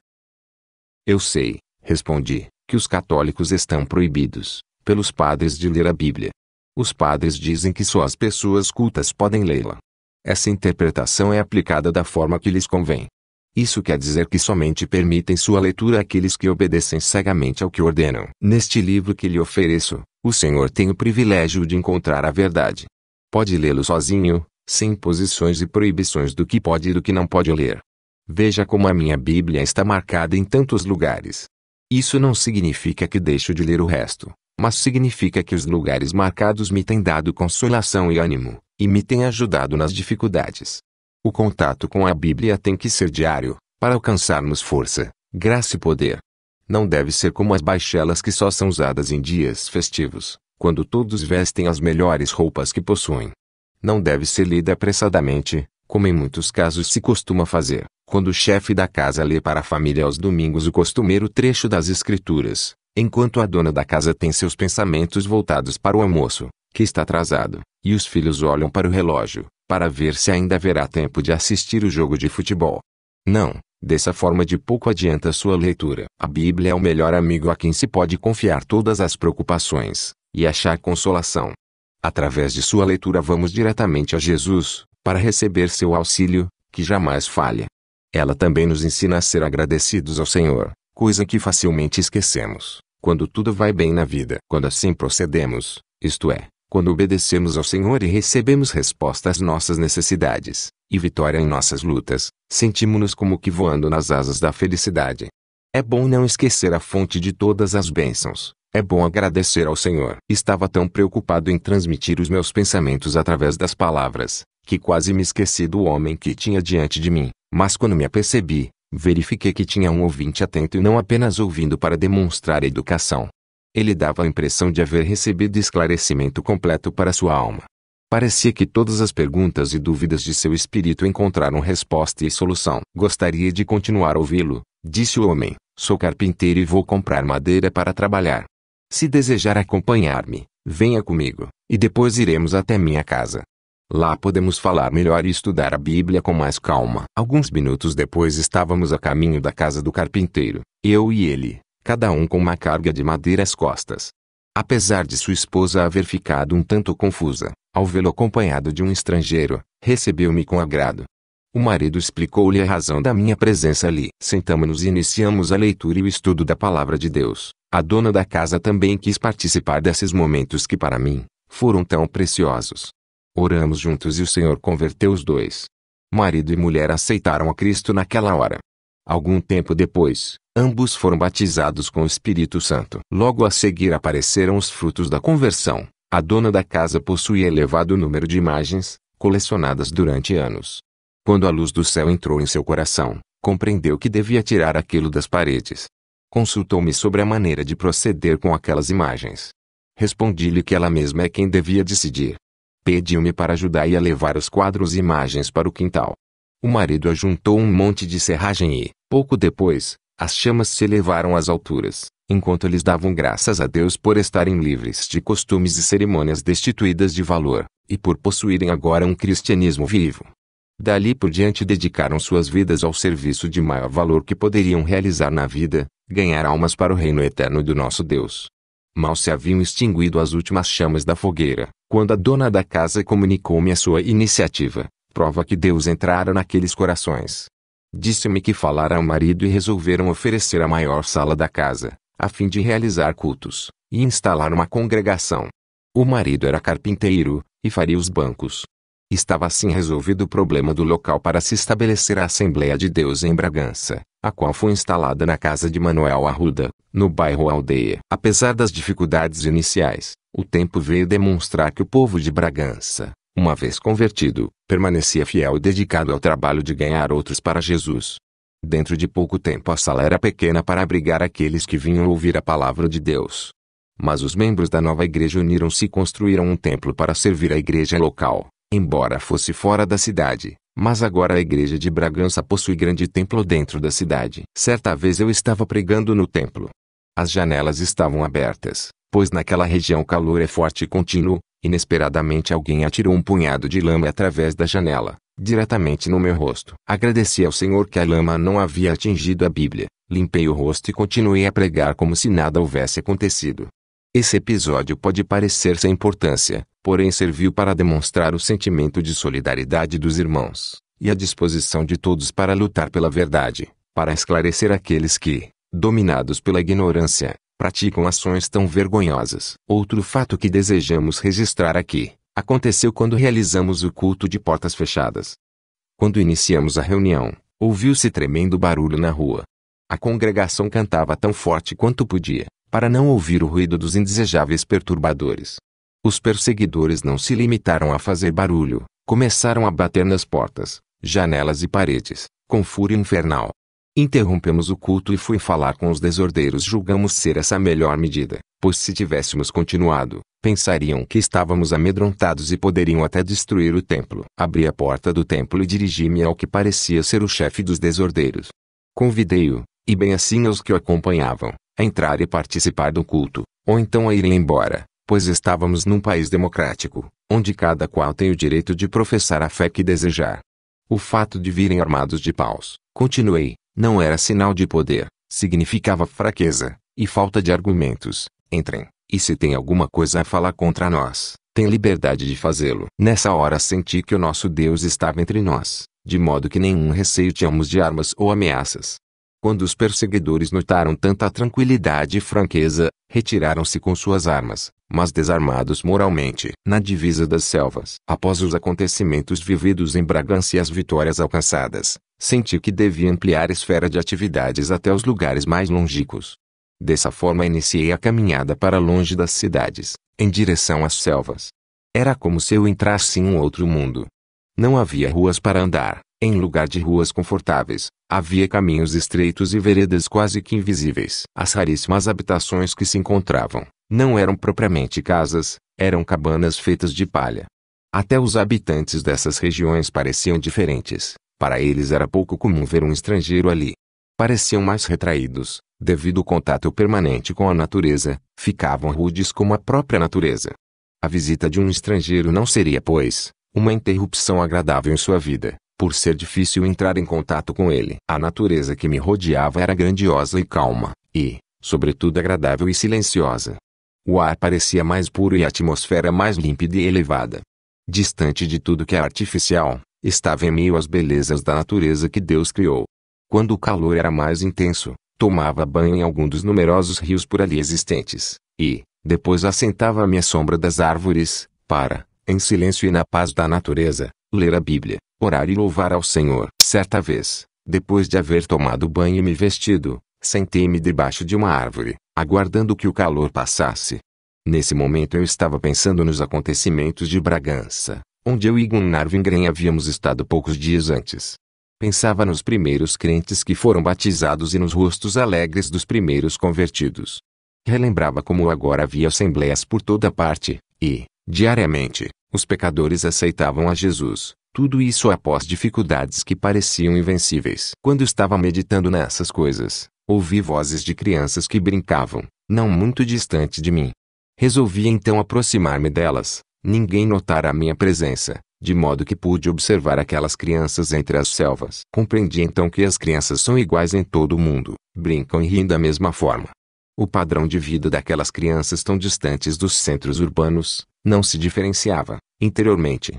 Eu sei, respondi que os católicos estão proibidos, pelos padres, de ler a Bíblia. Os padres dizem que só as pessoas cultas podem lê-la. Essa interpretação é aplicada da forma que lhes convém. Isso quer dizer que somente permitem sua leitura aqueles que obedecem cegamente ao que ordenam. Neste livro que lhe ofereço, o Senhor tem o privilégio de encontrar a verdade. Pode lê-lo sozinho, sem imposições e proibições do que pode e do que não pode ler. Veja como a minha Bíblia está marcada em tantos lugares. Isso não significa que deixo de ler o resto, mas significa que os lugares marcados me têm dado consolação e ânimo, e me têm ajudado nas dificuldades. O contato com a Bíblia tem que ser diário, para alcançarmos força, graça e poder. Não deve ser como as baixelas que só são usadas em dias festivos, quando todos vestem as melhores roupas que possuem. Não deve ser lida apressadamente, como em muitos casos se costuma fazer, quando o chefe da casa lê para a família aos domingos o costumeiro trecho das Escrituras, enquanto a dona da casa tem seus pensamentos voltados para o almoço, que está atrasado, e os filhos olham para o relógio, para ver se ainda haverá tempo de assistir o jogo de futebol. Não, dessa forma de pouco adianta sua leitura. A Bíblia é o melhor amigo a quem se pode confiar todas as preocupações e achar consolação. Através de sua leitura vamos diretamente a Jesus, para receber seu auxílio, que jamais falha. Ela também nos ensina a ser agradecidos ao Senhor, coisa que facilmente esquecemos, quando tudo vai bem na vida. Quando assim procedemos, isto é, quando obedecemos ao Senhor e recebemos resposta às nossas necessidades, e vitória em nossas lutas, sentimos-nos como que voando nas asas da felicidade. É bom não esquecer a fonte de todas as bênçãos. É bom agradecer ao Senhor. Estava tão preocupado em transmitir os meus pensamentos através das palavras, que quase me esqueci do homem que tinha diante de mim. Mas quando me apercebi, verifiquei que tinha um ouvinte atento e não apenas ouvindo para demonstrar educação. Ele dava a impressão de haver recebido esclarecimento completo para sua alma. Parecia que todas as perguntas e dúvidas de seu espírito encontraram resposta e solução. Gostaria de continuar ouvi-lo, disse o homem. Sou carpinteiro e vou comprar madeira para trabalhar. Se desejar acompanhar-me, venha comigo, e depois iremos até minha casa. Lá podemos falar melhor e estudar a Bíblia com mais calma. Alguns minutos depois estávamos a caminho da casa do carpinteiro, eu e ele, cada um com uma carga de madeira às costas. Apesar de sua esposa haver ficado um tanto confusa, ao vê-lo acompanhado de um estrangeiro, recebeu-me com agrado. O marido explicou-lhe a razão da minha presença ali. Sentamos-nos e iniciamos a leitura e o estudo da palavra de Deus. A dona da casa também quis participar desses momentos que para mim foram tão preciosos. Oramos juntos e o Senhor converteu os dois. Marido e mulher aceitaram a Cristo naquela hora. Algum tempo depois, ambos foram batizados com o Espírito Santo. Logo a seguir apareceram os frutos da conversão. A dona da casa possuía elevado número de imagens, colecionadas durante anos. Quando a luz do céu entrou em seu coração, compreendeu que devia tirar aquilo das paredes. Consultou-me sobre a maneira de proceder com aquelas imagens. Respondi-lhe que ela mesma é quem devia decidir. Pediu-me para ajudar e a levar os quadros e imagens para o quintal. O marido ajuntou um monte de serragem e, pouco depois, as chamas se elevaram às alturas, enquanto eles davam graças a Deus por estarem livres de costumes e cerimônias destituídas de valor, e por possuírem agora um cristianismo vivo. Dali por diante dedicaram suas vidas ao serviço de maior valor que poderiam realizar na vida, ganhar almas para o reino eterno do nosso Deus. Mal se haviam extinguido as últimas chamas da fogueira, quando a dona da casa comunicou-me a sua iniciativa, prova que Deus entrara naqueles corações. Disse-me que falara ao marido e resolveram oferecer a maior sala da casa, a fim de realizar cultos, e instalar uma congregação. O marido era carpinteiro, e faria os bancos, Estava assim resolvido o problema do local para se estabelecer a Assembleia de Deus em Bragança, a qual foi instalada na casa de Manuel Arruda, no bairro Aldeia. Apesar das dificuldades iniciais, o tempo veio demonstrar que o povo de Bragança, uma vez convertido, permanecia fiel e dedicado ao trabalho de ganhar outros para Jesus. Dentro de pouco tempo a sala era pequena para abrigar aqueles que vinham ouvir a palavra de Deus. Mas os membros da nova igreja uniram-se e construíram um templo para servir a igreja local embora fosse fora da cidade. Mas agora a igreja de Bragança possui grande templo dentro da cidade. Certa vez eu estava pregando no templo. As janelas estavam abertas, pois naquela região o calor é forte e contínuo. Inesperadamente alguém atirou um punhado de lama através da janela, diretamente no meu rosto. Agradeci ao Senhor que a lama não havia atingido a Bíblia. Limpei o rosto e continuei a pregar como se nada houvesse acontecido. Esse episódio pode parecer sem importância, porém serviu para demonstrar o sentimento de solidariedade dos irmãos e a disposição de todos para lutar pela verdade, para esclarecer aqueles que, dominados pela ignorância, praticam ações tão vergonhosas. Outro fato que desejamos registrar aqui aconteceu quando realizamos o culto de portas fechadas. Quando iniciamos a reunião, ouviu-se tremendo barulho na rua. A congregação cantava tão forte quanto podia, para não ouvir o ruído dos indesejáveis perturbadores. Os perseguidores não se limitaram a fazer barulho, começaram a bater nas portas, janelas e paredes, com fúria infernal. Interrompemos o culto e fui falar com os desordeiros. Julgamos ser essa a melhor medida, pois se tivéssemos continuado, pensariam que estávamos amedrontados e poderiam até destruir o templo. Abri a porta do templo e dirigi-me ao que parecia ser o chefe dos desordeiros. Convidei-o, e bem assim aos que o acompanhavam, a entrar e participar do culto, ou então a ir embora, pois estávamos num país democrático, onde cada qual tem o direito de professar a fé que desejar. O fato de virem armados de paus, continuei, não era sinal de poder, significava fraqueza e falta de argumentos. Entrem, e se tem alguma coisa a falar contra nós, tem liberdade de fazê-lo. Nessa hora senti que o nosso Deus estava entre nós, de modo que nenhum receio tínhamos de armas ou ameaças. Quando os perseguidores notaram tanta tranquilidade e franqueza, retiraram-se com suas armas, mas desarmados moralmente, na divisa das selvas. Após os acontecimentos vividos em Bragança e as vitórias alcançadas, senti que devia ampliar a esfera de atividades até os lugares mais longínquos. Dessa forma iniciei a caminhada para longe das cidades, em direção às selvas. Era como se eu entrasse em um outro mundo. Não havia ruas para andar, em lugar de ruas confortáveis, havia caminhos estreitos e veredas quase que invisíveis. As raríssimas habitações que se encontravam não eram propriamente casas, eram cabanas feitas de palha. Até os habitantes dessas regiões pareciam diferentes. Para eles era pouco comum ver um estrangeiro ali. Pareciam mais retraídos, devido ao contato permanente com a natureza, ficavam rudes como a própria natureza. A visita de um estrangeiro não seria, pois, uma interrupção agradável em sua vida por ser difícil entrar em contato com ele. A natureza que me rodeava era grandiosa e calma, e, sobretudo, agradável e silenciosa. O ar parecia mais puro e a atmosfera mais límpida e elevada. Distante de tudo que é artificial, estava em meio às belezas da natureza que Deus criou. Quando o calor era mais intenso, tomava banho em algum dos numerosos rios por ali existentes, e, depois assentava-me à sombra das árvores, para, em silêncio e na paz da natureza, ler a Bíblia orar e louvar ao Senhor. Certa vez, depois de haver tomado banho e me vestido, sentei-me debaixo de uma árvore, aguardando que o calor passasse. Nesse momento eu estava pensando nos acontecimentos de Bragança, onde eu e Gunnar Vingren havíamos estado poucos dias antes. Pensava nos primeiros crentes que foram batizados e nos rostos alegres dos primeiros convertidos. Relembrava como agora havia assembleias por toda parte, e, diariamente, os pecadores aceitavam a Jesus, tudo isso após dificuldades que pareciam invencíveis. Quando estava meditando nessas coisas, ouvi vozes de crianças que brincavam, não muito distante de mim. Resolvi então aproximar-me delas. Ninguém notara a minha presença, de modo que pude observar aquelas crianças entre as selvas. Compreendi então que as crianças são iguais em todo o mundo, brincam e riem da mesma forma. O padrão de vida daquelas crianças tão distantes dos centros urbanos não se diferenciava, interiormente,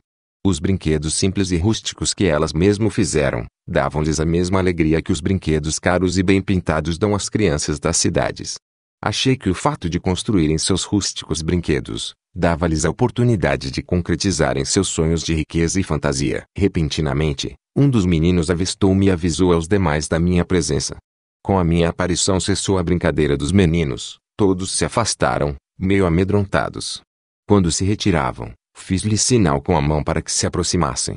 os brinquedos simples e rústicos que elas mesmo fizeram, davam-lhes a mesma alegria que os brinquedos caros e bem pintados dão às crianças das cidades. Achei que o fato de construírem seus rústicos brinquedos, dava-lhes a oportunidade de concretizarem seus sonhos de riqueza e fantasia. Repentinamente, um dos meninos avistou-me e avisou aos demais da minha presença. Com a minha aparição cessou a brincadeira dos meninos, todos se afastaram, meio amedrontados. Quando se retiravam, Fiz-lhe sinal com a mão para que se aproximassem.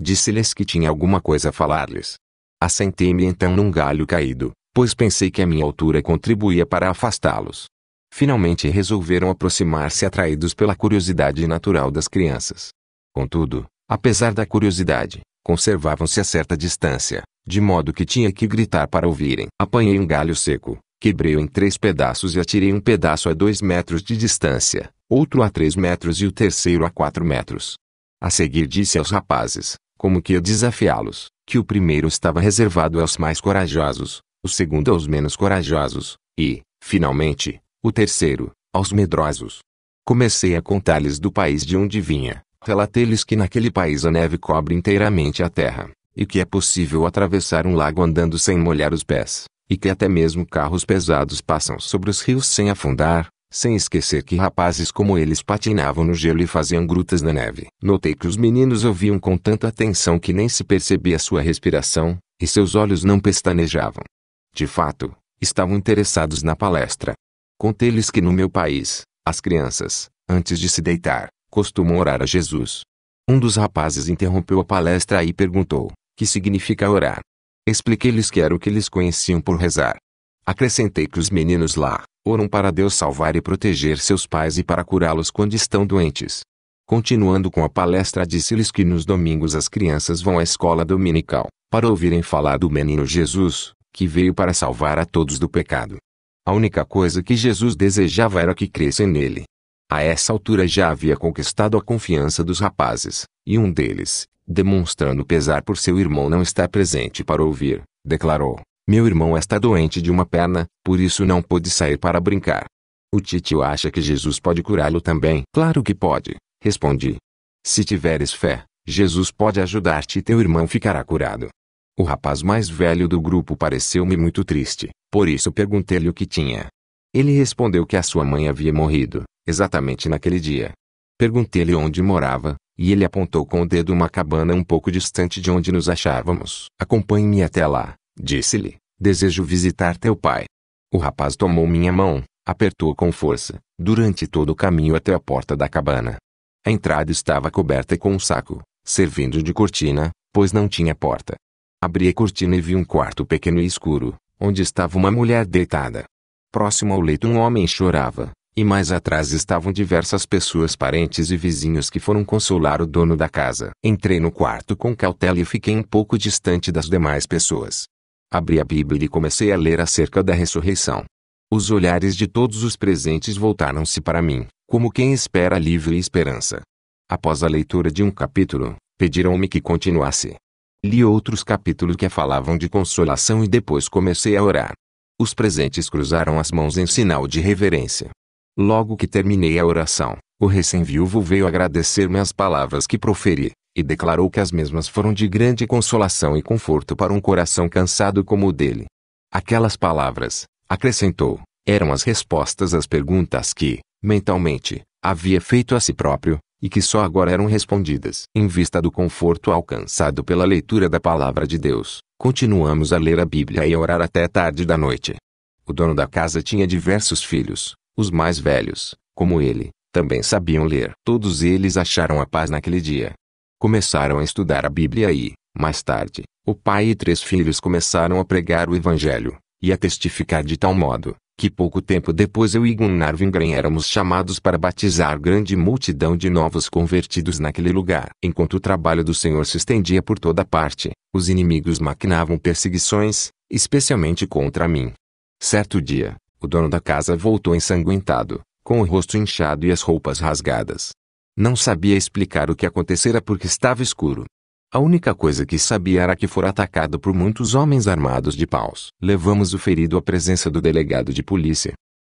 Disse-lhes que tinha alguma coisa a falar-lhes. Assentei-me então num galho caído, pois pensei que a minha altura contribuía para afastá-los. Finalmente resolveram aproximar-se atraídos pela curiosidade natural das crianças. Contudo, apesar da curiosidade, conservavam-se a certa distância, de modo que tinha que gritar para ouvirem. Apanhei um galho seco, quebrei-o em três pedaços e atirei um pedaço a dois metros de distância outro a três metros e o terceiro a quatro metros. A seguir disse aos rapazes, como que a desafiá-los, que o primeiro estava reservado aos mais corajosos, o segundo aos menos corajosos, e, finalmente, o terceiro, aos medrosos. Comecei a contar-lhes do país de onde vinha, relatei-lhes que naquele país a neve cobre inteiramente a terra, e que é possível atravessar um lago andando sem molhar os pés, e que até mesmo carros pesados passam sobre os rios sem afundar, sem esquecer que rapazes como eles patinavam no gelo e faziam grutas na neve. Notei que os meninos ouviam com tanta atenção que nem se percebia sua respiração, e seus olhos não pestanejavam. De fato, estavam interessados na palestra. Contei-lhes que no meu país, as crianças, antes de se deitar, costumam orar a Jesus. Um dos rapazes interrompeu a palestra e perguntou: Que significa orar? Expliquei-lhes que era o que eles conheciam por rezar. Acrescentei que os meninos lá oram para Deus salvar e proteger seus pais e para curá-los quando estão doentes. Continuando com a palestra, disse-lhes que nos domingos as crianças vão à escola dominical para ouvirem falar do menino Jesus, que veio para salvar a todos do pecado. A única coisa que Jesus desejava era que crescem nele. A essa altura já havia conquistado a confiança dos rapazes, e um deles, demonstrando pesar por seu irmão não estar presente para ouvir, declarou: meu irmão está doente de uma perna, por isso não pôde sair para brincar. O tio acha que Jesus pode curá-lo também. Claro que pode, respondi. Se tiveres fé, Jesus pode ajudar-te e teu irmão ficará curado. O rapaz mais velho do grupo pareceu-me muito triste, por isso perguntei-lhe o que tinha. Ele respondeu que a sua mãe havia morrido, exatamente naquele dia. Perguntei-lhe onde morava, e ele apontou com o dedo uma cabana um pouco distante de onde nos achávamos. Acompanhe-me até lá, Disse-lhe: Desejo visitar teu pai. O rapaz tomou minha mão, apertou com força, durante todo o caminho até a porta da cabana. A entrada estava coberta com um saco, servindo de cortina, pois não tinha porta. Abri a cortina e vi um quarto pequeno e escuro, onde estava uma mulher deitada. Próximo ao leito um homem chorava, e mais atrás estavam diversas pessoas parentes e vizinhos que foram consolar o dono da casa. Entrei no quarto com cautela e fiquei um pouco distante das demais pessoas. Abri a Bíblia e comecei a ler acerca da ressurreição. Os olhares de todos os presentes voltaram-se para mim, como quem espera alívio e esperança. Após a leitura de um capítulo, pediram-me que continuasse. Li outros capítulos que falavam de consolação e depois comecei a orar. Os presentes cruzaram as mãos em sinal de reverência. Logo que terminei a oração, o recém-viúvo veio agradecer-me as palavras que proferi, e declarou que as mesmas foram de grande consolação e conforto para um coração cansado como o dele. Aquelas palavras, acrescentou, eram as respostas às perguntas que, mentalmente, havia feito a si próprio, e que só agora eram respondidas. Em vista do conforto alcançado pela leitura da palavra de Deus, continuamos a ler a Bíblia e a orar até tarde da noite. O dono da casa tinha diversos filhos, os mais velhos, como ele, também sabiam ler. Todos eles acharam a paz naquele dia, começaram a estudar a Bíblia e, mais tarde, o pai e três filhos começaram a pregar o Evangelho, e a testificar de tal modo, que pouco tempo depois eu e Gunnar Wingren éramos chamados para batizar grande multidão de novos convertidos naquele lugar. Enquanto o trabalho do Senhor se estendia por toda parte, os inimigos maquinavam perseguições, especialmente contra mim. Certo dia, o dono da casa voltou ensanguentado, com o rosto inchado e as roupas rasgadas, não sabia explicar o que acontecera porque estava escuro. A única coisa que sabia era que fora atacado por muitos homens armados de paus. Levamos o ferido à presença do delegado de polícia.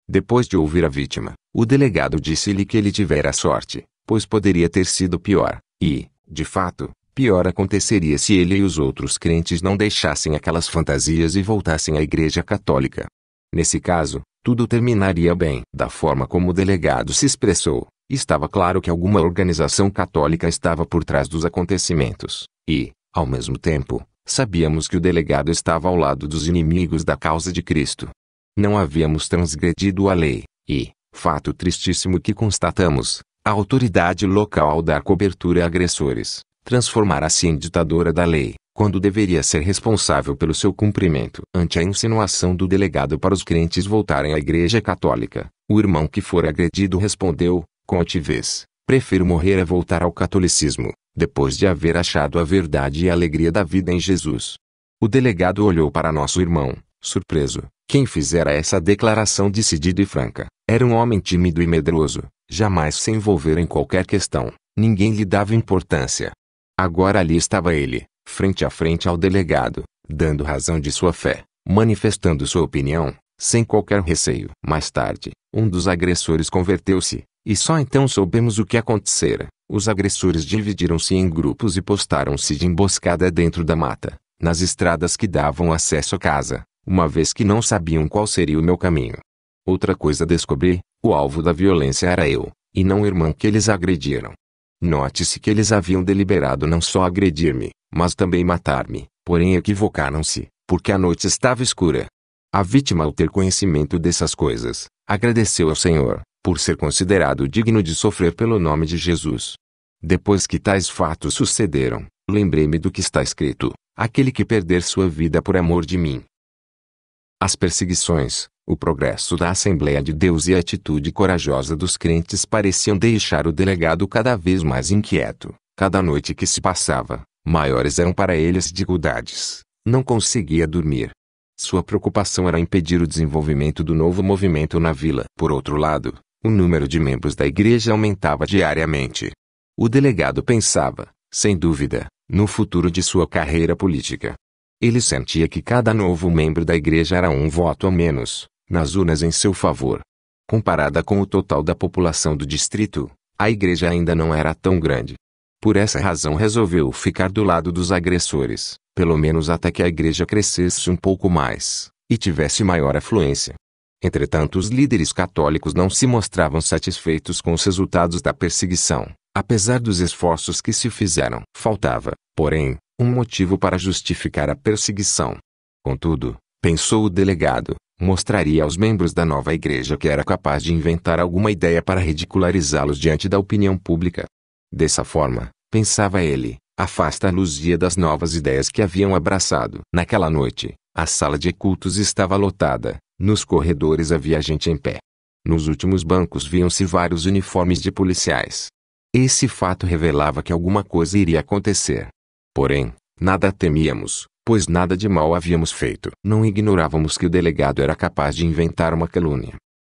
Depois de ouvir a vítima, o delegado disse-lhe que ele tivera sorte, pois poderia ter sido pior, e, de fato, pior aconteceria se ele e os outros crentes não deixassem aquelas fantasias e voltassem à Igreja Católica. Nesse caso, tudo terminaria bem. Da forma como o delegado se expressou, Estava claro que alguma organização católica estava por trás dos acontecimentos, e, ao mesmo tempo, sabíamos que o delegado estava ao lado dos inimigos da causa de Cristo. Não havíamos transgredido a lei, e, fato tristíssimo que constatamos, a autoridade local ao dar cobertura a agressores, transformara se em ditadora da lei, quando deveria ser responsável pelo seu cumprimento. Ante a insinuação do delegado para os crentes voltarem à Igreja Católica, o irmão que fora agredido respondeu: com altivez, prefiro morrer a voltar ao catolicismo, depois de haver achado a verdade e a alegria da vida em Jesus. O delegado olhou para nosso irmão, surpreso. Quem fizera essa declaração decidida e franca, era um homem tímido e medroso, jamais se envolvera em qualquer questão, ninguém lhe dava importância. Agora ali estava ele, frente a frente ao delegado, dando razão de sua fé, manifestando sua opinião, sem qualquer receio. Mais tarde, um dos agressores converteu-se, e só então soubemos o que acontecera. Os agressores dividiram-se em grupos e postaram-se de emboscada dentro da mata, nas estradas que davam acesso à casa, uma vez que não sabiam qual seria o meu caminho. Outra coisa descobri: o alvo da violência era eu, e não o irmão que eles agrediram. Note-se que eles haviam deliberado não só agredir-me, mas também matar-me, porém equivocaram-se, porque a noite estava escura. A vítima, ao ter conhecimento dessas coisas, agradeceu ao Senhor, por ser considerado digno de sofrer pelo nome de Jesus. Depois que tais fatos sucederam, lembrei-me do que está escrito: aquele que perder sua vida por amor de mim. As perseguições, o progresso da Assembleia de Deus e a atitude corajosa dos crentes pareciam deixar o delegado cada vez mais inquieto. Cada noite que se passava, maiores eram para ele as dificuldades. Não conseguia dormir. Sua preocupação era impedir o desenvolvimento do novo movimento na vila. Por outro lado, o número de membros da igreja aumentava diariamente. O delegado pensava, sem dúvida, no futuro de sua carreira política. Ele sentia que cada novo membro da igreja era um voto a menos, nas urnas em seu favor. Comparada com o total da população do distrito, a igreja ainda não era tão grande. Por essa razão resolveu ficar do lado dos agressores, pelo menos até que a igreja crescesse um pouco mais, e tivesse maior afluência. Entretanto, os líderes católicos não se mostravam satisfeitos com os resultados da perseguição, apesar dos esforços que se fizeram. Faltava, porém, um motivo para justificar a perseguição. Contudo, pensou o delegado, mostraria aos membros da nova igreja que era capaz de inventar alguma ideia para ridicularizá-los diante da opinião pública. Dessa forma, pensava ele, afasta a Luzia das novas ideias que haviam abraçado. Naquela noite, a sala de cultos estava lotada, nos corredores havia gente em pé. Nos últimos bancos viam-se vários uniformes de policiais. Esse fato revelava que alguma coisa iria acontecer. Porém, nada temíamos, pois nada de mal havíamos feito. Não ignorávamos que o delegado era capaz de inventar uma calúnia.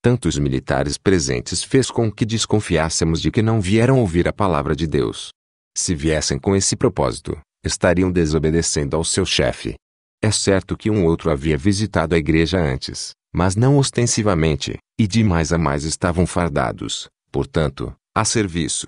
Tantos militares presentes fez com que desconfiássemos de que não vieram ouvir a palavra de Deus. Se viessem com esse propósito, estariam desobedecendo ao seu chefe, é certo que um outro havia visitado a igreja antes, mas não ostensivamente, e de mais a mais estavam fardados, portanto, a serviço.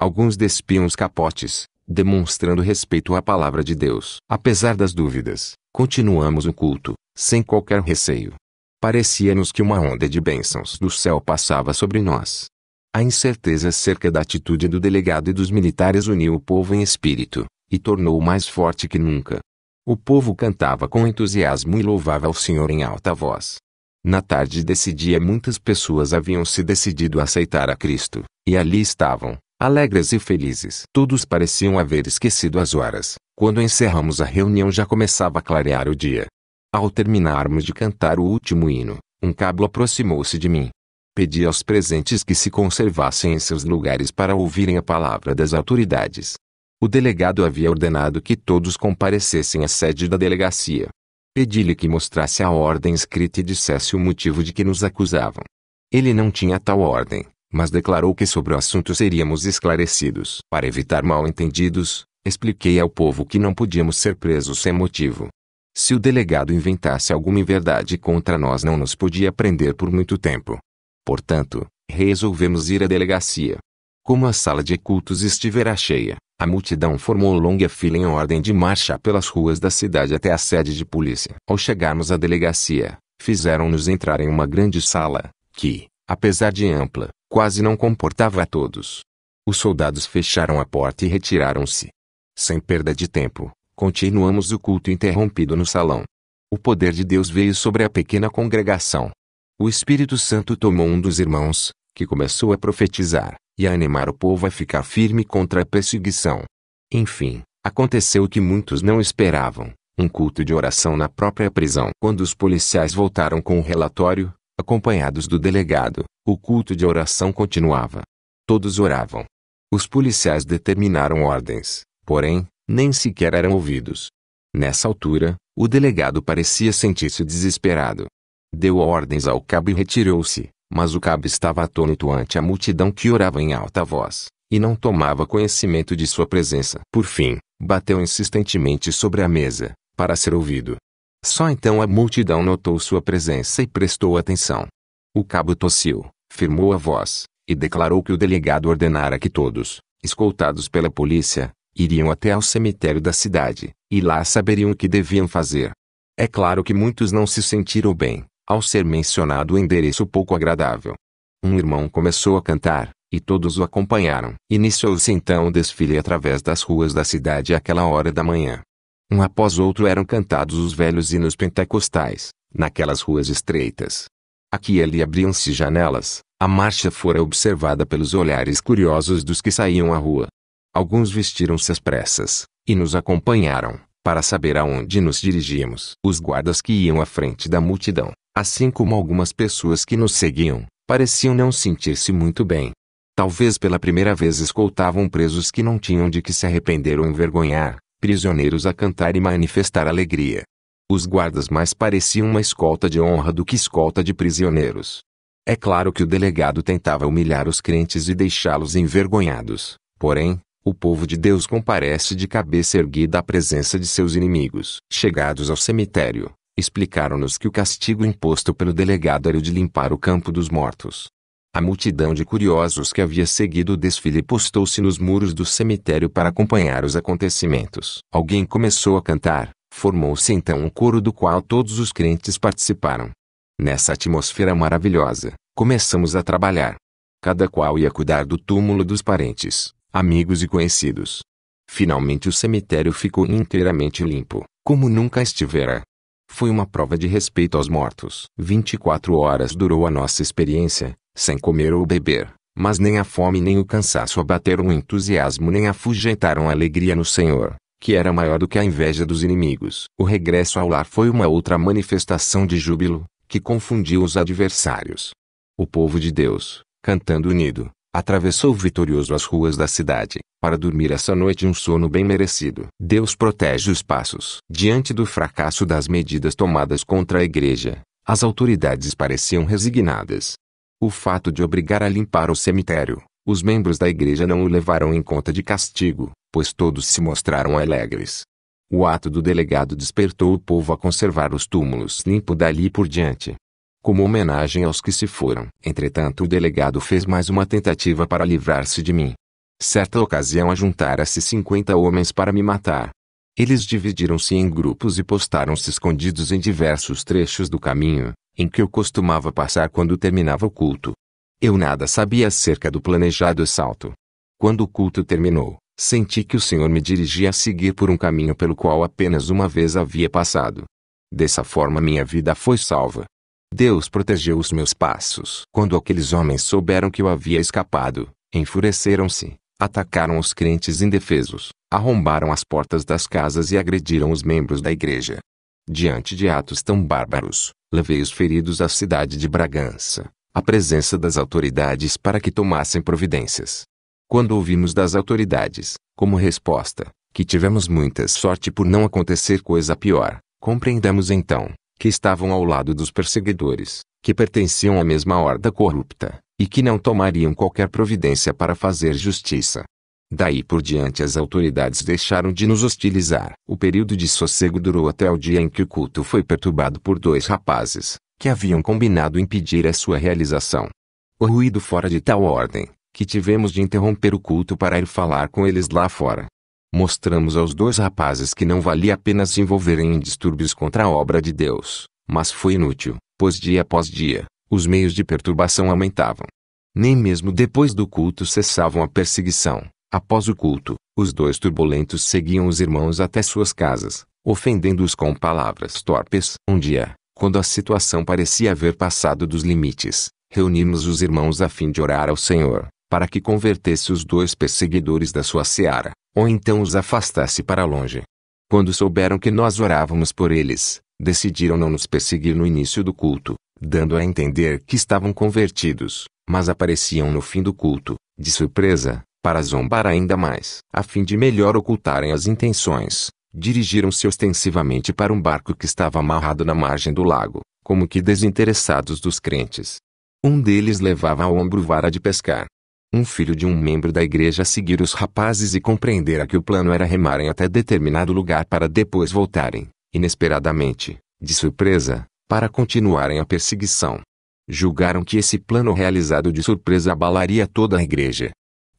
Alguns despiam os capotes, demonstrando respeito à palavra de Deus. Apesar das dúvidas, continuamos o culto, sem qualquer receio. Parecia-nos que uma onda de bênçãos do céu passava sobre nós. A incerteza acerca da atitude do delegado e dos militares uniu o povo em espírito, e tornou-o mais forte que nunca. O povo cantava com entusiasmo e louvava ao Senhor em alta voz. Na tarde desse dia muitas pessoas haviam se decidido a aceitar a Cristo, e ali estavam, alegres e felizes. Todos pareciam haver esquecido as horas. Quando encerramos a reunião já começava a clarear o dia. Ao terminarmos de cantar o último hino, um cabo aproximou-se de mim. Pedi aos presentes que se conservassem em seus lugares para ouvirem a palavra das autoridades. O delegado havia ordenado que todos comparecessem à sede da delegacia. Pedi-lhe que mostrasse a ordem escrita e dissesse o motivo de que nos acusavam. Ele não tinha tal ordem, mas declarou que sobre o assunto seríamos esclarecidos. Para evitar mal-entendidos, expliquei ao povo que não podíamos ser presos sem motivo. Se o delegado inventasse alguma inverdade contra nós, não nos podia prender por muito tempo. Portanto, resolvemos ir à delegacia. Como a sala de cultos estivera cheia, a multidão formou longa fila em ordem de marcha pelas ruas da cidade até a sede de polícia. Ao chegarmos à delegacia, fizeram-nos entrar em uma grande sala, que, apesar de ampla, quase não comportava a todos. Os soldados fecharam a porta e retiraram-se. Sem perda de tempo, continuamos o culto interrompido no salão. O poder de Deus veio sobre a pequena congregação. O Espírito Santo tomou um dos irmãos, que começou a profetizar, e a animar o povo a ficar firme contra a perseguição. Enfim, aconteceu o que muitos não esperavam: um culto de oração na própria prisão. Quando os policiais voltaram com o relatório, acompanhados do delegado, o culto de oração continuava. Todos oravam. Os policiais determinaram ordens, porém, nem sequer eram ouvidos. Nessa altura, o delegado parecia sentir-se desesperado. Deu ordens ao cabo e retirou-se, mas o cabo estava atônito ante a multidão que orava em alta voz, e não tomava conhecimento de sua presença. Por fim, bateu insistentemente sobre a mesa, para ser ouvido. Só então a multidão notou sua presença e prestou atenção. O cabo tossiu, firmou a voz, e declarou que o delegado ordenara que todos, escoltados pela polícia, iriam até ao cemitério da cidade, e lá saberiam o que deviam fazer. É claro que muitos não se sentiram bem, ao ser mencionado o endereço pouco agradável. Um irmão começou a cantar, e todos o acompanharam. Iniciou-se então o desfile através das ruas da cidade àquela hora da manhã. Um após outro eram cantados os velhos hinos pentecostais, naquelas ruas estreitas. Aqui e ali abriam-se janelas, a marcha fora observada pelos olhares curiosos dos que saíam à rua. Alguns vestiram-se às pressas, e nos acompanharam, para saber aonde nos dirigíamos. Os guardas que iam à frente da multidão, assim como algumas pessoas que nos seguiam, pareciam não sentir-se muito bem. Talvez pela primeira vez escoltavam presos que não tinham de que se arrepender ou envergonhar, prisioneiros a cantar e manifestar alegria. Os guardas mais pareciam uma escolta de honra do que escolta de prisioneiros. É claro que o delegado tentava humilhar os crentes e deixá-los envergonhados, porém, o povo de Deus comparece de cabeça erguida à presença de seus inimigos. Chegados ao cemitério, explicaram-nos que o castigo imposto pelo delegado era o de limpar o campo dos mortos. A multidão de curiosos que havia seguido o desfile postou-se nos muros do cemitério para acompanhar os acontecimentos. Alguém começou a cantar, formou-se então um coro do qual todos os crentes participaram. Nessa atmosfera maravilhosa, começamos a trabalhar. Cada qual ia cuidar do túmulo dos parentes, amigos e conhecidos. Finalmente o cemitério ficou inteiramente limpo, como nunca estivera. Foi uma prova de respeito aos mortos. 24 horas durou a nossa experiência, sem comer ou beber, mas nem a fome nem o cansaço abateram o entusiasmo nem afugentaram a alegria no Senhor, que era maior do que a inveja dos inimigos. O regresso ao lar foi uma outra manifestação de júbilo, que confundiu os adversários. O povo de Deus, cantando unido, Atravessou vitorioso as ruas da cidade, para dormir essa noite um sono bem merecido. Deus protege os passos. Diante do fracasso das medidas tomadas contra a igreja, as autoridades pareciam resignadas. O fato de obrigar a limpar o cemitério, os membros da igreja não o levaram em conta de castigo, pois todos se mostraram alegres. O ato do delegado despertou o povo a conservar os túmulos limpo dali por diante como homenagem aos que se foram. Entretanto o delegado fez mais uma tentativa para livrar-se de mim. Certa ocasião ajuntara-se cinquenta homens para me matar. Eles dividiram-se em grupos e postaram-se escondidos em diversos trechos do caminho, em que eu costumava passar quando terminava o culto. Eu nada sabia acerca do planejado assalto. Quando o culto terminou, senti que o Senhor me dirigia a seguir por um caminho pelo qual apenas uma vez havia passado. Dessa forma minha vida foi salva. Deus protegeu os meus passos. Quando aqueles homens souberam que eu havia escapado, enfureceram-se, atacaram os crentes indefesos, arrombaram as portas das casas e agrediram os membros da igreja. Diante de atos tão bárbaros, levei os feridos à cidade de Bragança, à presença das autoridades para que tomassem providências. Quando ouvimos das autoridades, como resposta, que tivemos muita sorte por não acontecer coisa pior, compreendemos então, que estavam ao lado dos perseguidores, que pertenciam à mesma horda corrupta, e que não tomariam qualquer providência para fazer justiça. Daí por diante as autoridades deixaram de nos hostilizar. O período de sossego durou até o dia em que o culto foi perturbado por dois rapazes, que haviam combinado impedir a sua realização. O ruído fora de tal ordem, que tivemos de interromper o culto para ir falar com eles lá fora, mostramos aos dois rapazes que não valia a pena se envolverem em distúrbios contra a obra de Deus, mas foi inútil, pois dia após dia, os meios de perturbação aumentavam. Nem mesmo depois do culto cessavam a perseguição. Após o culto, os dois turbulentos seguiam os irmãos até suas casas, ofendendo-os com palavras torpes. Um dia, quando a situação parecia haver passado dos limites, reunimos os irmãos a fim de orar ao Senhor, para que convertesse os dois perseguidores da sua seara, ou então os afastasse para longe. Quando souberam que nós orávamos por eles, decidiram não nos perseguir no início do culto, dando a entender que estavam convertidos, mas apareciam no fim do culto, de surpresa, para zombar ainda mais. A fim de melhor ocultarem as intenções, dirigiram-se ostensivamente para um barco que estava amarrado na margem do lago, como que desinteressados dos crentes. Um deles levava ao ombro vara de pescar, um filho de um membro da igreja seguir os rapazes e compreendera que o plano era remarem até determinado lugar para depois voltarem, inesperadamente, de surpresa, para continuarem a perseguição. Julgaram que esse plano realizado de surpresa abalaria toda a igreja.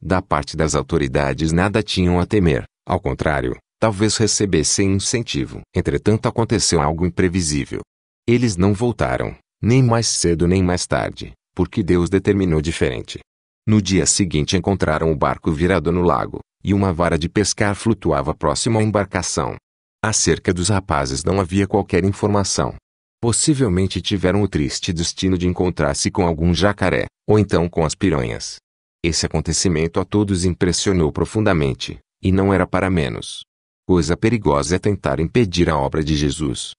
Da parte das autoridades nada tinham a temer, ao contrário, talvez recebessem incentivo. Entretanto aconteceu algo imprevisível. Eles não voltaram, nem mais cedo nem mais tarde, porque Deus determinou diferente. No dia seguinte encontraram o barco virado no lago, e uma vara de pescar flutuava próximo à embarcação. Acerca dos rapazes não havia qualquer informação. Possivelmente tiveram o triste destino de encontrar-se com algum jacaré, ou então com as piranhas. Esse acontecimento a todos impressionou profundamente, e não era para menos. Coisa perigosa é tentar impedir a obra de Jesus.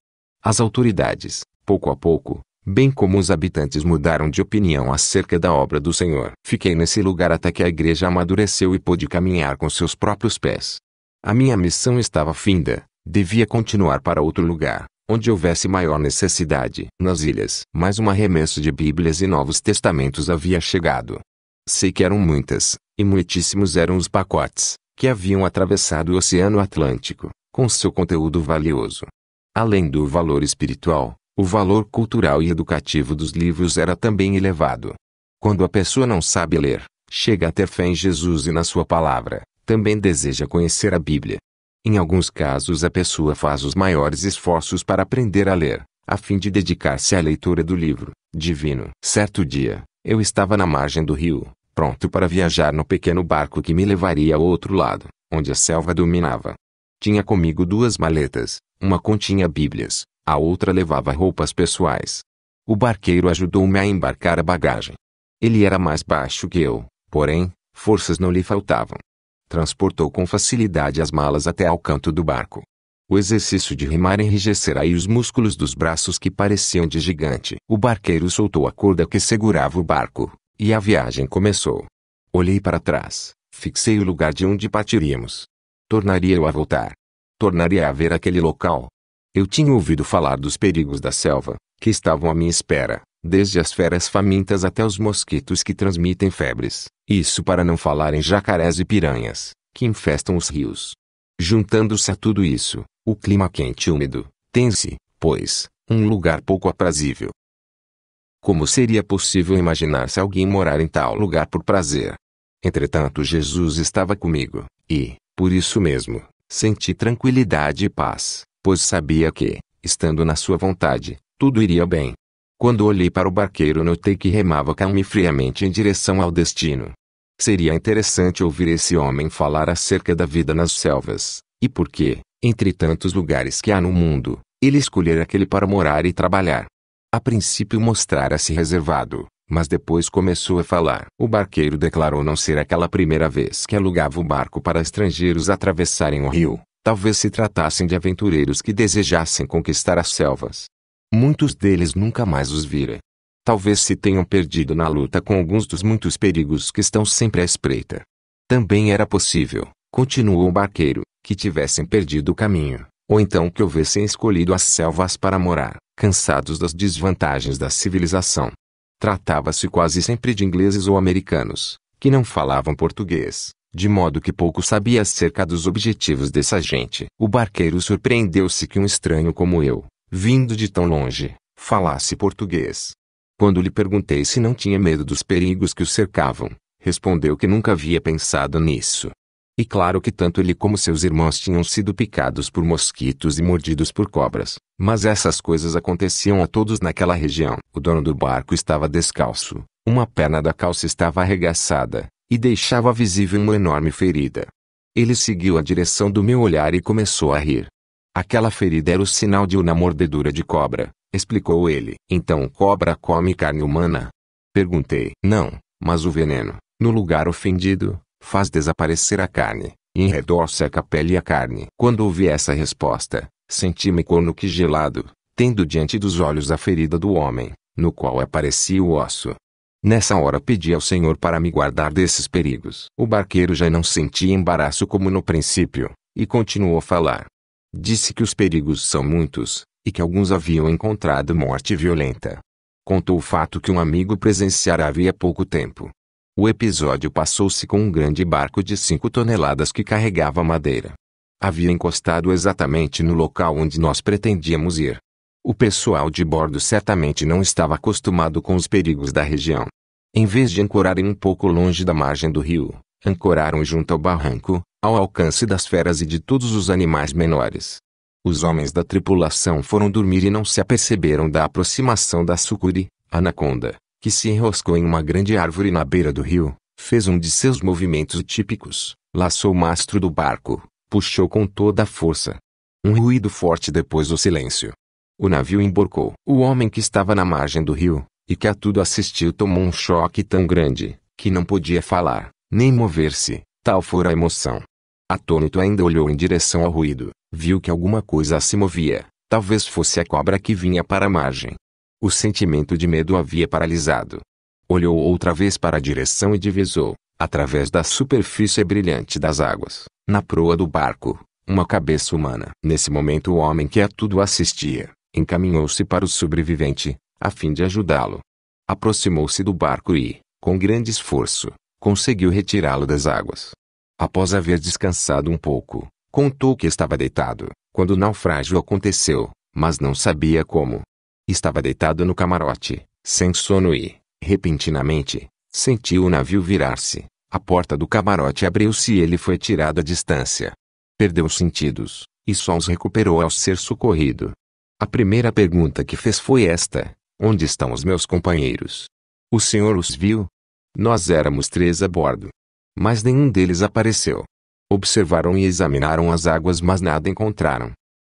As autoridades, pouco a pouco, bem como os habitantes mudaram de opinião acerca da obra do Senhor. Fiquei nesse lugar até que a igreja amadureceu e pôde caminhar com seus próprios pés. A minha missão estava finda, devia continuar para outro lugar, onde houvesse maior necessidade. Nas ilhas, mais um arremesso de Bíblias e Novos Testamentos havia chegado. Sei que eram muitas, e muitíssimos eram os pacotes, que haviam atravessado o Oceano Atlântico, com seu conteúdo valioso. Além do valor espiritual, o valor cultural e educativo dos livros era também elevado. Quando a pessoa não sabe ler, chega a ter fé em Jesus e na Sua palavra, também deseja conhecer a Bíblia. Em alguns casos, a pessoa faz os maiores esforços para aprender a ler, a fim de dedicar-se à leitura do livro divino. Certo dia, eu estava na margem do rio, pronto para viajar no pequeno barco que me levaria ao outro lado, onde a selva dominava. Tinha comigo duas maletas, uma continha Bíblias, a outra levava roupas pessoais. O barqueiro ajudou-me a embarcar a bagagem. Ele era mais baixo que eu, porém, forças não lhe faltavam. Transportou com facilidade as malas até ao canto do barco. O exercício de remar enrijecera aí os músculos dos braços que pareciam de gigante. O barqueiro soltou a corda que segurava o barco, e a viagem começou. Olhei para trás, fixei o lugar de onde partiríamos. Tornaria eu a voltar. Tornaria a ver aquele local, eu tinha ouvido falar dos perigos da selva, que estavam à minha espera, desde as feras famintas até os mosquitos que transmitem febres, isso para não falar em jacarés e piranhas, que infestam os rios. Juntando-se a tudo isso, o clima quente e úmido, tem-se, pois, um lugar pouco aprazível. Como seria possível imaginar se alguém morar em tal lugar por prazer? Entretanto, Jesus estava comigo, e, por isso mesmo, senti tranquilidade e paz pois sabia que, estando na sua vontade, tudo iria bem. Quando olhei para o barqueiro notei que remava calmo e friamente em direção ao destino. Seria interessante ouvir esse homem falar acerca da vida nas selvas, e por que, entre tantos lugares que há no mundo, ele escolher aquele para morar e trabalhar. A princípio mostrara-se reservado, mas depois começou a falar. O barqueiro declarou não ser aquela primeira vez que alugava o barco para estrangeiros atravessarem o rio, Talvez se tratassem de aventureiros que desejassem conquistar as selvas. Muitos deles nunca mais os vira. Talvez se tenham perdido na luta com alguns dos muitos perigos que estão sempre à espreita. Também era possível, continuou o barqueiro, que tivessem perdido o caminho, ou então que houvessem escolhido as selvas para morar, cansados das desvantagens da civilização. Tratava-se quase sempre de ingleses ou americanos, que não falavam português, de modo que pouco sabia acerca dos objetivos dessa gente. O barqueiro surpreendeu-se que um estranho como eu, vindo de tão longe, falasse português. Quando lhe perguntei se não tinha medo dos perigos que o cercavam, respondeu que nunca havia pensado nisso. E claro que tanto ele como seus irmãos tinham sido picados por mosquitos e mordidos por cobras, mas essas coisas aconteciam a todos naquela região. O dono do barco estava descalço, uma perna da calça estava arregaçada, e deixava visível uma enorme ferida. Ele seguiu a direção do meu olhar e começou a rir. Aquela ferida era o sinal de uma mordedura de cobra, explicou ele. Então cobra come carne humana? Perguntei. Não, mas o veneno, no lugar ofendido, faz desaparecer a carne, e em redor seca a pele e a carne. Quando ouvi essa resposta, senti-me corno que gelado, tendo diante dos olhos a ferida do homem, no qual aparecia o osso. Nessa hora pedi ao Senhor para me guardar desses perigos. O barqueiro já não sentia embaraço como no princípio, e continuou a falar. Disse que os perigos são muitos, e que alguns haviam encontrado morte violenta. Contou o fato que um amigo presenciara havia pouco tempo. O episódio passou-se com um grande barco de cinco toneladas que carregava madeira. Havia encostado exatamente no local onde nós pretendíamos ir. O pessoal de bordo certamente não estava acostumado com os perigos da região. Em vez de ancorarem um pouco longe da margem do rio, ancoraram junto ao barranco, ao alcance das feras e de todos os animais menores. Os homens da tripulação foram dormir e não se aperceberam da aproximação da sucuri, anaconda, que se enroscou em uma grande árvore na beira do rio, fez um de seus movimentos típicos, laçou o mastro do barco, puxou com toda a força. Um ruído forte depois do silêncio. O navio emborcou. O homem que estava na margem do rio, e que a tudo assistiu tomou um choque tão grande, que não podia falar, nem mover-se, tal fora a emoção. Atônito ainda olhou em direção ao ruído, viu que alguma coisa se movia, talvez fosse a cobra que vinha para a margem. O sentimento de medo havia paralisado. Olhou outra vez para a direção e divisou, através da superfície brilhante das águas, na proa do barco, uma cabeça humana. Nesse momento o homem que a tudo assistia, encaminhou-se para o sobrevivente, a fim de ajudá-lo. Aproximou-se do barco e, com grande esforço, conseguiu retirá-lo das águas. Após haver descansado um pouco, contou que estava deitado, quando o naufrágio aconteceu, mas não sabia como. Estava deitado no camarote, sem sono e, repentinamente, sentiu o navio virar-se. A porta do camarote abriu-se e ele foi tirado à distância. Perdeu os sentidos, e só os recuperou ao ser socorrido. A primeira pergunta que fez foi esta: Onde estão os meus companheiros? O senhor os viu? Nós éramos três a bordo. Mas nenhum deles apareceu. Observaram e examinaram as águas, mas nada encontraram.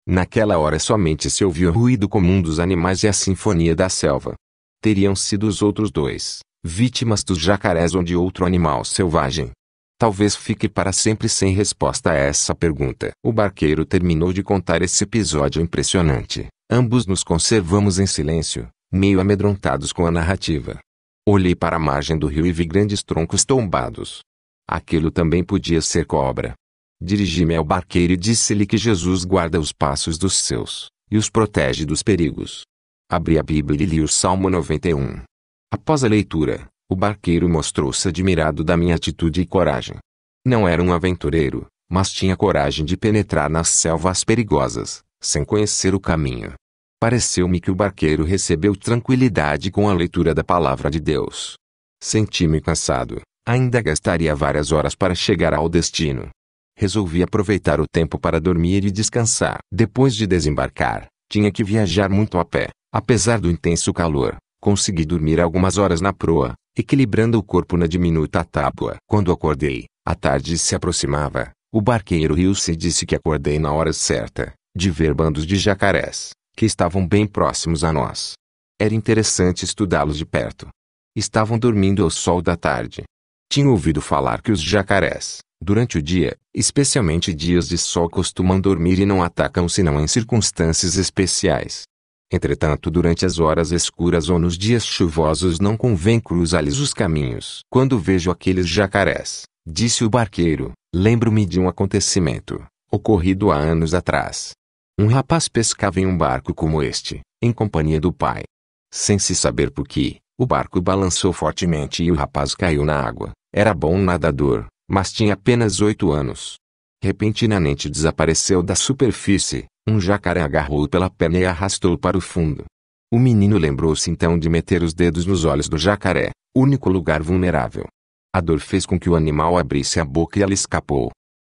Naquela hora somente se ouviu o ruído comum dos animais e a sinfonia da selva. Teriam sido os outros dois, vítimas dos jacarés ou de outro animal selvagem. Talvez fique para sempre sem resposta a essa pergunta. O barqueiro terminou de contar esse episódio impressionante. Ambos nos conservamos em silêncio, meio amedrontados com a narrativa. Olhei para a margem do rio e vi grandes troncos tombados. Aquilo também podia ser cobra. Dirigi-me ao barqueiro e disse-lhe que Jesus guarda os passos dos seus e os protege dos perigos. Abri a Bíblia e li o Salmo 91. Após a leitura, o barqueiro mostrou-se admirado da minha atitude e coragem. Não era um aventureiro, mas tinha coragem de penetrar nas selvas perigosas, sem conhecer o caminho. Pareceu-me que o barqueiro recebeu tranquilidade com a leitura da palavra de Deus. Senti-me cansado, ainda gastaria várias horas para chegar ao destino. Resolvi aproveitar o tempo para dormir e descansar. Depois de desembarcar, tinha que viajar muito a pé. Apesar do intenso calor, consegui dormir algumas horas na proa, equilibrando o corpo na diminuta tábua. Quando acordei, a tarde se aproximava. O barqueiro riu-se e disse que acordei na hora certa, de ver bandos de jacarés que estavam bem próximos a nós. Era interessante estudá-los de perto. Estavam dormindo ao sol da tarde. Tinha ouvido falar que os jacarés, durante o dia, especialmente dias de sol, costumam dormir e não atacam senão em circunstâncias especiais. Entretanto, durante as horas escuras ou nos dias chuvosos não convém cruzar-lhes os caminhos. Quando vejo aqueles jacarés, disse o barqueiro, lembro-me de um acontecimento, ocorrido há anos atrás, um rapaz pescava em um barco como este, em companhia do pai. Sem se saber por que, o barco balançou fortemente e o rapaz caiu na água. Era bom nadador, mas tinha apenas oito anos. Repentinamente desapareceu da superfície, um jacaré agarrou-o pela perna e arrastou-o para o fundo. O menino lembrou-se então de meter os dedos nos olhos do jacaré, único lugar vulnerável. A dor fez com que o animal abrisse a boca e ela escapou.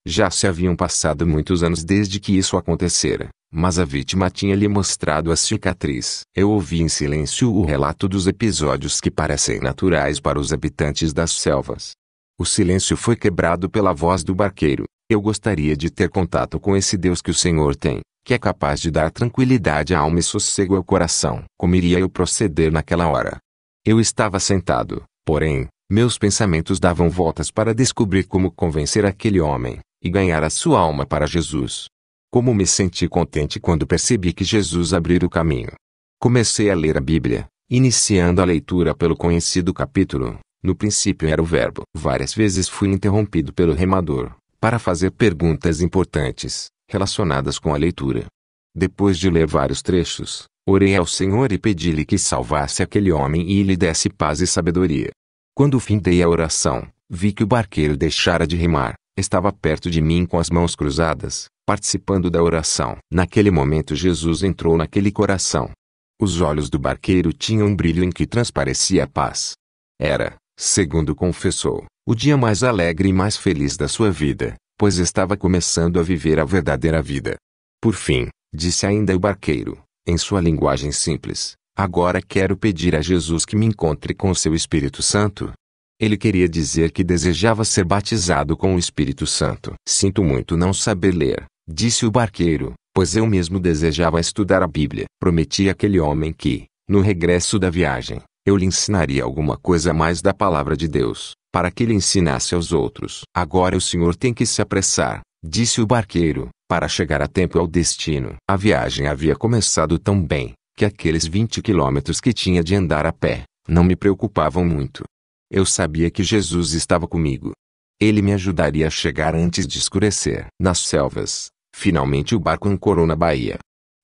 Já se haviam passado muitos anos desde que isso acontecera mas a vítima tinha-lhe mostrado a cicatriz. Eu ouvi em silêncio o relato dos episódios que parecem naturais para os habitantes das selvas. O silêncio foi quebrado pela voz do barqueiro. Eu gostaria de ter contato com esse Deus que o Senhor tem, que é capaz de dar tranquilidade à alma e sossego ao coração. Como iria eu proceder naquela hora? Eu estava sentado, porém, meus pensamentos davam voltas para descobrir como convencer aquele homem e ganhar a sua alma para Jesus. Como me senti contente quando percebi que Jesus abriu o caminho. Comecei a ler a Bíblia, iniciando a leitura pelo conhecido capítulo. No princípio era o Verbo. Várias vezes fui interrompido pelo remador para fazer perguntas importantes relacionadas com a leitura. Depois de ler vários trechos, orei ao Senhor e pedi-lhe que salvasse aquele homem e lhe desse paz e sabedoria. Quando findei a oração, vi que o barqueiro deixara de remar Estava perto de mim com as mãos cruzadas, participando da oração. Naquele momento Jesus entrou naquele coração. Os olhos do barqueiro tinham um brilho em que transparecia a paz. Era, segundo confessou, o dia mais alegre e mais feliz da sua vida, pois estava começando a viver a verdadeira vida. Por fim, disse ainda o barqueiro, em sua linguagem simples: Agora quero pedir a Jesus que me encontre com seu Espírito Santo, ele queria dizer que desejava ser batizado com o Espírito Santo. Sinto muito não saber ler, disse o barqueiro, pois eu mesmo desejava estudar a Bíblia. Prometi àquele homem que, no regresso da viagem, eu lhe ensinaria alguma coisa mais da palavra de Deus, para que ele ensinasse aos outros. Agora o senhor tem que se apressar, disse o barqueiro, para chegar a tempo ao destino. A viagem havia começado tão bem, que aqueles 20 quilômetros que tinha de andar a pé, não me preocupavam muito. Eu sabia que Jesus estava comigo. Ele me ajudaria a chegar antes de escurecer. Nas selvas, finalmente o barco ancorou na baía.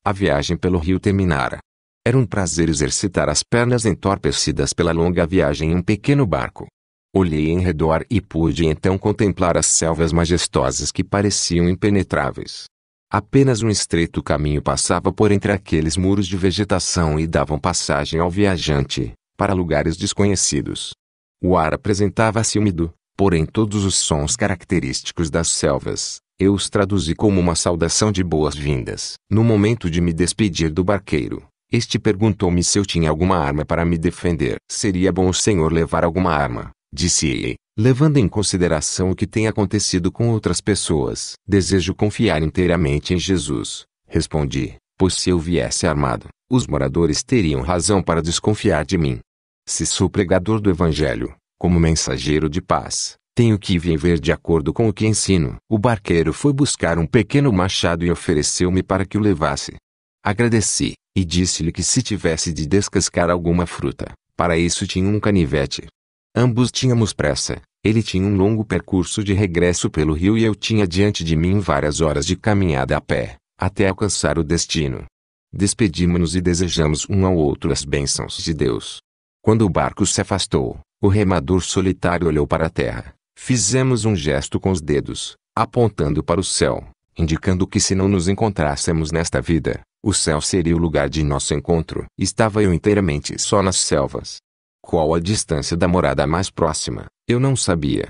A viagem pelo rio terminara. Era um prazer exercitar as pernas entorpecidas pela longa viagem em um pequeno barco. Olhei em redor e pude então contemplar as selvas majestosas que pareciam impenetráveis. Apenas um estreito caminho passava por entre aqueles muros de vegetação e davam passagem ao viajante, para lugares desconhecidos. O ar apresentava-se úmido, porém todos os sons característicos das selvas, eu os traduzi como uma saudação de boas-vindas. No momento de me despedir do barqueiro, este perguntou-me se eu tinha alguma arma para me defender. Seria bom o senhor levar alguma arma, disse ele, levando em consideração o que tem acontecido com outras pessoas. Desejo confiar inteiramente em Jesus, respondi, pois se eu viesse armado, os moradores teriam razão para desconfiar de mim. Se sou pregador do Evangelho, como mensageiro de paz, tenho que viver de acordo com o que ensino. O barqueiro foi buscar um pequeno machado e ofereceu-me para que o levasse. Agradeci, e disse-lhe que se tivesse de descascar alguma fruta, para isso tinha um canivete. Ambos tínhamos pressa, ele tinha um longo percurso de regresso pelo rio e eu tinha diante de mim várias horas de caminhada a pé, até alcançar o destino. despedimos nos e desejamos um ao outro as bênçãos de Deus. Quando o barco se afastou, o remador solitário olhou para a terra. Fizemos um gesto com os dedos, apontando para o céu, indicando que se não nos encontrássemos nesta vida, o céu seria o lugar de nosso encontro. Estava eu inteiramente só nas selvas. Qual a distância da morada mais próxima, eu não sabia.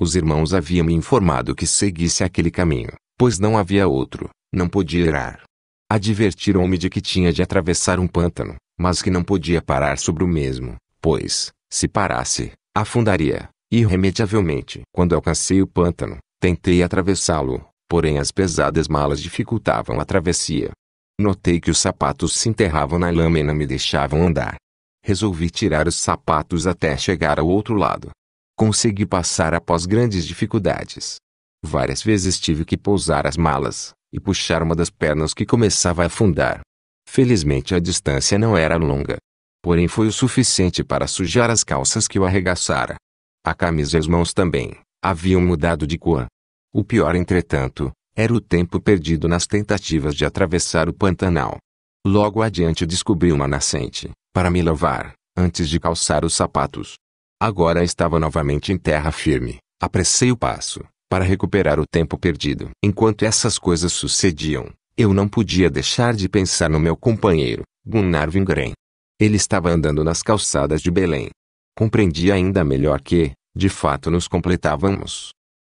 Os irmãos haviam me informado que seguisse aquele caminho, pois não havia outro, não podia errar. Advertiram-me de que tinha de atravessar um pântano, mas que não podia parar sobre o mesmo, pois, se parasse, afundaria, irremediavelmente. Quando alcancei o pântano, tentei atravessá-lo, porém as pesadas malas dificultavam a travessia. Notei que os sapatos se enterravam na lama e não me deixavam andar. Resolvi tirar os sapatos até chegar ao outro lado. Consegui passar após grandes dificuldades. Várias vezes tive que pousar as malas e puxar uma das pernas que começava a afundar. Felizmente a distância não era longa. Porém foi o suficiente para sujar as calças que o arregaçara. A camisa e as mãos também, haviam mudado de cor. O pior entretanto, era o tempo perdido nas tentativas de atravessar o Pantanal. Logo adiante descobri uma nascente, para me lavar, antes de calçar os sapatos. Agora estava novamente em terra firme, apressei o passo, para recuperar o tempo perdido. Enquanto essas coisas sucediam, eu não podia deixar de pensar no meu companheiro, Gunnar Wingren. Ele estava andando nas calçadas de Belém. Compreendi ainda melhor que, de fato, nos completávamos.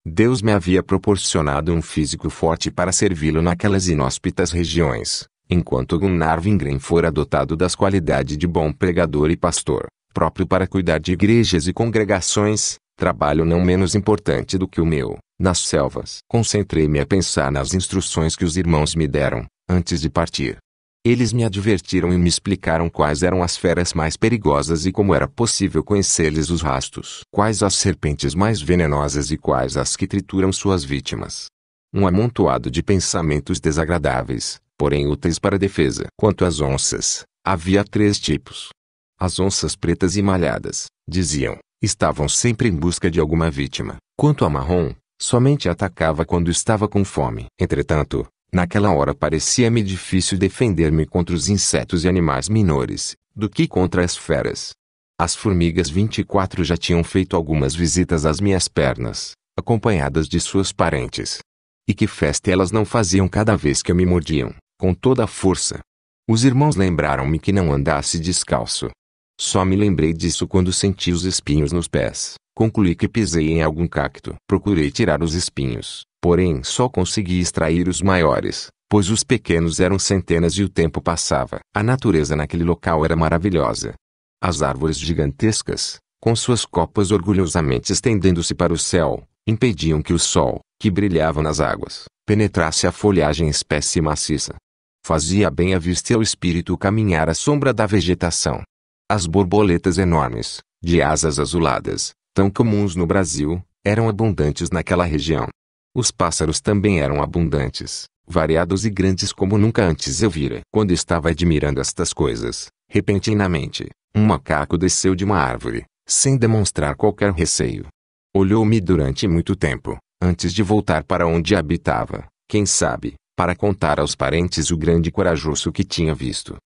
Deus me havia proporcionado um físico forte para servi-lo naquelas inóspitas regiões, enquanto Gunnar Wingren fora dotado das qualidades de bom pregador e pastor, próprio para cuidar de igrejas e congregações, trabalho não menos importante do que o meu, nas selvas. Concentrei-me a pensar nas instruções que os irmãos me deram, antes de partir. Eles me advertiram e me explicaram quais eram as feras mais perigosas e como era possível conhecer-lhes os rastos, Quais as serpentes mais venenosas e quais as que trituram suas vítimas. Um amontoado de pensamentos desagradáveis, porém úteis para a defesa. Quanto às onças, havia três tipos. As onças pretas e malhadas, diziam, Estavam sempre em busca de alguma vítima. Quanto a Marrom, somente atacava quando estava com fome. Entretanto, naquela hora parecia-me difícil defender-me contra os insetos e animais menores do que contra as feras. As formigas 24 já tinham feito algumas visitas às minhas pernas, acompanhadas de suas parentes. E que festa elas não faziam cada vez que eu me mordiam, com toda a força. Os irmãos lembraram-me que não andasse descalço, só me lembrei disso quando senti os espinhos nos pés. Concluí que pisei em algum cacto. Procurei tirar os espinhos, porém só consegui extrair os maiores, pois os pequenos eram centenas e o tempo passava. A natureza naquele local era maravilhosa. As árvores gigantescas, com suas copas orgulhosamente estendendo-se para o céu, impediam que o sol, que brilhava nas águas, penetrasse a folhagem espessa e maciça. Fazia bem a vista e ao espírito caminhar à sombra da vegetação. As borboletas enormes, de asas azuladas, tão comuns no Brasil, eram abundantes naquela região. Os pássaros também eram abundantes, variados e grandes como nunca antes eu vira. Quando estava admirando estas coisas, repentinamente, um macaco desceu de uma árvore, sem demonstrar qualquer receio. Olhou-me durante muito tempo, antes de voltar para onde habitava, quem sabe, para contar aos parentes o grande corajoso que tinha visto.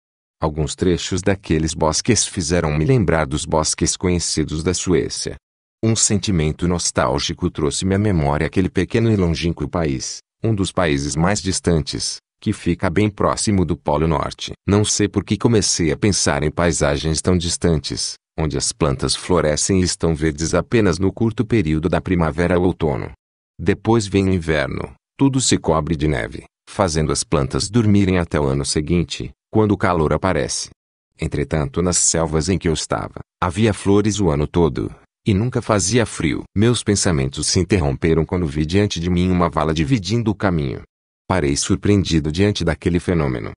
Alguns trechos daqueles bosques fizeram-me lembrar dos bosques conhecidos da Suécia. Um sentimento nostálgico trouxe-me à memória aquele pequeno e longínquo país, um dos países mais distantes, que fica bem próximo do Polo Norte. Não sei por que comecei a pensar em paisagens tão distantes, onde as plantas florescem e estão verdes apenas no curto período da primavera ao outono. Depois vem o inverno, tudo se cobre de neve, fazendo as plantas dormirem até o ano seguinte, quando o calor aparece. Entretanto, nas selvas em que eu estava, havia flores o ano todo, e nunca fazia frio. Meus pensamentos se interromperam quando vi diante de mim uma vala dividindo o caminho. Parei surpreendido diante daquele fenômeno.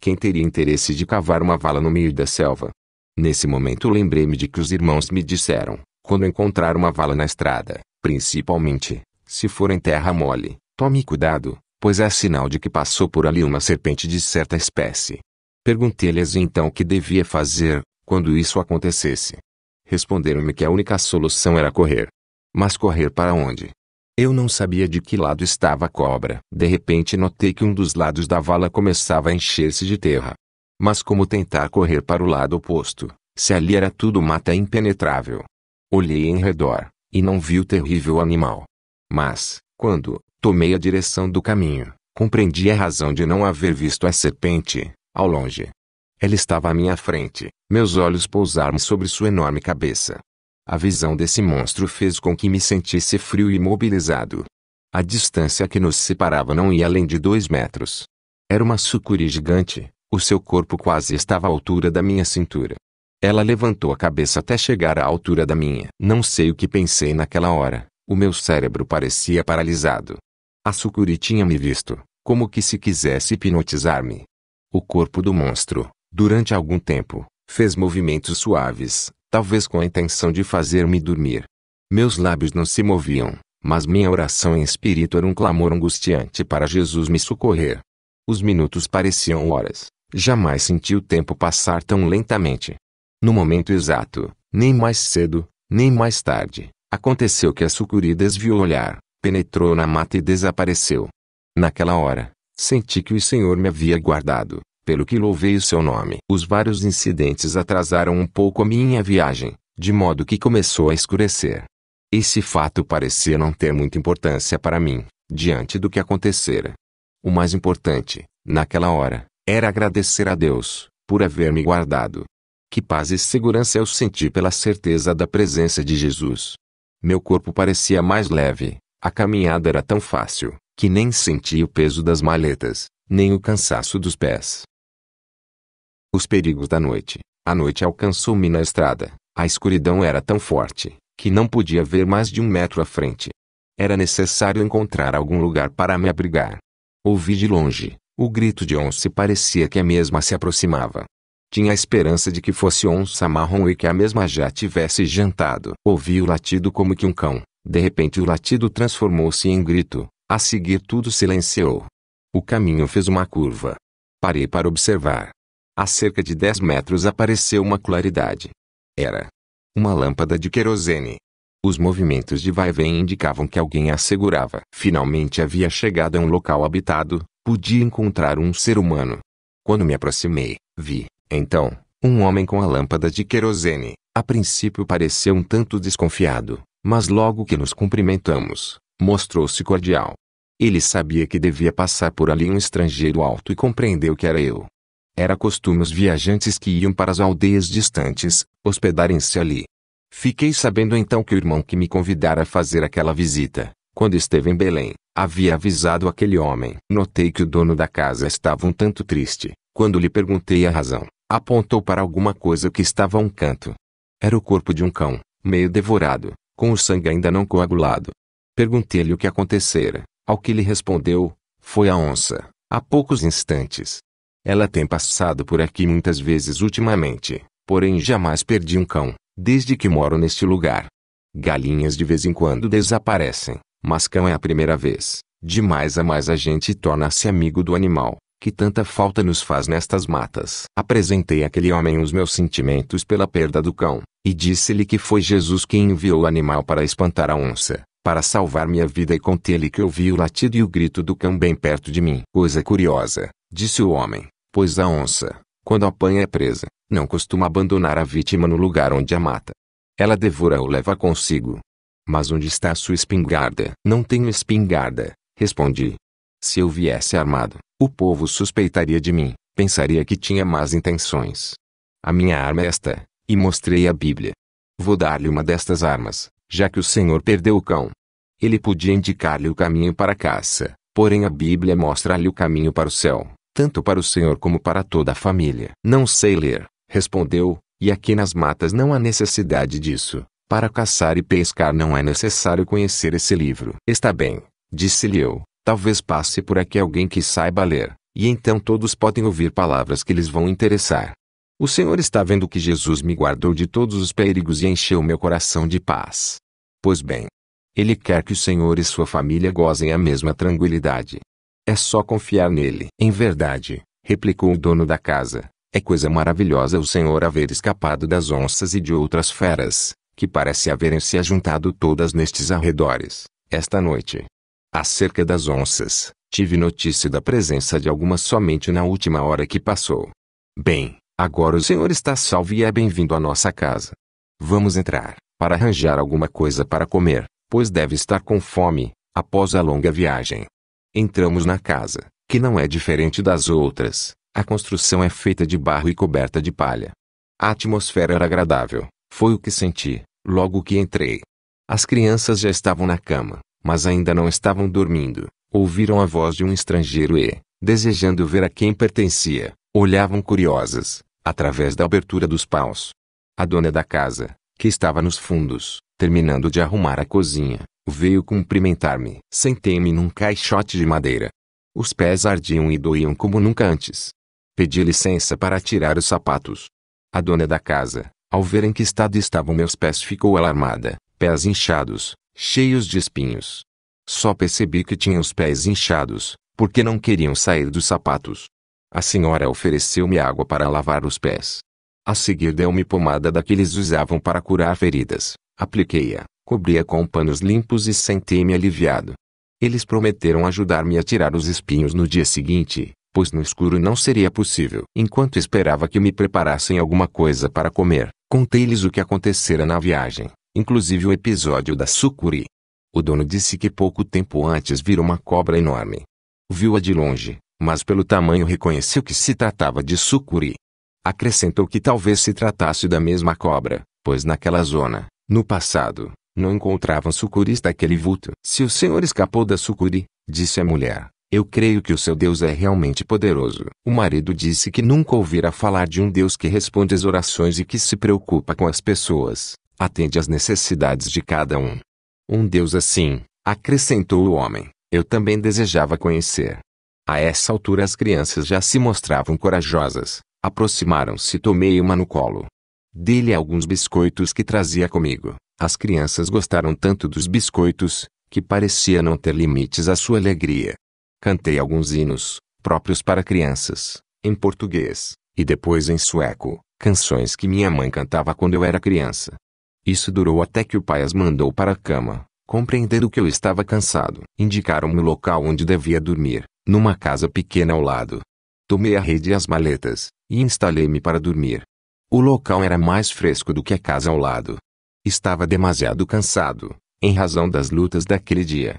Quem teria interesse de cavar uma vala no meio da selva? Nesse momento lembrei-me de que os irmãos me disseram, quando encontrar uma vala na estrada, principalmente, se for em terra mole, tome cuidado, pois é sinal de que passou por ali uma serpente de certa espécie. Perguntei-lhes então o que devia fazer, quando isso acontecesse. Responderam-me que a única solução era correr. Mas correr para onde? Eu não sabia de que lado estava a cobra. De repente notei que um dos lados da vala começava a encher-se de terra. Mas como tentar correr para o lado oposto, se ali era tudo mata impenetrável? Olhei em redor, e não vi o terrível animal. Mas, quando, tomei a direção do caminho, compreendi a razão de não haver visto a serpente, ao longe. Ela estava à minha frente, meus olhos pousaram sobre sua enorme cabeça. A visão desse monstro fez com que me sentisse frio e imobilizado. A distância que nos separava não ia além de dois metros. Era uma sucuri gigante, o seu corpo quase estava à altura da minha cintura. Ela levantou a cabeça até chegar à altura da minha. Não sei o que pensei naquela hora, o meu cérebro parecia paralisado. A sucuri tinha me visto, como que se quisesse hipnotizar-me. O corpo do monstro, durante algum tempo, fez movimentos suaves, talvez com a intenção de fazer-me dormir. Meus lábios não se moviam, mas minha oração em espírito era um clamor angustiante para Jesus me socorrer. Os minutos pareciam horas. Jamais senti o tempo passar tão lentamente. No momento exato, nem mais cedo, nem mais tarde, aconteceu que a sucuri desviou o olhar, penetrou na mata e desapareceu. Naquela hora, Senti que o Senhor me havia guardado, pelo que louvei o seu nome. Os vários incidentes atrasaram um pouco a minha viagem, de modo que começou a escurecer. Esse fato parecia não ter muita importância para mim, diante do que acontecera. O mais importante, naquela hora, era agradecer a Deus, por haver me guardado. Que paz e segurança eu senti pela certeza da presença de Jesus. Meu corpo parecia mais leve, a caminhada era tão fácil, que nem sentia o peso das maletas, nem o cansaço dos pés. Os perigos da noite. A noite alcançou-me na estrada. A escuridão era tão forte que não podia ver mais de um metro à frente. Era necessário encontrar algum lugar para me abrigar. Ouvi de longe o grito de onça e parecia que a mesma se aproximava. Tinha a esperança de que fosse onça marrom e que a mesma já tivesse jantado. Ouvi o latido como que um cão. De repente o latido transformou-se em grito, a seguir tudo silenciou. O caminho fez uma curva. Parei para observar. A cerca de dez metros apareceu uma claridade. Era uma lâmpada de querosene. Os movimentos de vai vem indicavam que alguém a segurava. Finalmente havia chegado a um local habitado, podia encontrar um ser humano. Quando me aproximei, vi, então, um homem com a lâmpada de querosene. A princípio pareceu um tanto desconfiado, mas logo que nos cumprimentamos, mostrou-se cordial. Ele sabia que devia passar por ali um estrangeiro alto e compreendeu que era eu. Era costume os viajantes que iam para as aldeias distantes hospedarem-se ali. Fiquei sabendo então que o irmão que me convidara a fazer aquela visita, quando esteve em Belém, havia avisado aquele homem. Notei que o dono da casa estava um tanto triste. Quando lhe perguntei a razão, apontou para alguma coisa que estava a um canto. Era o corpo de um cão, meio devorado, com o sangue ainda não coagulado. Perguntei-lhe o que acontecera, ao que ele respondeu: Foi a onça, há poucos instantes. Ela tem passado por aqui muitas vezes ultimamente, porém jamais perdi um cão, desde que moro neste lugar. Galinhas de vez em quando desaparecem, mas cão é a primeira vez. De mais a mais a gente torna-se amigo do animal, que tanta falta nos faz nestas matas. Apresentei àquele homem os meus sentimentos pela perda do cão, e disse-lhe que foi Jesus quem enviou o animal para espantar a onça, para salvar minha vida e contei-lhe que ouvi o latido e o grito do cão bem perto de mim. Coisa curiosa, disse o homem, pois a onça, quando apanha a é presa, não costuma abandonar a vítima no lugar onde a mata. Ela devora ou leva consigo. Mas onde está a sua espingarda? Não tenho espingarda, respondi. Se eu viesse armado, o povo suspeitaria de mim, pensaria que tinha más intenções. A minha arma é esta, e mostrei a Bíblia. Vou dar-lhe uma destas armas, já que o Senhor perdeu o cão. Ele podia indicar-lhe o caminho para a caça, porém a Bíblia mostra-lhe o caminho para o céu, tanto para o Senhor como para toda a família. Não sei ler, respondeu, e aqui nas matas não há necessidade disso. Para caçar e pescar não é necessário conhecer esse livro. Está bem, disse-lhe eu, talvez passe por aqui alguém que saiba ler, e então todos podem ouvir palavras que lhes vão interessar. O Senhor está vendo que Jesus me guardou de todos os perigos e encheu meu coração de paz. Pois bem, Ele quer que o Senhor e sua família gozem a mesma tranquilidade. É só confiar nele. Em verdade, replicou o dono da casa, é coisa maravilhosa o Senhor haver escapado das onças e de outras feras, que parece haverem se ajuntado todas nestes arredores, esta noite. Acerca das onças, tive notícia da presença de algumas somente na última hora que passou. Bem, Agora o senhor está salvo e é bem-vindo à nossa casa. Vamos entrar, para arranjar alguma coisa para comer, pois deve estar com fome, após a longa viagem. Entramos na casa, que não é diferente das outras. A construção é feita de barro e coberta de palha. A atmosfera era agradável, foi o que senti, logo que entrei. As crianças já estavam na cama, mas ainda não estavam dormindo. Ouviram a voz de um estrangeiro e, desejando ver a quem pertencia, olhavam curiosas através da abertura dos paus. A dona da casa, que estava nos fundos, terminando de arrumar a cozinha, veio cumprimentar-me. Sentei-me num caixote de madeira. Os pés ardiam e doíam como nunca antes. Pedi licença para tirar os sapatos. A dona da casa, ao ver em que estado estavam meus pés, ficou alarmada, pés inchados, cheios de espinhos. Só percebi que tinha os pés inchados, porque não queriam sair dos sapatos. A senhora ofereceu-me água para lavar os pés. A seguir deu-me pomada da que eles usavam para curar feridas. Apliquei-a, cobri-a com panos limpos e sentei-me aliviado. Eles prometeram ajudar-me a tirar os espinhos no dia seguinte, pois no escuro não seria possível. Enquanto esperava que me preparassem alguma coisa para comer, contei-lhes o que acontecera na viagem, inclusive o episódio da sucuri. O dono disse que pouco tempo antes vira uma cobra enorme. Viu-a de longe, mas pelo tamanho reconheceu que se tratava de sucuri. Acrescentou que talvez se tratasse da mesma cobra, pois naquela zona, no passado, não encontravam sucuris daquele vulto. Se o senhor escapou da sucuri, disse a mulher, eu creio que o seu Deus é realmente poderoso. O marido disse que nunca ouvira falar de um Deus que responde às orações e que se preocupa com as pessoas, atende às necessidades de cada um. Um Deus assim, acrescentou o homem, eu também desejava conhecer. A essa altura as crianças já se mostravam corajosas. Aproximaram-se e tomei uma no colo. Dele alguns biscoitos que trazia comigo. As crianças gostaram tanto dos biscoitos, que parecia não ter limites à sua alegria. Cantei alguns hinos, próprios para crianças, em português, e depois em sueco, canções que minha mãe cantava quando eu era criança. Isso durou até que o pai as mandou para a cama, compreendendo que eu estava cansado. Indicaram-me o local onde devia dormir numa casa pequena ao lado. Tomei a rede e as maletas, e instalei-me para dormir. O local era mais fresco do que a casa ao lado. Estava demasiado cansado, em razão das lutas daquele dia.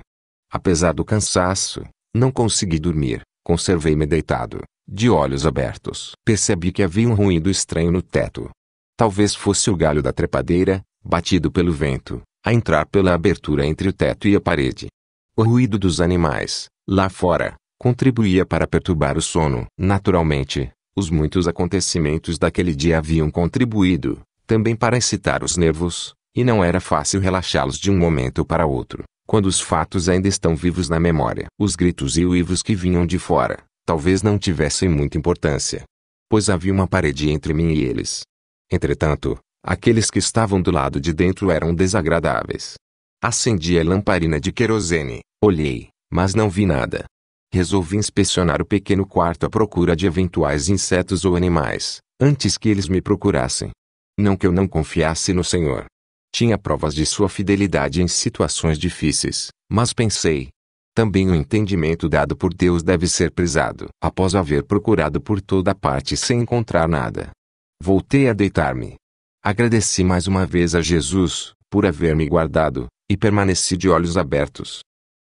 Apesar do cansaço, não consegui dormir, conservei-me deitado, de olhos abertos. Percebi que havia um ruído estranho no teto. Talvez fosse o galho da trepadeira, batido pelo vento, a entrar pela abertura entre o teto e a parede. O ruído dos animais, lá fora, contribuía para perturbar o sono. Naturalmente, os muitos acontecimentos daquele dia haviam contribuído, também para excitar os nervos, e não era fácil relaxá-los de um momento para outro, quando os fatos ainda estão vivos na memória. Os gritos e uivos que vinham de fora, talvez não tivessem muita importância, pois havia uma parede entre mim e eles. Entretanto, aqueles que estavam do lado de dentro eram desagradáveis. Acendi a lamparina de querosene, olhei, mas não vi nada. Resolvi inspecionar o pequeno quarto à procura de eventuais insetos ou animais, antes que eles me procurassem. Não que eu não confiasse no Senhor. Tinha provas de sua fidelidade em situações difíceis, mas pensei. Também o entendimento dado por Deus deve ser prezado. Após haver procurado por toda parte sem encontrar nada, voltei a deitar-me. Agradeci mais uma vez a Jesus por haver me guardado, e permaneci de olhos abertos,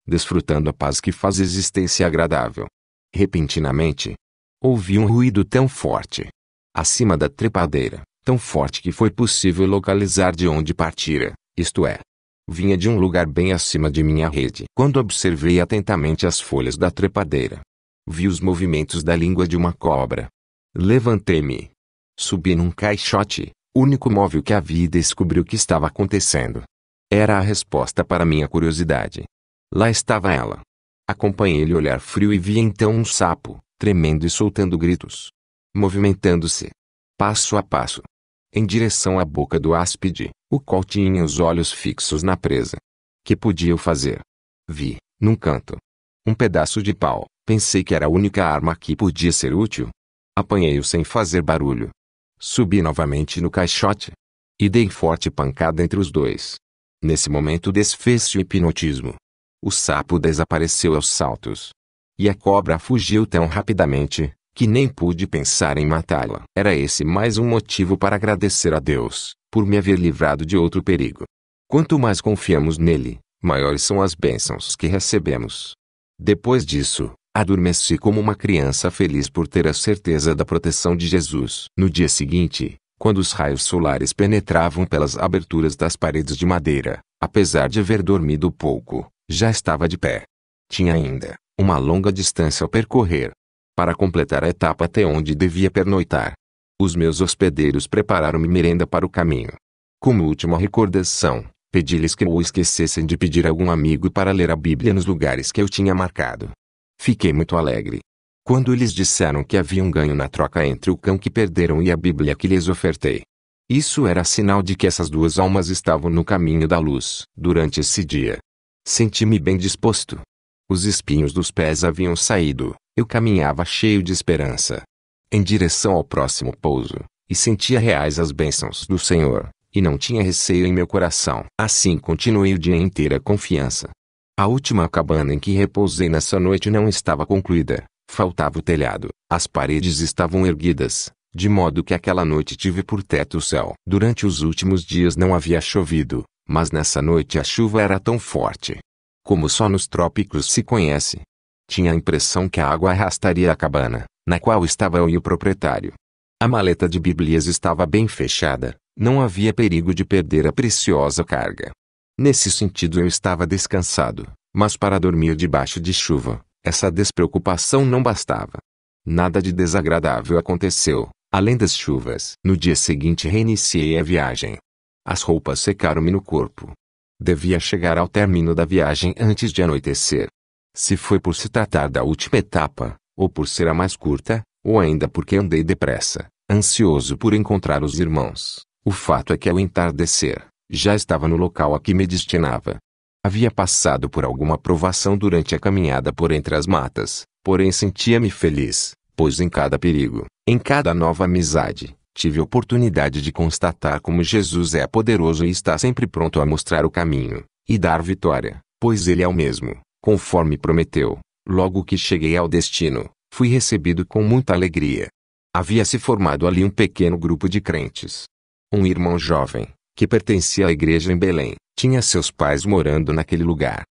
desfrutando a paz que faz existência agradável. Repentinamente, ouvi um ruído tão forte, acima da trepadeira, tão forte que foi possível localizar de onde partira, isto é, vinha de um lugar bem acima de minha rede. Quando observei atentamente as folhas da trepadeira, vi os movimentos da língua de uma cobra. Levantei-me, subi num caixote, único móvel que havia e descobri o que estava acontecendo. Era a resposta para minha curiosidade. Lá estava ela. Acompanhei-lhe o olhar frio e vi então um sapo, tremendo e soltando gritos. Movimentando-se. Passo a passo. Em direção à boca do áspide, o qual tinha os olhos fixos na presa. Que podia eu fazer? Vi, num canto. Um pedaço de pau. Pensei que era a única arma que podia ser útil. Apanhei-o sem fazer barulho. Subi novamente no caixote. E dei forte pancada entre os dois. Nesse momento desfez-se o hipnotismo. O sapo desapareceu aos saltos. E a cobra fugiu tão rapidamente, que nem pude pensar em matá-la. Era esse mais um motivo para agradecer a Deus, por me haver livrado de outro perigo. Quanto mais confiamos nele, maiores são as bênçãos que recebemos. Depois disso, adormeci como uma criança feliz por ter a certeza da proteção de Jesus. No dia seguinte, quando os raios solares penetravam pelas aberturas das paredes de madeira, apesar de haver dormido pouco, já estava de pé. Tinha ainda uma longa distância a percorrer para completar a etapa até onde devia pernoitar. Os meus hospedeiros prepararam-me merenda para o caminho. Como última recordação, pedi-lhes que não esquecessem de pedir a algum amigo para ler a Bíblia nos lugares que eu tinha marcado. Fiquei muito alegre. Quando eles disseram que havia um ganho na troca entre o cão que perderam e a Bíblia que lhes ofertei. Isso era sinal de que essas duas almas estavam no caminho da luz. Durante esse dia, Senti-me bem disposto. Os espinhos dos pés haviam saído, eu caminhava cheio de esperança. Em direção ao próximo pouso, e sentia reais as bênçãos do Senhor, e não tinha receio em meu coração. Assim continuei o dia inteiro a confiança. A última cabana em que repousei nessa noite não estava concluída, faltava o telhado, as paredes estavam erguidas, de modo que aquela noite tive por teto o céu. Durante os últimos dias não havia chovido, mas nessa noite a chuva era tão forte. Como só nos trópicos se conhece. Tinha a impressão que a água arrastaria a cabana, na qual estava eu e o proprietário. A maleta de Bíblias estava bem fechada, não havia perigo de perder a preciosa carga. Nesse sentido eu estava descansado, mas para dormir debaixo de chuva, essa despreocupação não bastava. Nada de desagradável aconteceu, além das chuvas. No dia seguinte reiniciei a viagem. As roupas secaram-me no corpo. Devia chegar ao término da viagem antes de anoitecer. Se foi por se tratar da última etapa, ou por ser a mais curta, ou ainda porque andei depressa, ansioso por encontrar os irmãos, o fato é que ao entardecer, já estava no local a que me destinava. Havia passado por alguma provação durante a caminhada por entre as matas, porém sentia-me feliz, pois em cada perigo, em cada nova amizade, tive oportunidade de constatar como Jesus é poderoso e está sempre pronto a mostrar o caminho e dar vitória, pois ele é o mesmo, conforme prometeu. Logo que cheguei ao destino, fui recebido com muita alegria. Havia se formado ali um pequeno grupo de crentes. Um irmão jovem, que pertencia à igreja em Belém, tinha seus pais morando naquele lugar.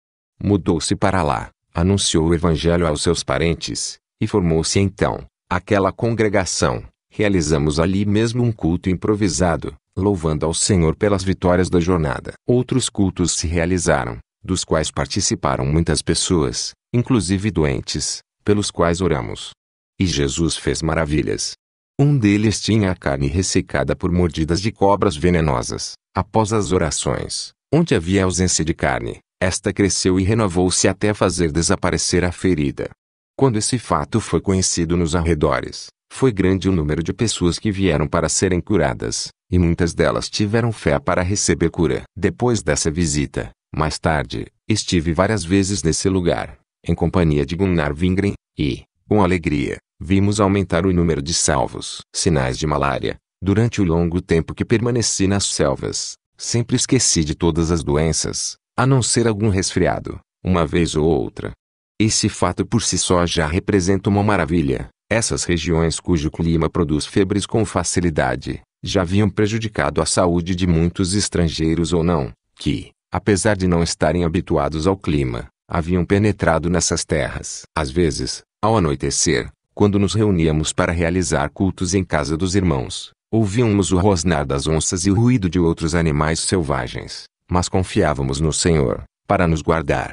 Mudou-se para lá, anunciou o evangelho aos seus parentes, e formou-se então aquela congregação Realizamos ali mesmo um culto improvisado, louvando ao Senhor pelas vitórias da jornada. Outros cultos se realizaram, dos quais participaram muitas pessoas, inclusive doentes, pelos quais oramos. E Jesus fez maravilhas. Um deles tinha a carne ressecada por mordidas de cobras venenosas. Após as orações, onde havia ausência de carne, esta cresceu e renovou-se até fazer desaparecer a ferida. Quando esse fato foi conhecido nos arredores, foi grande o número de pessoas que vieram para serem curadas, e muitas delas tiveram fé para receber cura. Depois dessa visita, mais tarde, estive várias vezes nesse lugar, em companhia de Gunnar Wingren, e, com alegria, vimos aumentar o número de salvos. Sinais de malária. Durante o longo tempo que permaneci nas selvas, sempre esqueci de todas as doenças, a não ser algum resfriado, uma vez ou outra. Esse fato por si só já representa uma maravilha, essas regiões cujo clima produz febres com facilidade, já haviam prejudicado a saúde de muitos estrangeiros ou não, que, apesar de não estarem habituados ao clima, haviam penetrado nessas terras. Às vezes, ao anoitecer, quando nos reuníamos para realizar cultos em casa dos irmãos, ouvíamos o rosnar das onças e o ruído de outros animais selvagens, mas confiávamos no Senhor, para nos guardar.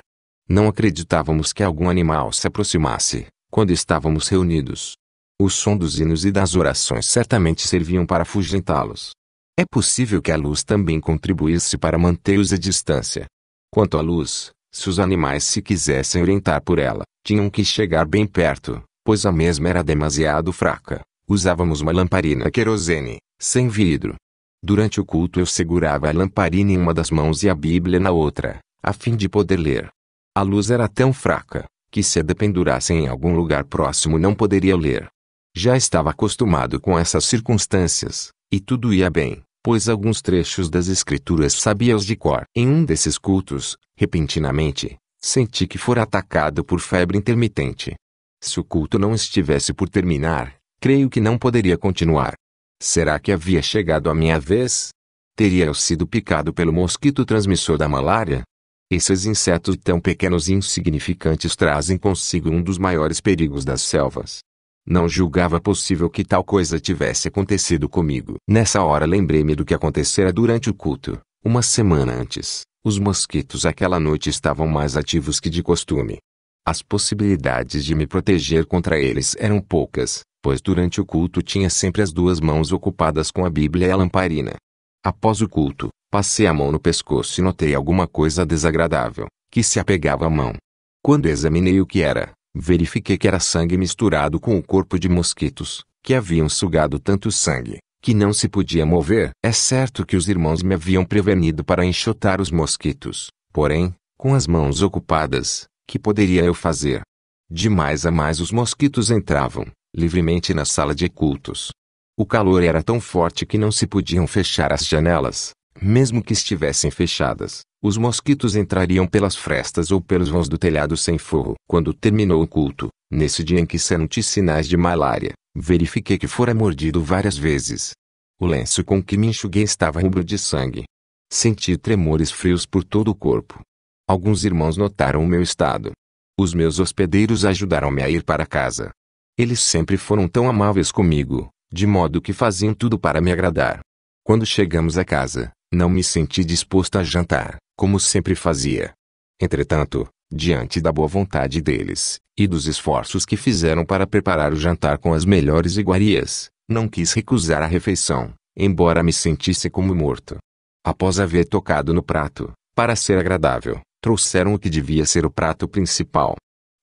Não acreditávamos que algum animal se aproximasse, quando estávamos reunidos. O som dos hinos e das orações certamente serviam para afugentá-los. É possível que a luz também contribuísse para mantê-los à distância. Quanto à luz, se os animais se quisessem orientar por ela, tinham que chegar bem perto, pois a mesma era demasiado fraca. Usávamos uma lamparina querosene, sem vidro. Durante o culto eu segurava a lamparina em uma das mãos e a Bíblia na outra, a fim de poder ler. A luz era tão fraca que se dependurassem em algum lugar próximo não poderia ler. Já estava acostumado com essas circunstâncias, e tudo ia bem, pois alguns trechos das escrituras sabia-os de cor. Em um desses cultos, repentinamente, senti que fora atacado por febre intermitente. Se o culto não estivesse por terminar, creio que não poderia continuar. Será que havia chegado a minha vez? Teria eu sido picado pelo mosquito transmissor da malária? Esses insetos tão pequenos e insignificantes trazem consigo um dos maiores perigos das selvas. Não julgava possível que tal coisa tivesse acontecido comigo. Nessa hora lembrei-me do que acontecera durante o culto. Uma semana antes, os mosquitos aquela noite estavam mais ativos que de costume. As possibilidades de me proteger contra eles eram poucas, pois durante o culto tinha sempre as duas mãos ocupadas com a Bíblia e a lamparina. Após o culto, Passei a mão no pescoço e notei alguma coisa desagradável, que se apegava à mão. Quando examinei o que era, verifiquei que era sangue misturado com o corpo de mosquitos, que haviam sugado tanto sangue, que não se podia mover. É certo que os irmãos me haviam prevenido para enxotar os mosquitos, porém, com as mãos ocupadas, que poderia eu fazer? De mais a mais os mosquitos entravam, livremente na sala de cultos. O calor era tão forte que não se podiam fechar as janelas, mesmo que estivessem fechadas, os mosquitos entrariam pelas frestas ou pelos vãos do telhado sem forro. Quando terminou o culto, nesse dia em que senti sinais de malária, verifiquei que fora mordido várias vezes. O lenço com que me enxuguei estava rubro de sangue. Senti tremores frios por todo o corpo. Alguns irmãos notaram o meu estado. Os meus hospedeiros ajudaram-me a ir para casa. Eles sempre foram tão amáveis comigo, de modo que faziam tudo para me agradar. Quando chegamos a casa, não me senti disposto a jantar, como sempre fazia. Entretanto, diante da boa vontade deles, e dos esforços que fizeram para preparar o jantar com as melhores iguarias, não quis recusar a refeição, embora me sentisse como morto. Após haver tocado no prato, para ser agradável, trouxeram o que devia ser o prato principal.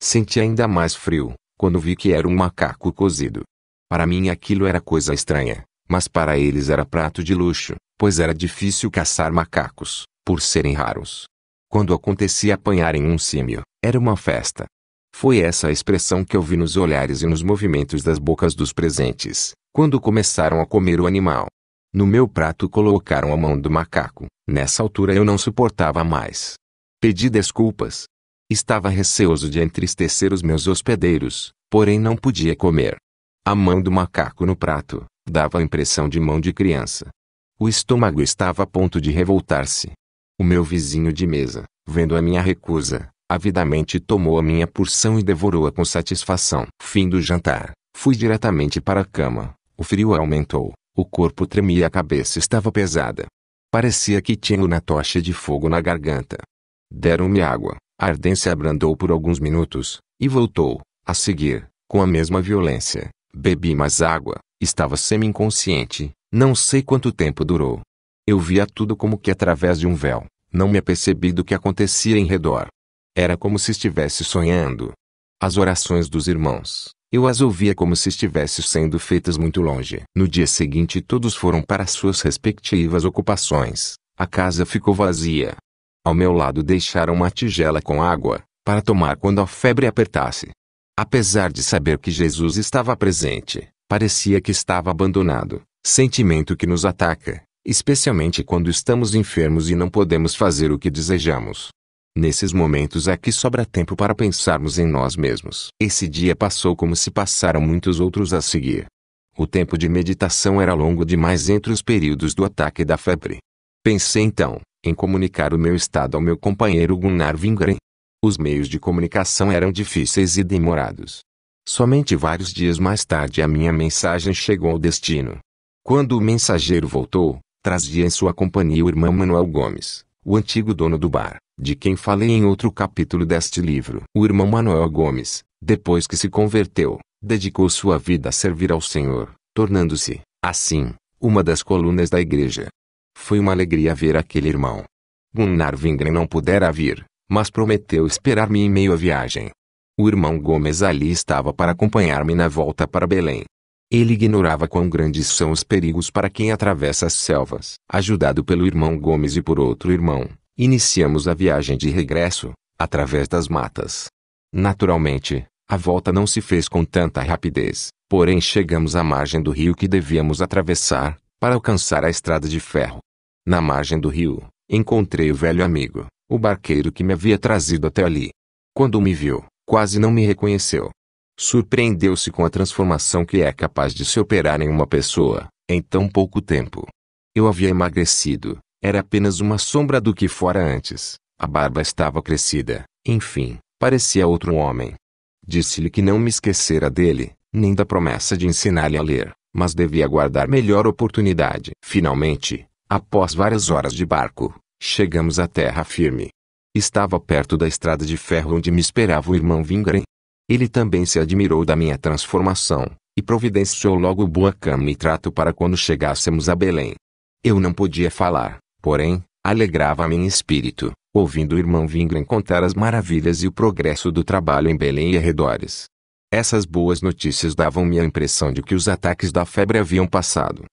Senti ainda mais frio, quando vi que era um macaco cozido. Para mim aquilo era coisa estranha, mas para eles era prato de luxo pois era difícil caçar macacos, por serem raros. Quando acontecia apanharem um símio, era uma festa. Foi essa a expressão que eu vi nos olhares e nos movimentos das bocas dos presentes, quando começaram a comer o animal. No meu prato colocaram a mão do macaco. Nessa altura eu não suportava mais. Pedi desculpas. Estava receoso de entristecer os meus hospedeiros, porém não podia comer. A mão do macaco no prato dava a impressão de mão de criança. O estômago estava a ponto de revoltar-se. O meu vizinho de mesa, vendo a minha recusa, avidamente tomou a minha porção e devorou-a com satisfação. Fim do jantar, fui diretamente para a cama. O frio aumentou, o corpo tremia e a cabeça estava pesada. Parecia que tinha uma tocha de fogo na garganta. Deram-me água, a ardência abrandou por alguns minutos, e voltou, a seguir, com a mesma violência. Bebi mais água, estava semi-inconsciente, não sei quanto tempo durou. Eu via tudo como que através de um véu, não me apercebi do que acontecia em redor. Era como se estivesse sonhando. As orações dos irmãos, eu as ouvia como se estivesse sendo feitas muito longe. No dia seguinte todos foram para suas respectivas ocupações. A casa ficou vazia. Ao meu lado deixaram uma tigela com água, para tomar quando a febre apertasse. Apesar de saber que Jesus estava presente, parecia que estava abandonado sentimento que nos ataca, especialmente quando estamos enfermos e não podemos fazer o que desejamos. Nesses momentos é que sobra tempo para pensarmos em nós mesmos. Esse dia passou como se passaram muitos outros a seguir. O tempo de meditação era longo demais entre os períodos do ataque e da febre. Pensei então, em comunicar o meu estado ao meu companheiro Gunnar Vingren. Os meios de comunicação eram difíceis e demorados. Somente vários dias mais tarde a minha mensagem chegou ao destino. Quando o mensageiro voltou, trazia em sua companhia o irmão Manuel Gomes, o antigo dono do bar, de quem falei em outro capítulo deste livro. O irmão Manuel Gomes, depois que se converteu, dedicou sua vida a servir ao Senhor, tornando-se, assim, uma das colunas da igreja. Foi uma alegria ver aquele irmão. Gunnar Wingren não pudera vir, mas prometeu esperar-me em meio à viagem. O irmão Gomes ali estava para acompanhar-me na volta para Belém. Ele ignorava quão grandes são os perigos para quem atravessa as selvas. Ajudado pelo irmão Gomes e por outro irmão, iniciamos a viagem de regresso, através das matas. Naturalmente, a volta não se fez com tanta rapidez, porém chegamos à margem do rio que devíamos atravessar, para alcançar a estrada de ferro. Na margem do rio, encontrei o velho amigo, o barqueiro que me havia trazido até ali. Quando me viu, quase não me reconheceu surpreendeu-se com a transformação que é capaz de se operar em uma pessoa, em tão pouco tempo. Eu havia emagrecido, era apenas uma sombra do que fora antes, a barba estava crescida, enfim, parecia outro homem. Disse-lhe que não me esquecera dele, nem da promessa de ensinar-lhe a ler, mas devia guardar melhor oportunidade. Finalmente, após várias horas de barco, chegamos à terra firme. Estava perto da estrada de ferro onde me esperava o irmão Vingren. Ele também se admirou da minha transformação, e providenciou logo boa cama e trato para quando chegássemos a Belém. Eu não podia falar, porém, alegrava me em espírito, ouvindo o irmão Vingren contar as maravilhas e o progresso do trabalho em Belém e arredores. Essas boas notícias davam-me a impressão de que os ataques da febre haviam passado.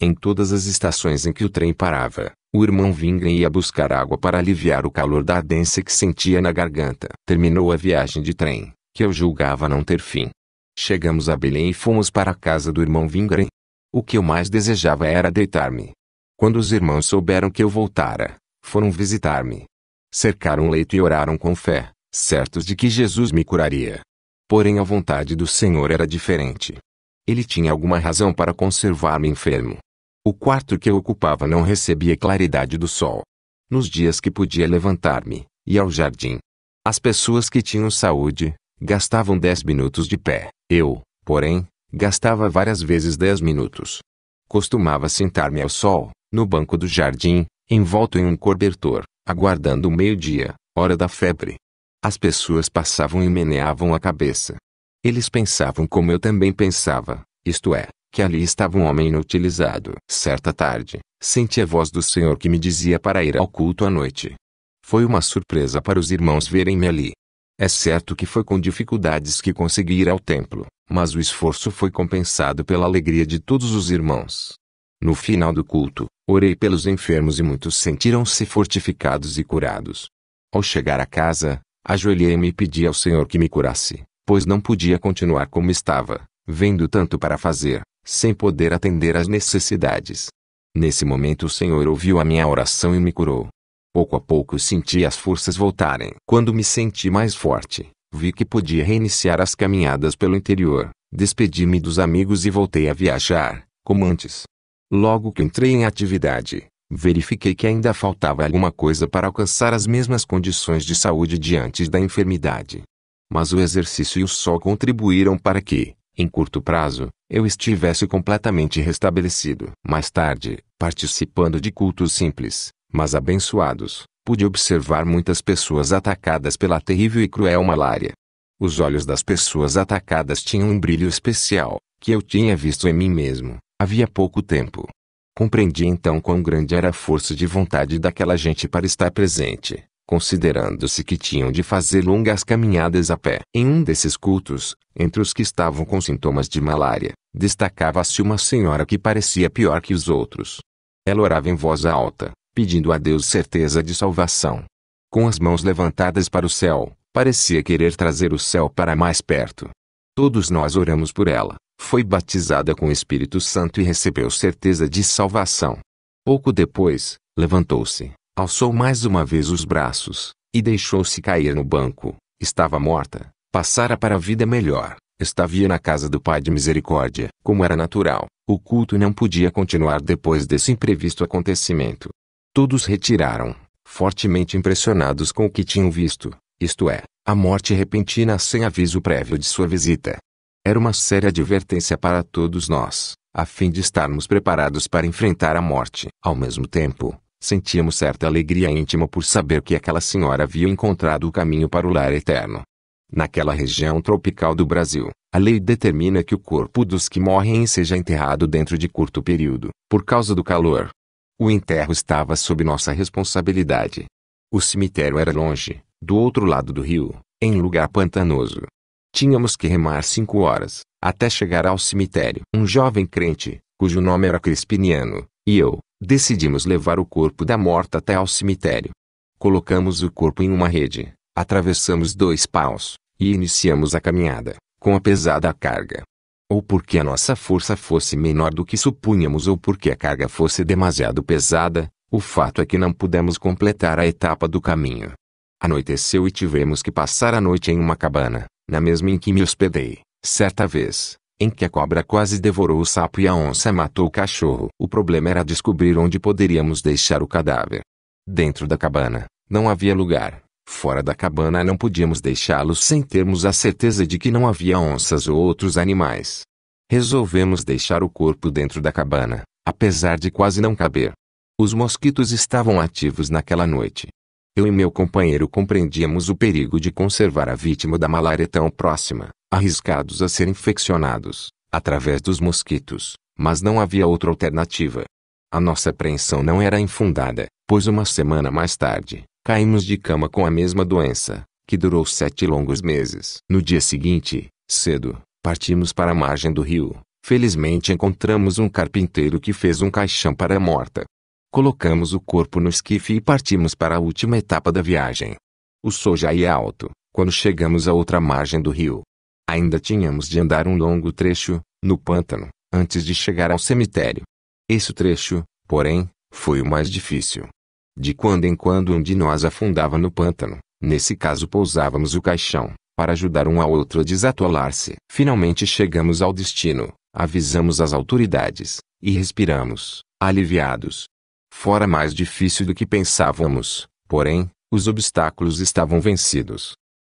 Em todas as estações em que o trem parava, o irmão Vingren ia buscar água para aliviar o calor da ardência que sentia na garganta. Terminou a viagem de trem, que eu julgava não ter fim. Chegamos a Belém e fomos para a casa do irmão Vingren. O que eu mais desejava era deitar-me. Quando os irmãos souberam que eu voltara, foram visitar-me. Cercaram o leito e oraram com fé, certos de que Jesus me curaria. Porém a vontade do Senhor era diferente. Ele tinha alguma razão para conservar-me enfermo. O quarto que eu ocupava não recebia claridade do sol. Nos dias que podia levantar-me, ia ao jardim. As pessoas que tinham saúde, gastavam 10 minutos de pé. Eu, porém, gastava várias vezes 10 minutos. Costumava sentar-me ao sol, no banco do jardim, envolto em um cobertor, aguardando o meio-dia, hora da febre. As pessoas passavam e meneavam a cabeça. Eles pensavam como eu também pensava, isto é, que ali estava um homem inutilizado. Certa tarde, senti a voz do Senhor que me dizia para ir ao culto à noite. Foi uma surpresa para os irmãos verem-me ali. É certo que foi com dificuldades que consegui ir ao templo, mas o esforço foi compensado pela alegria de todos os irmãos. No final do culto, orei pelos enfermos e muitos sentiram-se fortificados e curados. Ao chegar a casa, ajoelhei-me e pedi ao Senhor que me curasse, pois não podia continuar como estava, vendo tanto para fazer, sem poder atender às necessidades. Nesse momento o Senhor ouviu a minha oração e me curou. Pouco a pouco senti as forças voltarem. Quando me senti mais forte, vi que podia reiniciar as caminhadas pelo interior. Despedi-me dos amigos e voltei a viajar, como antes. Logo que entrei em atividade, verifiquei que ainda faltava alguma coisa para alcançar as mesmas condições de saúde diante da enfermidade. Mas o exercício e o sol contribuíram para que, em curto prazo, eu estivesse completamente restabelecido. Mais tarde, participando de cultos simples, mas abençoados, pude observar muitas pessoas atacadas pela terrível e cruel malária. Os olhos das pessoas atacadas tinham um brilho especial, que eu tinha visto em mim mesmo, havia pouco tempo. Compreendi então quão grande era a força de vontade daquela gente para estar presente, considerando-se que tinham de fazer longas caminhadas a pé. Em um desses cultos, entre os que estavam com sintomas de malária, destacava-se uma senhora que parecia pior que os outros. Ela orava em voz alta, pedindo a Deus certeza de salvação. Com as mãos levantadas para o céu, parecia querer trazer o céu para mais perto. Todos nós oramos por ela. Foi batizada com o Espírito Santo e recebeu certeza de salvação. Pouco depois, levantou-se, alçou mais uma vez os braços e deixou-se cair no banco. Estava morta, passara para a vida melhor. Estava na casa do Pai de Misericórdia. Como era natural, o culto não podia continuar depois desse imprevisto acontecimento. Todos retiraram, fortemente impressionados com o que tinham visto, isto é, a morte repentina sem aviso prévio de sua visita. Era uma séria advertência para todos nós, a fim de estarmos preparados para enfrentar a morte. Ao mesmo tempo, sentíamos certa alegria íntima por saber que aquela senhora havia encontrado o caminho para o lar eterno. Naquela região tropical do Brasil, a lei determina que o corpo dos que morrem seja enterrado dentro de curto período, por causa do calor, o enterro estava sob nossa responsabilidade. O cemitério era longe, do outro lado do rio, em lugar pantanoso. Tínhamos que remar cinco horas, até chegar ao cemitério. Um jovem crente, cujo nome era Crispiniano, e eu, decidimos levar o corpo da morta até ao cemitério. Colocamos o corpo em uma rede, atravessamos dois paus, e iniciamos a caminhada, com a pesada carga ou porque a nossa força fosse menor do que supunhamos ou porque a carga fosse demasiado pesada, o fato é que não pudemos completar a etapa do caminho. Anoiteceu e tivemos que passar a noite em uma cabana, na mesma em que me hospedei, certa vez, em que a cobra quase devorou o sapo e a onça matou o cachorro. O problema era descobrir onde poderíamos deixar o cadáver. Dentro da cabana, não havia lugar, Fora da cabana não podíamos deixá-los sem termos a certeza de que não havia onças ou outros animais. Resolvemos deixar o corpo dentro da cabana, apesar de quase não caber. Os mosquitos estavam ativos naquela noite. Eu e meu companheiro compreendíamos o perigo de conservar a vítima da malária tão próxima, arriscados a ser infeccionados, através dos mosquitos, mas não havia outra alternativa. A nossa apreensão não era infundada, pois uma semana mais tarde, Caímos de cama com a mesma doença, que durou sete longos meses. No dia seguinte, cedo, partimos para a margem do rio. Felizmente encontramos um carpinteiro que fez um caixão para a morta. Colocamos o corpo no esquife e partimos para a última etapa da viagem. O sol já ia alto, quando chegamos à outra margem do rio. Ainda tínhamos de andar um longo trecho, no pântano, antes de chegar ao cemitério. Esse trecho, porém, foi o mais difícil. De quando em quando um de nós afundava no pântano, nesse caso pousávamos o caixão, para ajudar um ao outro a desatolar-se. Finalmente chegamos ao destino, avisamos as autoridades, e respiramos, aliviados. Fora mais difícil do que pensávamos, porém, os obstáculos estavam vencidos.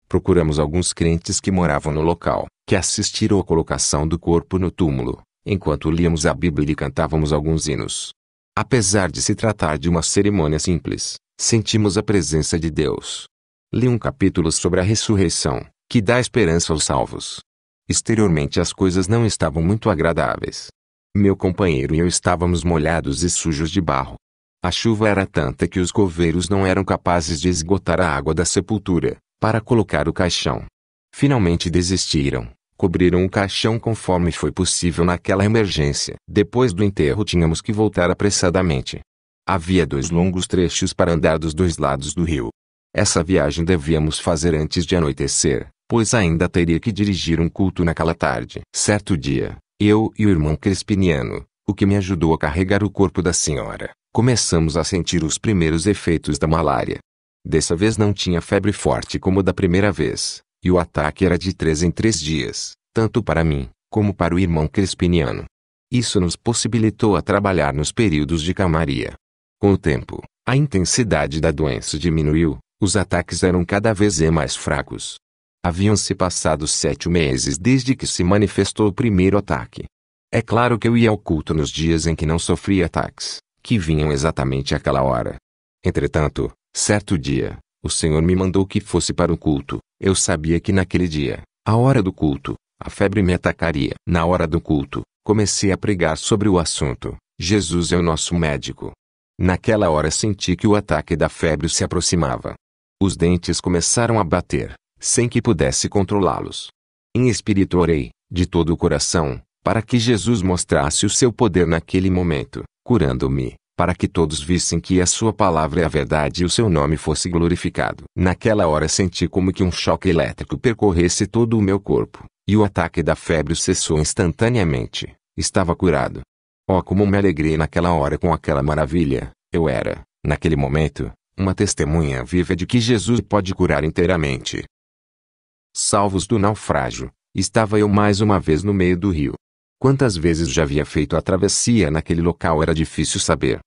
Procuramos alguns crentes que moravam no local, que assistiram à colocação do corpo no túmulo, enquanto líamos a Bíblia e cantávamos alguns hinos. Apesar de se tratar de uma cerimônia simples, sentimos a presença de Deus. Li um capítulo sobre a ressurreição, que dá esperança aos salvos. Exteriormente as coisas não estavam muito agradáveis. Meu companheiro e eu estávamos molhados e sujos de barro. A chuva era tanta que os coveiros não eram capazes de esgotar a água da sepultura, para colocar o caixão. Finalmente desistiram cobriram o caixão conforme foi possível naquela emergência. Depois do enterro tínhamos que voltar apressadamente. Havia dois longos trechos para andar dos dois lados do rio. Essa viagem devíamos fazer antes de anoitecer, pois ainda teria que dirigir um culto naquela tarde. Certo dia, eu e o irmão Crespiniano, o que me ajudou a carregar o corpo da senhora, começamos a sentir os primeiros efeitos da malária. Dessa vez não tinha febre forte como da primeira vez, e o ataque era de três em três dias, tanto para mim, como para o irmão Crespiniano. Isso nos possibilitou a trabalhar nos períodos de calmaria. Com o tempo, a intensidade da doença diminuiu, os ataques eram cada vez mais fracos. Haviam-se passado sete meses desde que se manifestou o primeiro ataque. É claro que eu ia ao culto nos dias em que não sofria ataques, que vinham exatamente àquela hora. Entretanto, certo dia, o Senhor me mandou que fosse para o culto. Eu sabia que naquele dia, à hora do culto, a febre me atacaria. Na hora do culto, comecei a pregar sobre o assunto. Jesus é o nosso médico. Naquela hora senti que o ataque da febre se aproximava. Os dentes começaram a bater, sem que pudesse controlá-los. Em espírito orei, de todo o coração, para que Jesus mostrasse o seu poder naquele momento, curando-me para que todos vissem que a sua palavra é a verdade e o seu nome fosse glorificado. Naquela hora senti como que um choque elétrico percorresse todo o meu corpo, e o ataque da febre cessou instantaneamente. Estava curado. Oh, como me alegrei naquela hora com aquela maravilha! Eu era, naquele momento, uma testemunha viva de que Jesus pode curar inteiramente. Salvos do naufrágio, estava eu mais uma vez no meio do rio. Quantas vezes já havia feito a travessia naquele local era difícil saber,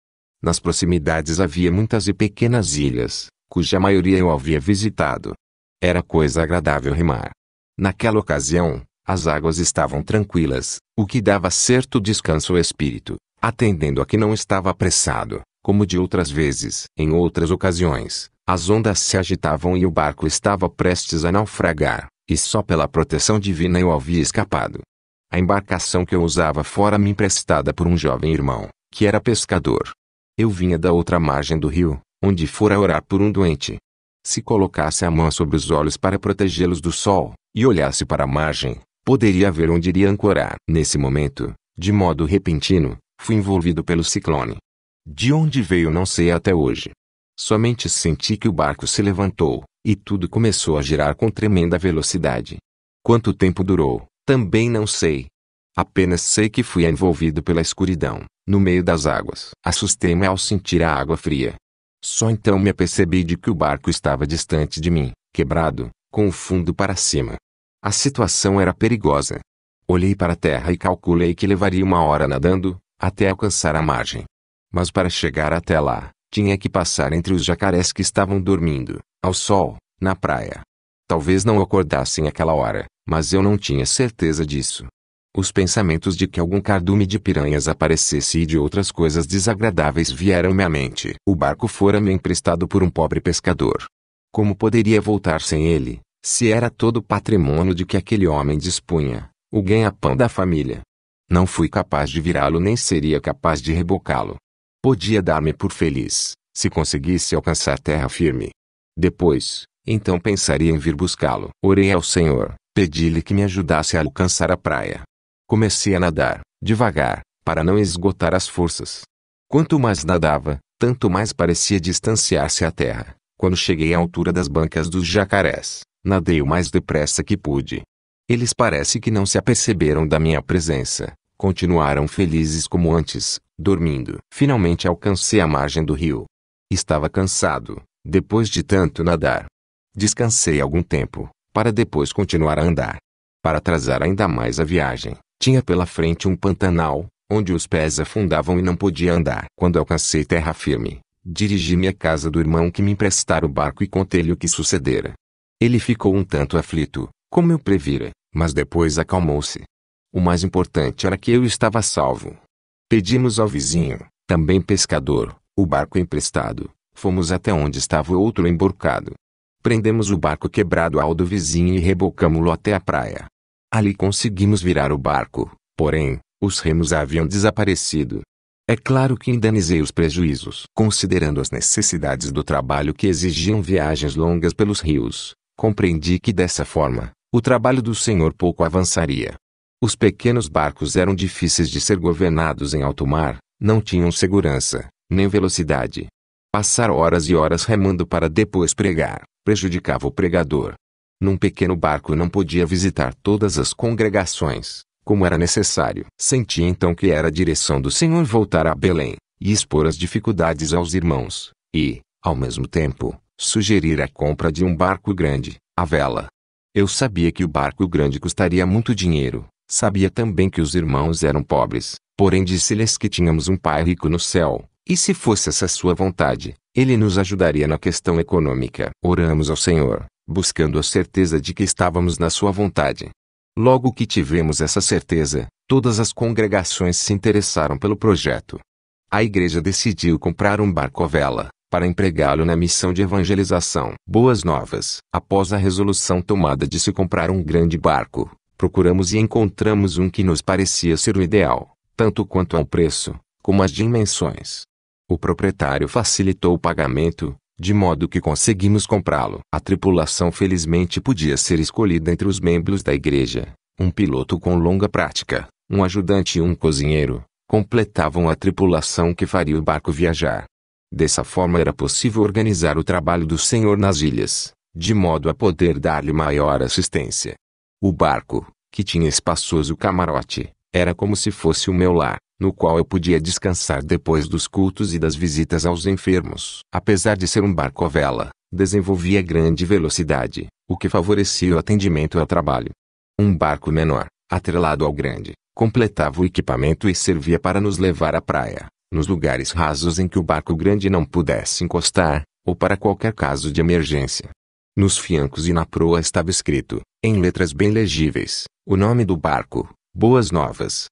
nas proximidades havia muitas e pequenas ilhas, cuja maioria eu havia visitado. Era coisa agradável remar. Naquela ocasião, as águas estavam tranquilas, o que dava certo descanso ao espírito, atendendo a que não estava apressado, como de outras vezes. Em outras ocasiões, as ondas se agitavam e o barco estava prestes a naufragar, e só pela proteção divina eu havia escapado. A embarcação que eu usava fora me emprestada por um jovem irmão, que era pescador, eu vinha da outra margem do rio, onde fora orar por um doente. Se colocasse a mão sobre os olhos para protegê-los do sol, e olhasse para a margem, poderia ver onde iria ancorar. Nesse momento, de modo repentino, fui envolvido pelo ciclone. De onde veio não sei até hoje. Somente senti que o barco se levantou, e tudo começou a girar com tremenda velocidade. Quanto tempo durou, também não sei. Apenas sei que fui envolvido pela escuridão no meio das águas. Assustei-me ao sentir a água fria. Só então me apercebi de que o barco estava distante de mim, quebrado, com o fundo para cima. A situação era perigosa. Olhei para a terra e calculei que levaria uma hora nadando, até alcançar a margem. Mas para chegar até lá, tinha que passar entre os jacarés que estavam dormindo, ao sol, na praia. Talvez não acordassem aquela hora, mas eu não tinha certeza disso. Os pensamentos de que algum cardume de piranhas aparecesse e de outras coisas desagradáveis vieram-me à mente. O barco fora-me emprestado por um pobre pescador. Como poderia voltar sem ele, se era todo o patrimônio de que aquele homem dispunha, o ganha-pão da família? Não fui capaz de virá-lo nem seria capaz de rebocá-lo. Podia dar-me por feliz, se conseguisse alcançar terra firme. Depois, então pensaria em vir buscá-lo. Orei ao Senhor, pedi-lhe que me ajudasse a alcançar a praia. Comecei a nadar, devagar, para não esgotar as forças. Quanto mais nadava, tanto mais parecia distanciar-se à terra. Quando cheguei à altura das bancas dos jacarés, nadei o mais depressa que pude. Eles parece que não se aperceberam da minha presença. Continuaram felizes como antes, dormindo. Finalmente alcancei a margem do rio. Estava cansado, depois de tanto nadar. Descansei algum tempo, para depois continuar a andar. Para atrasar ainda mais a viagem, tinha pela frente um pantanal, onde os pés afundavam e não podia andar. Quando alcancei terra firme, dirigi-me à casa do irmão que me emprestara o barco e contei-lhe o que sucedera. Ele ficou um tanto aflito, como eu previra, mas depois acalmou-se. O mais importante era que eu estava salvo. Pedimos ao vizinho, também pescador, o barco emprestado. Fomos até onde estava o outro emborcado. Prendemos o barco quebrado ao do vizinho e rebocamos-lo até a praia. Ali conseguimos virar o barco, porém, os remos haviam desaparecido. É claro que indenizei os prejuízos, considerando as necessidades do trabalho que exigiam viagens longas pelos rios. Compreendi que dessa forma, o trabalho do senhor pouco avançaria. Os pequenos barcos eram difíceis de ser governados em alto mar, não tinham segurança, nem velocidade. Passar horas e horas remando para depois pregar, prejudicava o pregador, num pequeno barco não podia visitar todas as congregações, como era necessário. Senti então que era a direção do Senhor voltar a Belém, e expor as dificuldades aos irmãos, e, ao mesmo tempo, sugerir a compra de um barco grande, a vela. Eu sabia que o barco grande custaria muito dinheiro, sabia também que os irmãos eram pobres, porém disse-lhes que tínhamos um pai rico no céu, e se fosse essa sua vontade, ele nos ajudaria na questão econômica. Oramos ao Senhor, buscando a certeza de que estávamos na sua vontade. Logo que tivemos essa certeza, todas as congregações se interessaram pelo projeto. A igreja decidiu comprar um barco à vela, para empregá-lo na missão de evangelização. Boas novas! Após a resolução tomada de se comprar um grande barco, procuramos e encontramos um que nos parecia ser o ideal, tanto quanto ao preço, como as dimensões. O proprietário facilitou o pagamento, de modo que conseguimos comprá-lo. A tripulação felizmente podia ser escolhida entre os membros da igreja. Um piloto com longa prática, um ajudante e um cozinheiro completavam a tripulação que faria o barco viajar. Dessa forma era possível organizar o trabalho do Senhor nas ilhas, de modo a poder dar-lhe maior assistência. O barco, que tinha espaçoso camarote, era como se fosse o meu lar no qual eu podia descansar depois dos cultos e das visitas aos enfermos. Apesar de ser um barco à vela, desenvolvia grande velocidade, o que favorecia o atendimento ao trabalho. Um barco menor, atrelado ao grande, completava o equipamento e servia para nos levar à praia, nos lugares rasos em que o barco grande não pudesse encostar, ou para qualquer caso de emergência. Nos fiancos e na proa estava escrito, em letras bem legíveis, o nome do barco, Boas Novas.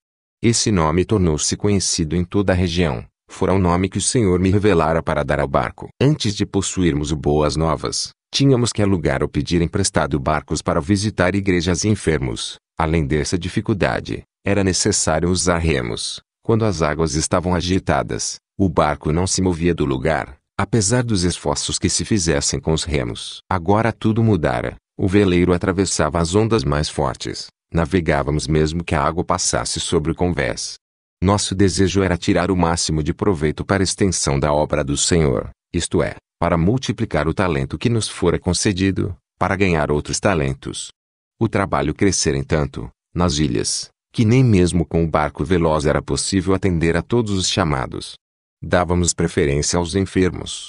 Esse nome tornou-se conhecido em toda a região. Fora o nome que o Senhor me revelara para dar ao barco. Antes de possuirmos o Boas Novas, tínhamos que alugar ou pedir emprestado barcos para visitar igrejas e enfermos. Além dessa dificuldade, era necessário usar remos. Quando as águas estavam agitadas, o barco não se movia do lugar, apesar dos esforços que se fizessem com os remos. Agora tudo mudara. O veleiro atravessava as ondas mais fortes, Navegávamos mesmo que a água passasse sobre o convés. Nosso desejo era tirar o máximo de proveito para a extensão da obra do Senhor, isto é, para multiplicar o talento que nos fora concedido, para ganhar outros talentos. O trabalho crescer, entanto, nas ilhas, que nem mesmo com o barco veloz era possível atender a todos os chamados. Dávamos preferência aos enfermos.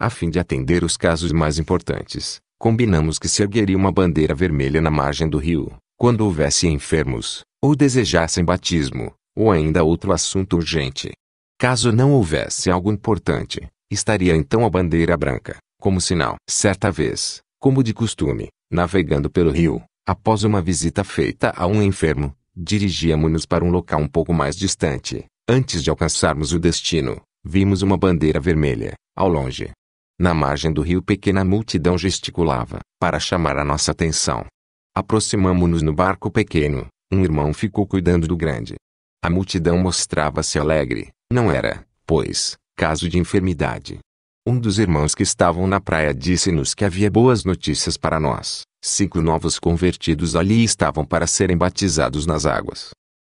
A fim de atender os casos mais importantes, combinamos que se ergueria uma bandeira vermelha na margem do rio, quando houvesse enfermos, ou desejassem batismo, ou ainda outro assunto urgente. Caso não houvesse algo importante, estaria então a bandeira branca, como sinal. Certa vez, como de costume, navegando pelo rio, após uma visita feita a um enfermo, dirigíamos-nos para um local um pouco mais distante. Antes de alcançarmos o destino, vimos uma bandeira vermelha, ao longe. Na margem do rio, pequena multidão gesticulava, para chamar a nossa atenção. Aproximamo-nos no barco pequeno. Um irmão ficou cuidando do grande. A multidão mostrava-se alegre. Não era, pois, caso de enfermidade. Um dos irmãos que estavam na praia disse-nos que havia boas notícias para nós. Cinco novos convertidos ali estavam para serem batizados nas águas.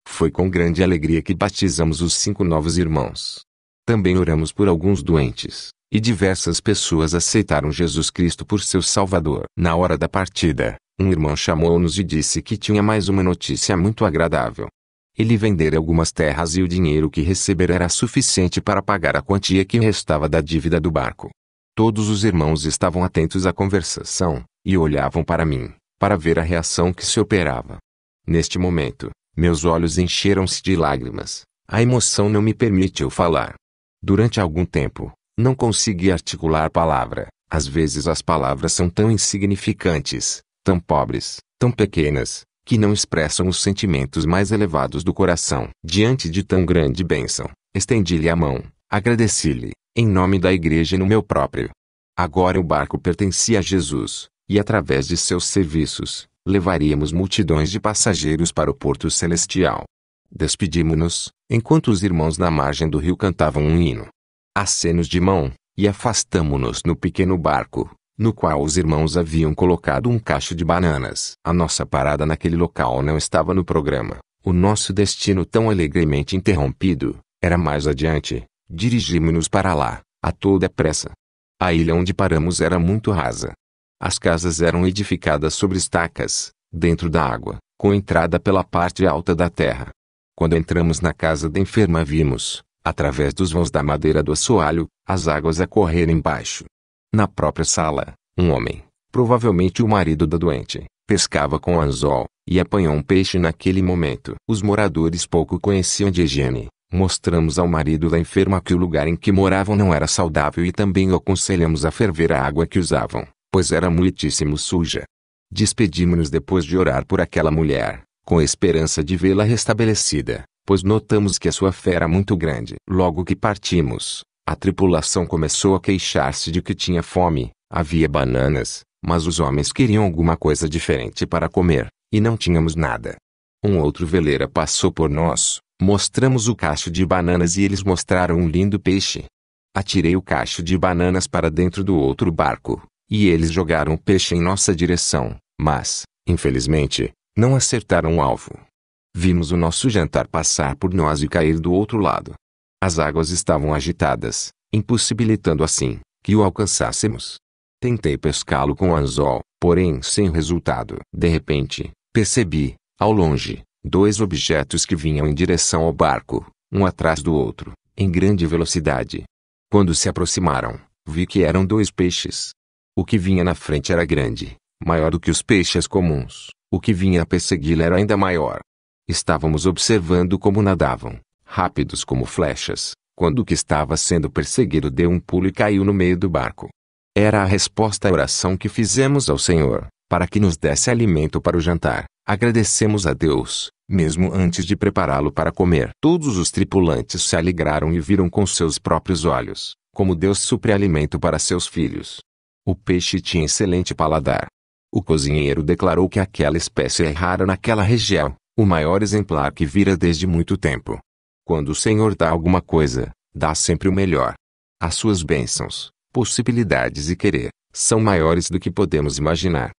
Foi com grande alegria que batizamos os cinco novos irmãos. Também oramos por alguns doentes, e diversas pessoas aceitaram Jesus Cristo por seu Salvador. Na hora da partida, um irmão chamou-nos e disse que tinha mais uma notícia muito agradável. Ele vendera algumas terras e o dinheiro que recebera era suficiente para pagar a quantia que restava da dívida do barco. Todos os irmãos estavam atentos à conversação, e olhavam para mim, para ver a reação que se operava. Neste momento, meus olhos encheram-se de lágrimas. A emoção não me permitiu falar. Durante algum tempo, não consegui articular palavra. Às vezes as palavras são tão insignificantes, tão pobres, tão pequenas, que não expressam os sentimentos mais elevados do coração. Diante de tão grande bênção, estendi-lhe a mão, agradeci-lhe, em nome da igreja e no meu próprio. Agora o barco pertencia a Jesus, e através de seus serviços, levaríamos multidões de passageiros para o porto celestial. despedimos nos enquanto os irmãos na margem do rio cantavam um hino. Acenos de mão, e afastamo-nos no pequeno barco, no qual os irmãos haviam colocado um cacho de bananas. A nossa parada naquele local não estava no programa. O nosso destino tão alegremente interrompido, era mais adiante. Dirigimos-nos para lá, a toda pressa. A ilha onde paramos era muito rasa. As casas eram edificadas sobre estacas, dentro da água, com entrada pela parte alta da terra. Quando entramos na casa da enferma vimos, através dos vãos da madeira do assoalho, as águas a correr embaixo. Na própria sala, um homem, provavelmente o marido da doente, pescava com anzol e apanhou um peixe naquele momento. Os moradores pouco conheciam de higiene. Mostramos ao marido da enferma que o lugar em que moravam não era saudável e também o aconselhamos a ferver a água que usavam, pois era muitíssimo suja. Despedimos-nos depois de orar por aquela mulher, com esperança de vê-la restabelecida, pois notamos que a sua fé era muito grande. Logo que partimos, a tripulação começou a queixar-se de que tinha fome, havia bananas, mas os homens queriam alguma coisa diferente para comer, e não tínhamos nada. Um outro veleira passou por nós, mostramos o cacho de bananas e eles mostraram um lindo peixe. Atirei o cacho de bananas para dentro do outro barco, e eles jogaram o peixe em nossa direção, mas, infelizmente, não acertaram o alvo. Vimos o nosso jantar passar por nós e cair do outro lado. As águas estavam agitadas, impossibilitando assim que o alcançássemos. Tentei pescá-lo com o anzol, porém sem resultado. De repente, percebi, ao longe, dois objetos que vinham em direção ao barco, um atrás do outro, em grande velocidade. Quando se aproximaram, vi que eram dois peixes. O que vinha na frente era grande, maior do que os peixes comuns. O que vinha a persegui-lo era ainda maior. Estávamos observando como nadavam, rápidos como flechas, quando o que estava sendo perseguido deu um pulo e caiu no meio do barco. Era a resposta à oração que fizemos ao Senhor, para que nos desse alimento para o jantar. Agradecemos a Deus, mesmo antes de prepará-lo para comer. Todos os tripulantes se alegraram e viram com seus próprios olhos como Deus supre alimento para seus filhos. O peixe tinha excelente paladar. O cozinheiro declarou que aquela espécie é rara naquela região, o maior exemplar que vira desde muito tempo. Quando o Senhor dá alguma coisa, dá sempre o melhor. As suas bênçãos, possibilidades e querer são maiores do que podemos imaginar.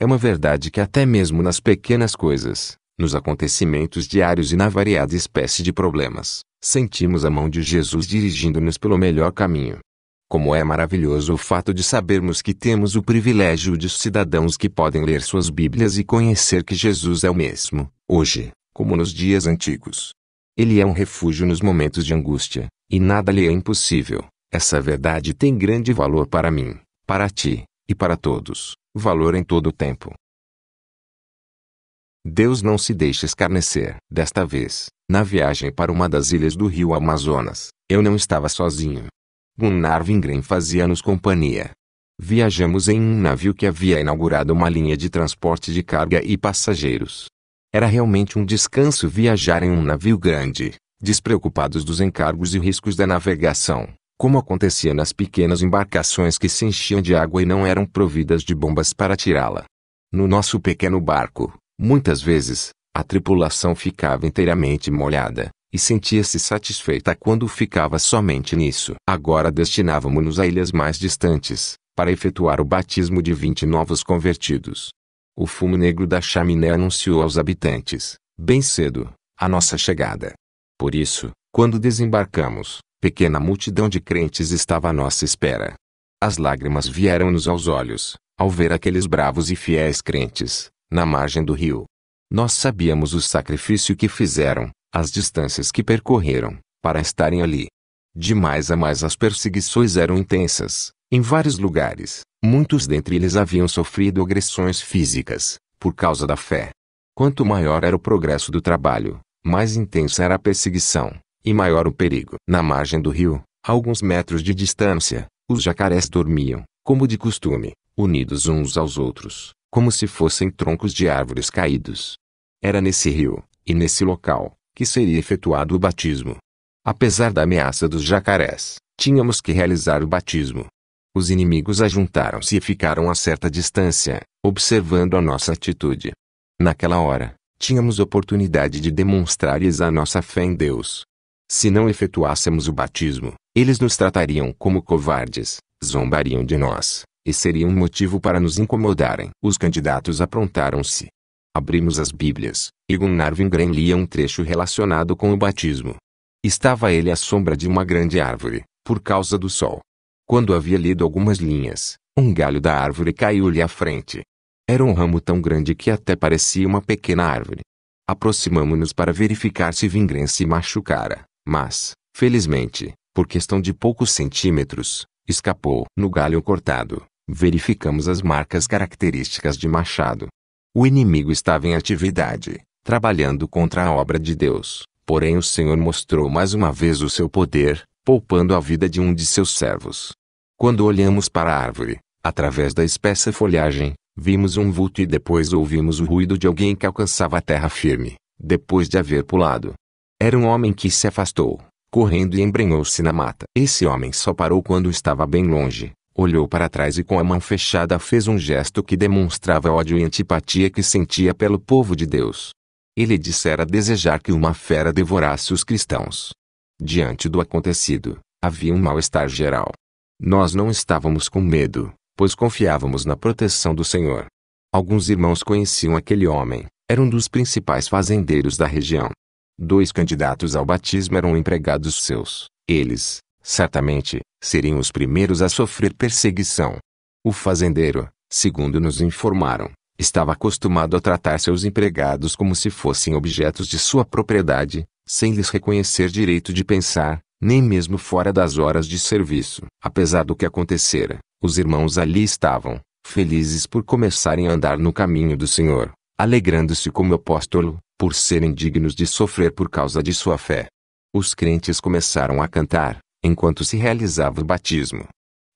É uma verdade que até mesmo nas pequenas coisas, nos acontecimentos diários e na variada espécie de problemas, sentimos a mão de Jesus dirigindo-nos pelo melhor caminho. Como é maravilhoso o fato de sabermos que temos o privilégio de cidadãos que podem ler suas Bíblias e conhecer que Jesus é o mesmo, hoje, como nos dias antigos, ele é um refúgio nos momentos de angústia, e nada lhe é impossível. Essa verdade tem grande valor para mim, para ti, e para todos, valor em todo o tempo. Deus não se deixa escarnecer. Desta vez, na viagem para uma das ilhas do rio Amazonas, eu não estava sozinho. Gunnar Vingren fazia-nos companhia. Viajamos em um navio que havia inaugurado uma linha de transporte de carga e passageiros. Era realmente um descanso viajar em um navio grande, despreocupados dos encargos e riscos da navegação, como acontecia nas pequenas embarcações que se enchiam de água e não eram providas de bombas para tirá-la. No nosso pequeno barco, muitas vezes, a tripulação ficava inteiramente molhada, e sentia-se satisfeita quando ficava somente nisso. Agora destinávamos-nos a ilhas mais distantes, para efetuar o batismo de 20 novos convertidos. O fumo negro da chaminé anunciou aos habitantes, bem cedo, a nossa chegada. Por isso, quando desembarcamos, pequena multidão de crentes estava à nossa espera. As lágrimas vieram-nos aos olhos, ao ver aqueles bravos e fiéis crentes, na margem do rio. Nós sabíamos o sacrifício que fizeram, as distâncias que percorreram, para estarem ali. De mais a mais as perseguições eram intensas, em vários lugares, Muitos dentre eles haviam sofrido agressões físicas, por causa da fé. Quanto maior era o progresso do trabalho, mais intensa era a perseguição, e maior o perigo. Na margem do rio, a alguns metros de distância, os jacarés dormiam, como de costume, unidos uns aos outros, como se fossem troncos de árvores caídos. Era nesse rio, e nesse local, que seria efetuado o batismo. Apesar da ameaça dos jacarés, tínhamos que realizar o batismo, os inimigos ajuntaram-se e ficaram a certa distância, observando a nossa atitude. Naquela hora, tínhamos oportunidade de demonstrar-lhes a nossa fé em Deus. Se não efetuássemos o batismo, eles nos tratariam como covardes, zombariam de nós, e seria um motivo para nos incomodarem. Os candidatos aprontaram-se. Abrimos as Bíblias, e Gunnar Wingren lia um trecho relacionado com o batismo. Estava ele à sombra de uma grande árvore, por causa do sol. Quando havia lido algumas linhas, um galho da árvore caiu-lhe à frente. Era um ramo tão grande que até parecia uma pequena árvore. Aproximamo-nos para verificar se Vingren se machucara, mas, felizmente, por questão de poucos centímetros, escapou. No galho cortado, verificamos as marcas características de Machado. O inimigo estava em atividade, trabalhando contra a obra de Deus. Porém, o Senhor mostrou mais uma vez o seu poder, poupando a vida de um de seus servos. Quando olhamos para a árvore, através da espessa folhagem, vimos um vulto e depois ouvimos o ruído de alguém que alcançava a terra firme, depois de haver pulado. Era um homem que se afastou, correndo e embrenhou-se na mata. Esse homem só parou quando estava bem longe, olhou para trás e com a mão fechada fez um gesto que demonstrava ódio e antipatia que sentia pelo povo de Deus. Ele dissera desejar que uma fera devorasse os cristãos. Diante do acontecido, havia um mal-estar geral. Nós não estávamos com medo, pois confiávamos na proteção do Senhor. Alguns irmãos conheciam aquele homem, era um dos principais fazendeiros da região. Dois candidatos ao batismo eram empregados seus. Eles, certamente, seriam os primeiros a sofrer perseguição. O fazendeiro, segundo nos informaram, estava acostumado a tratar seus empregados como se fossem objetos de sua propriedade, sem lhes reconhecer direito de pensar, nem mesmo fora das horas de serviço. Apesar do que acontecera, os irmãos ali estavam, felizes por começarem a andar no caminho do Senhor, alegrando-se como apóstolo, por serem dignos de sofrer por causa de sua fé. Os crentes começaram a cantar, enquanto se realizava o batismo.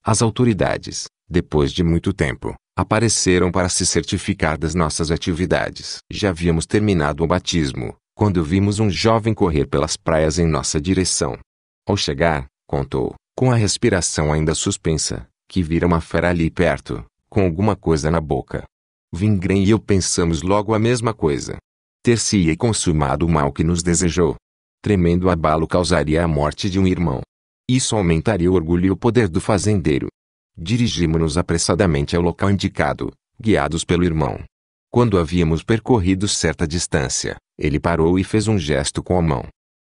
As autoridades, depois de muito tempo, apareceram para se certificar das nossas atividades. Já havíamos terminado o batismo, quando vimos um jovem correr pelas praias em nossa direção. Ao chegar, contou, com a respiração ainda suspensa, que vira uma fera ali perto, com alguma coisa na boca. Vingren e eu pensamos logo a mesma coisa. Ter-se-ia consumado o mal que nos desejou. Tremendo abalo causaria a morte de um irmão. Isso aumentaria o orgulho e o poder do fazendeiro. Dirigimos-nos apressadamente ao local indicado, guiados pelo irmão. Quando havíamos percorrido certa distância, ele parou e fez um gesto com a mão.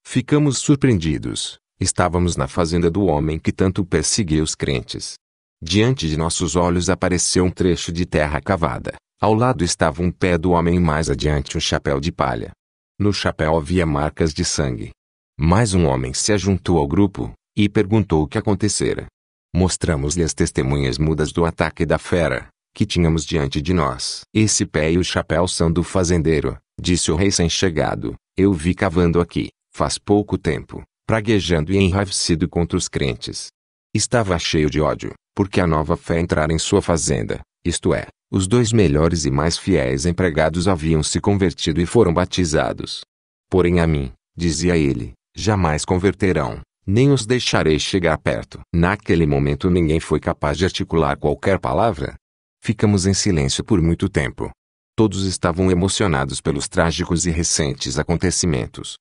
Ficamos surpreendidos, Estávamos na fazenda do homem que tanto perseguia os crentes. Diante de nossos olhos apareceu um trecho de terra cavada. Ao lado estava um pé do homem e mais adiante um chapéu de palha. No chapéu havia marcas de sangue. Mais um homem se ajuntou ao grupo e perguntou o que acontecera. Mostramos-lhe as testemunhas mudas do ataque da fera que tínhamos diante de nós. Esse pé e o chapéu são do fazendeiro, disse o rei sem chegado Eu vi cavando aqui, faz pouco tempo praguejando e enraivecido contra os crentes. Estava cheio de ódio, porque a nova fé entrara em sua fazenda, isto é, os dois melhores e mais fiéis empregados haviam se convertido e foram batizados. Porém a mim, dizia ele, jamais converterão, nem os deixarei chegar perto. Naquele momento ninguém foi capaz de articular qualquer palavra. Ficamos em silêncio por muito tempo. Todos estavam emocionados pelos trágicos e recentes acontecimentos.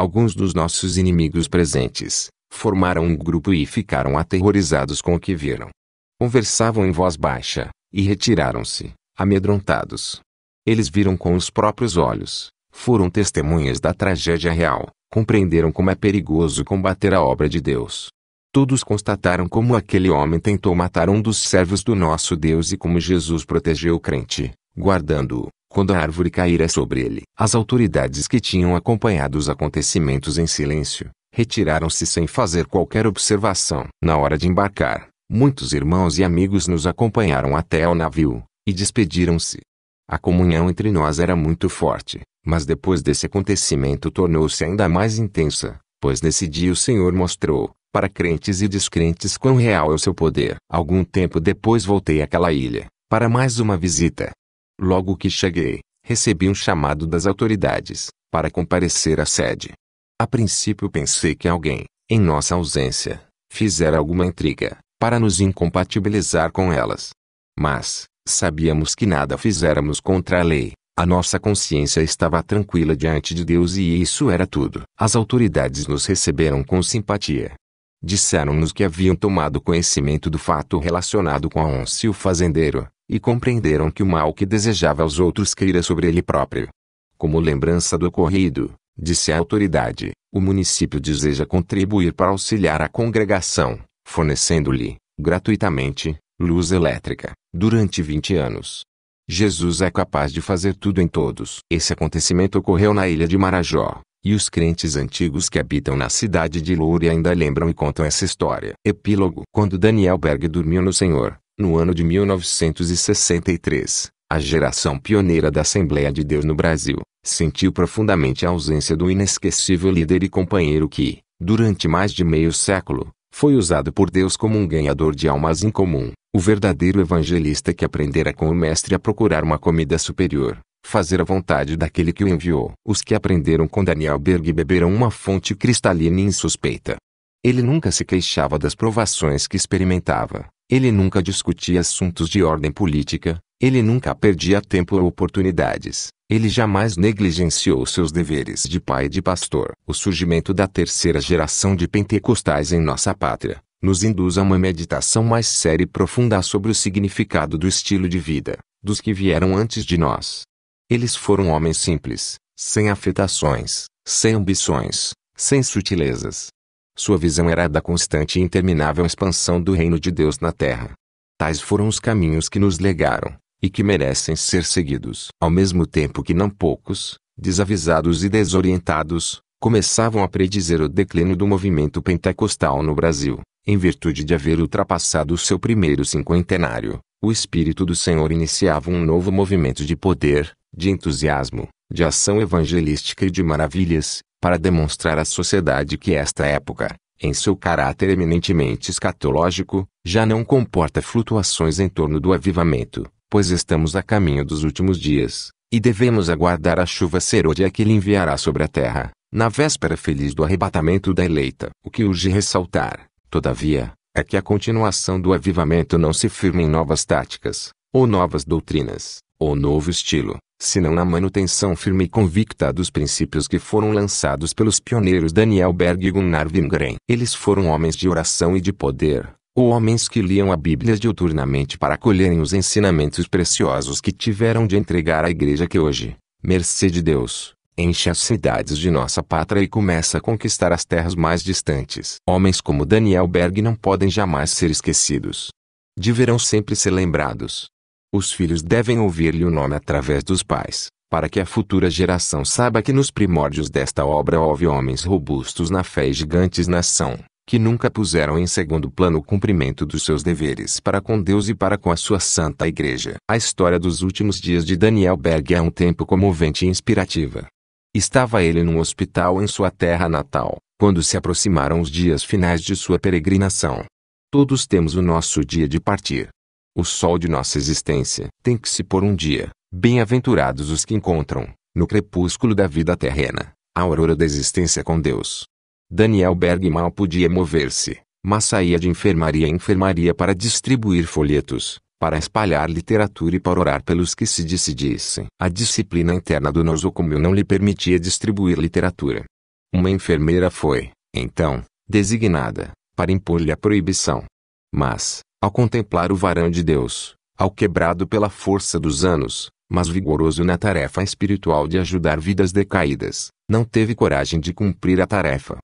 Alguns dos nossos inimigos presentes formaram um grupo e ficaram aterrorizados com o que viram. Conversavam em voz baixa e retiraram-se, amedrontados. Eles viram com os próprios olhos, foram testemunhas da tragédia real, compreenderam como é perigoso combater a obra de Deus. Todos constataram como aquele homem tentou matar um dos servos do nosso Deus e como Jesus protegeu o crente, guardando-o. Quando a árvore caíra sobre ele, as autoridades que tinham acompanhado os acontecimentos em silêncio, retiraram-se sem fazer qualquer observação. Na hora de embarcar, muitos irmãos e amigos nos acompanharam até ao navio, e despediram-se. A comunhão entre nós era muito forte, mas depois desse acontecimento tornou-se ainda mais intensa, pois nesse dia o Senhor mostrou, para crentes e descrentes, quão real é o seu poder. Algum tempo depois voltei àquela ilha, para mais uma visita, Logo que cheguei, recebi um chamado das autoridades para comparecer à sede. A princípio pensei que alguém, em nossa ausência, fizera alguma intriga para nos incompatibilizar com elas. Mas, sabíamos que nada fizéramos contra a lei. A nossa consciência estava tranquila diante de Deus e isso era tudo. As autoridades nos receberam com simpatia. Disseram-nos que haviam tomado conhecimento do fato relacionado com o fazendeiro e compreenderam que o mal que desejava aos outros caíra sobre ele próprio. Como lembrança do ocorrido, disse a autoridade, o município deseja contribuir para auxiliar a congregação, fornecendo-lhe, gratuitamente, luz elétrica, durante 20 anos. Jesus é capaz de fazer tudo em todos. Esse acontecimento ocorreu na ilha de Marajó, e os crentes antigos que habitam na cidade de Loure ainda lembram e contam essa história. Epílogo Quando Daniel Berg dormiu no Senhor, no ano de 1963, a geração pioneira da Assembleia de Deus no Brasil sentiu profundamente a ausência do inesquecível líder e companheiro que, durante mais de meio século, foi usado por Deus como um ganhador de almas incomum, o verdadeiro evangelista que aprendera com o Mestre a procurar uma comida superior, fazer a vontade daquele que o enviou. Os que aprenderam com Daniel Berg beberam uma fonte cristalina e insuspeita. Ele nunca se queixava das provações que experimentava, ele nunca discutia assuntos de ordem política, ele nunca perdia tempo ou oportunidades. Ele jamais negligenciou seus deveres de pai e de pastor. O surgimento da terceira geração de pentecostais em nossa pátria nos induz a uma meditação mais séria e profunda sobre o significado do estilo de vida dos que vieram antes de nós. Eles foram homens simples, sem afetações, sem ambições, sem sutilezas, sua visão era a da constante e interminável expansão do reino de Deus na terra. Tais foram os caminhos que nos legaram, e que merecem ser seguidos. Ao mesmo tempo que não poucos, desavisados e desorientados, começavam a predizer o declínio do movimento pentecostal no Brasil, em virtude de haver ultrapassado o seu primeiro cinquentenário, o Espírito do Senhor iniciava um novo movimento de poder, de entusiasmo, de ação evangelística e de maravilhas, para demonstrar à sociedade que esta época, em seu caráter eminentemente escatológico, já não comporta flutuações em torno do avivamento, pois estamos a caminho dos últimos dias, e devemos aguardar a chuva serôdia que ele enviará sobre a terra, na véspera feliz do arrebatamento da eleita. O que urge ressaltar, todavia, é que a continuação do avivamento não se firma em novas táticas, ou novas doutrinas, ou novo estilo, senão na manutenção firme e convicta dos princípios que foram lançados pelos pioneiros Daniel Berg e Gunnar Wingren. Eles foram homens de oração e de poder, ou homens que liam a Bíblia diuturnamente para colherem os ensinamentos preciosos que tiveram de entregar à igreja que hoje, mercê de Deus, enche as cidades de nossa pátria e começa a conquistar as terras mais distantes. Homens como Daniel Berg não podem jamais ser esquecidos. Deverão sempre ser lembrados. Os filhos devem ouvir-lhe o nome através dos pais, para que a futura geração saiba que nos primórdios desta obra houve homens robustos na fé e gigantes na ação, que nunca puseram em segundo plano o cumprimento dos seus deveres para com Deus e para com a sua santa igreja. A história dos últimos dias de Daniel Berg é um tempo comovente e inspirativa. Estava ele num hospital em sua terra natal, quando se aproximaram os dias finais de sua peregrinação. Todos temos o nosso dia de partir, o sol de nossa existência tem que se pôr um dia. Bem-aventurados os que encontram, no crepúsculo da vida terrena, a aurora da existência com Deus. Daniel Berg mal podia mover-se, mas saía de enfermaria em enfermaria para distribuir folhetos, para espalhar literatura e para orar pelos que se decidissem. A disciplina interna do nosocomio não lhe permitia distribuir literatura. Uma enfermeira foi, então, designada, para impor-lhe a proibição. Mas, ao contemplar o varão de Deus, ao quebrado pela força dos anos, mas vigoroso na tarefa espiritual de ajudar vidas decaídas, não teve coragem de cumprir a tarefa.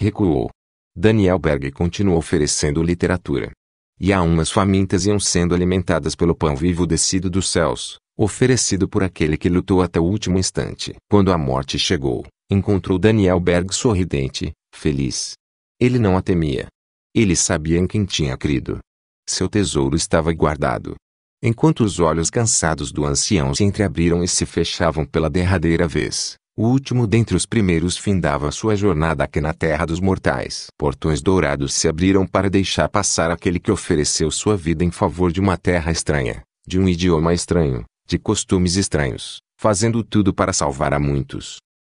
Recuou. Daniel Berg continuou oferecendo literatura. E umas famintas iam sendo alimentadas pelo pão vivo descido dos céus, oferecido por aquele que lutou até o último instante. Quando a morte chegou, encontrou Daniel Berg sorridente, feliz. Ele não a temia. Ele sabia em quem tinha crido, seu tesouro estava guardado. Enquanto os olhos cansados do ancião se entreabriram e se fechavam pela derradeira vez, o último dentre os primeiros findava sua jornada aqui na terra dos mortais. Portões dourados se abriram para deixar passar aquele que ofereceu sua vida em favor de uma terra estranha, de um idioma estranho, de costumes estranhos, fazendo tudo para salvar a muitos.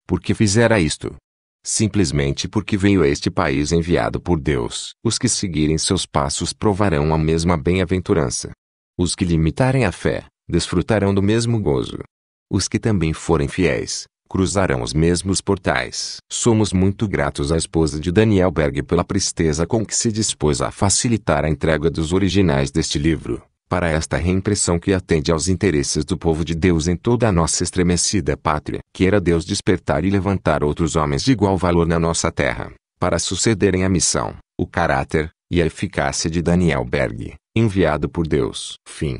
Por que fizera isto? simplesmente porque veio a este país enviado por Deus. Os que seguirem seus passos provarão a mesma bem-aventurança. Os que limitarem a fé, desfrutarão do mesmo gozo. Os que também forem fiéis, cruzarão os mesmos portais. Somos muito gratos à esposa de Daniel Berg pela presteza com que se dispôs a facilitar a entrega dos originais deste livro para esta reimpressão que atende aos interesses do povo de Deus em toda a nossa estremecida pátria. Queira Deus despertar e levantar outros homens de igual valor na nossa terra, para sucederem a missão, o caráter e a eficácia de Daniel Berg, enviado por Deus. Fim.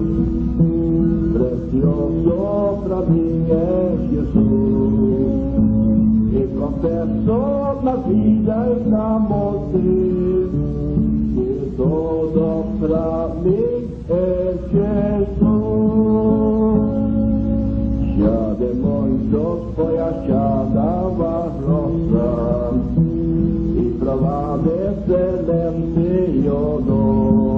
silenzioso pra mim é Jesus. E confesso na vida e na morte, que todo pra mim é Jesus. Já de muitos foi achada a rosa, e provável excelente odor.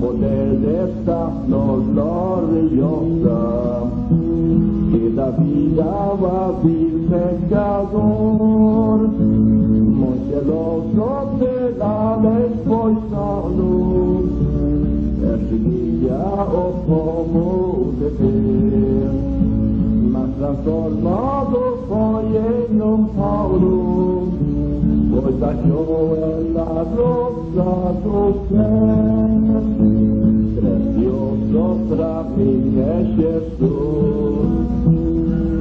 poder de esta nos gloriosa, que la vida a vivir pecador, celoso será despoisado, erguilla o como de fe, mas transformado foi en un Paulo. Ostatnio la rosa toczeni, precioso prawinie się wzdór.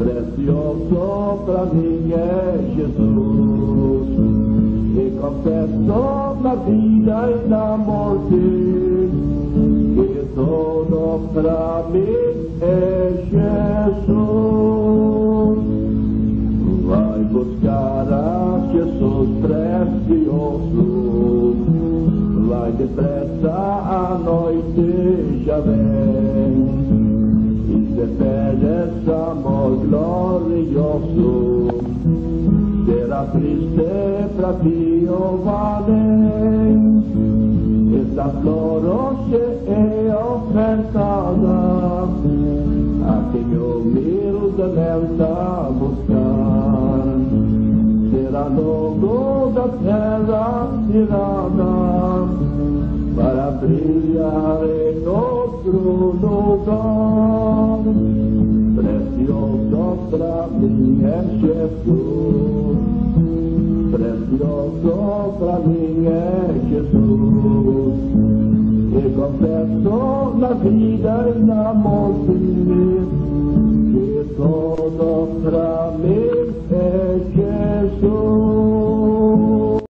Precioso prawinie się wzdór. Y confesso la vida y la muerte, que todo para mí es Jesús. buscar a Jesus precioso. Vai depressa, a noite já vem, e se amor glorioso. Será triste pra ti, oh valente esta flor hoje é ofertada a quem humilde nela tá buscar. Radha Govinda Radha tirada Para brilhar em outro lugar Precioso pra mim é Jesus Precioso pra mim é Jesus E confesso na vida e na morte Το δοστραμίστε και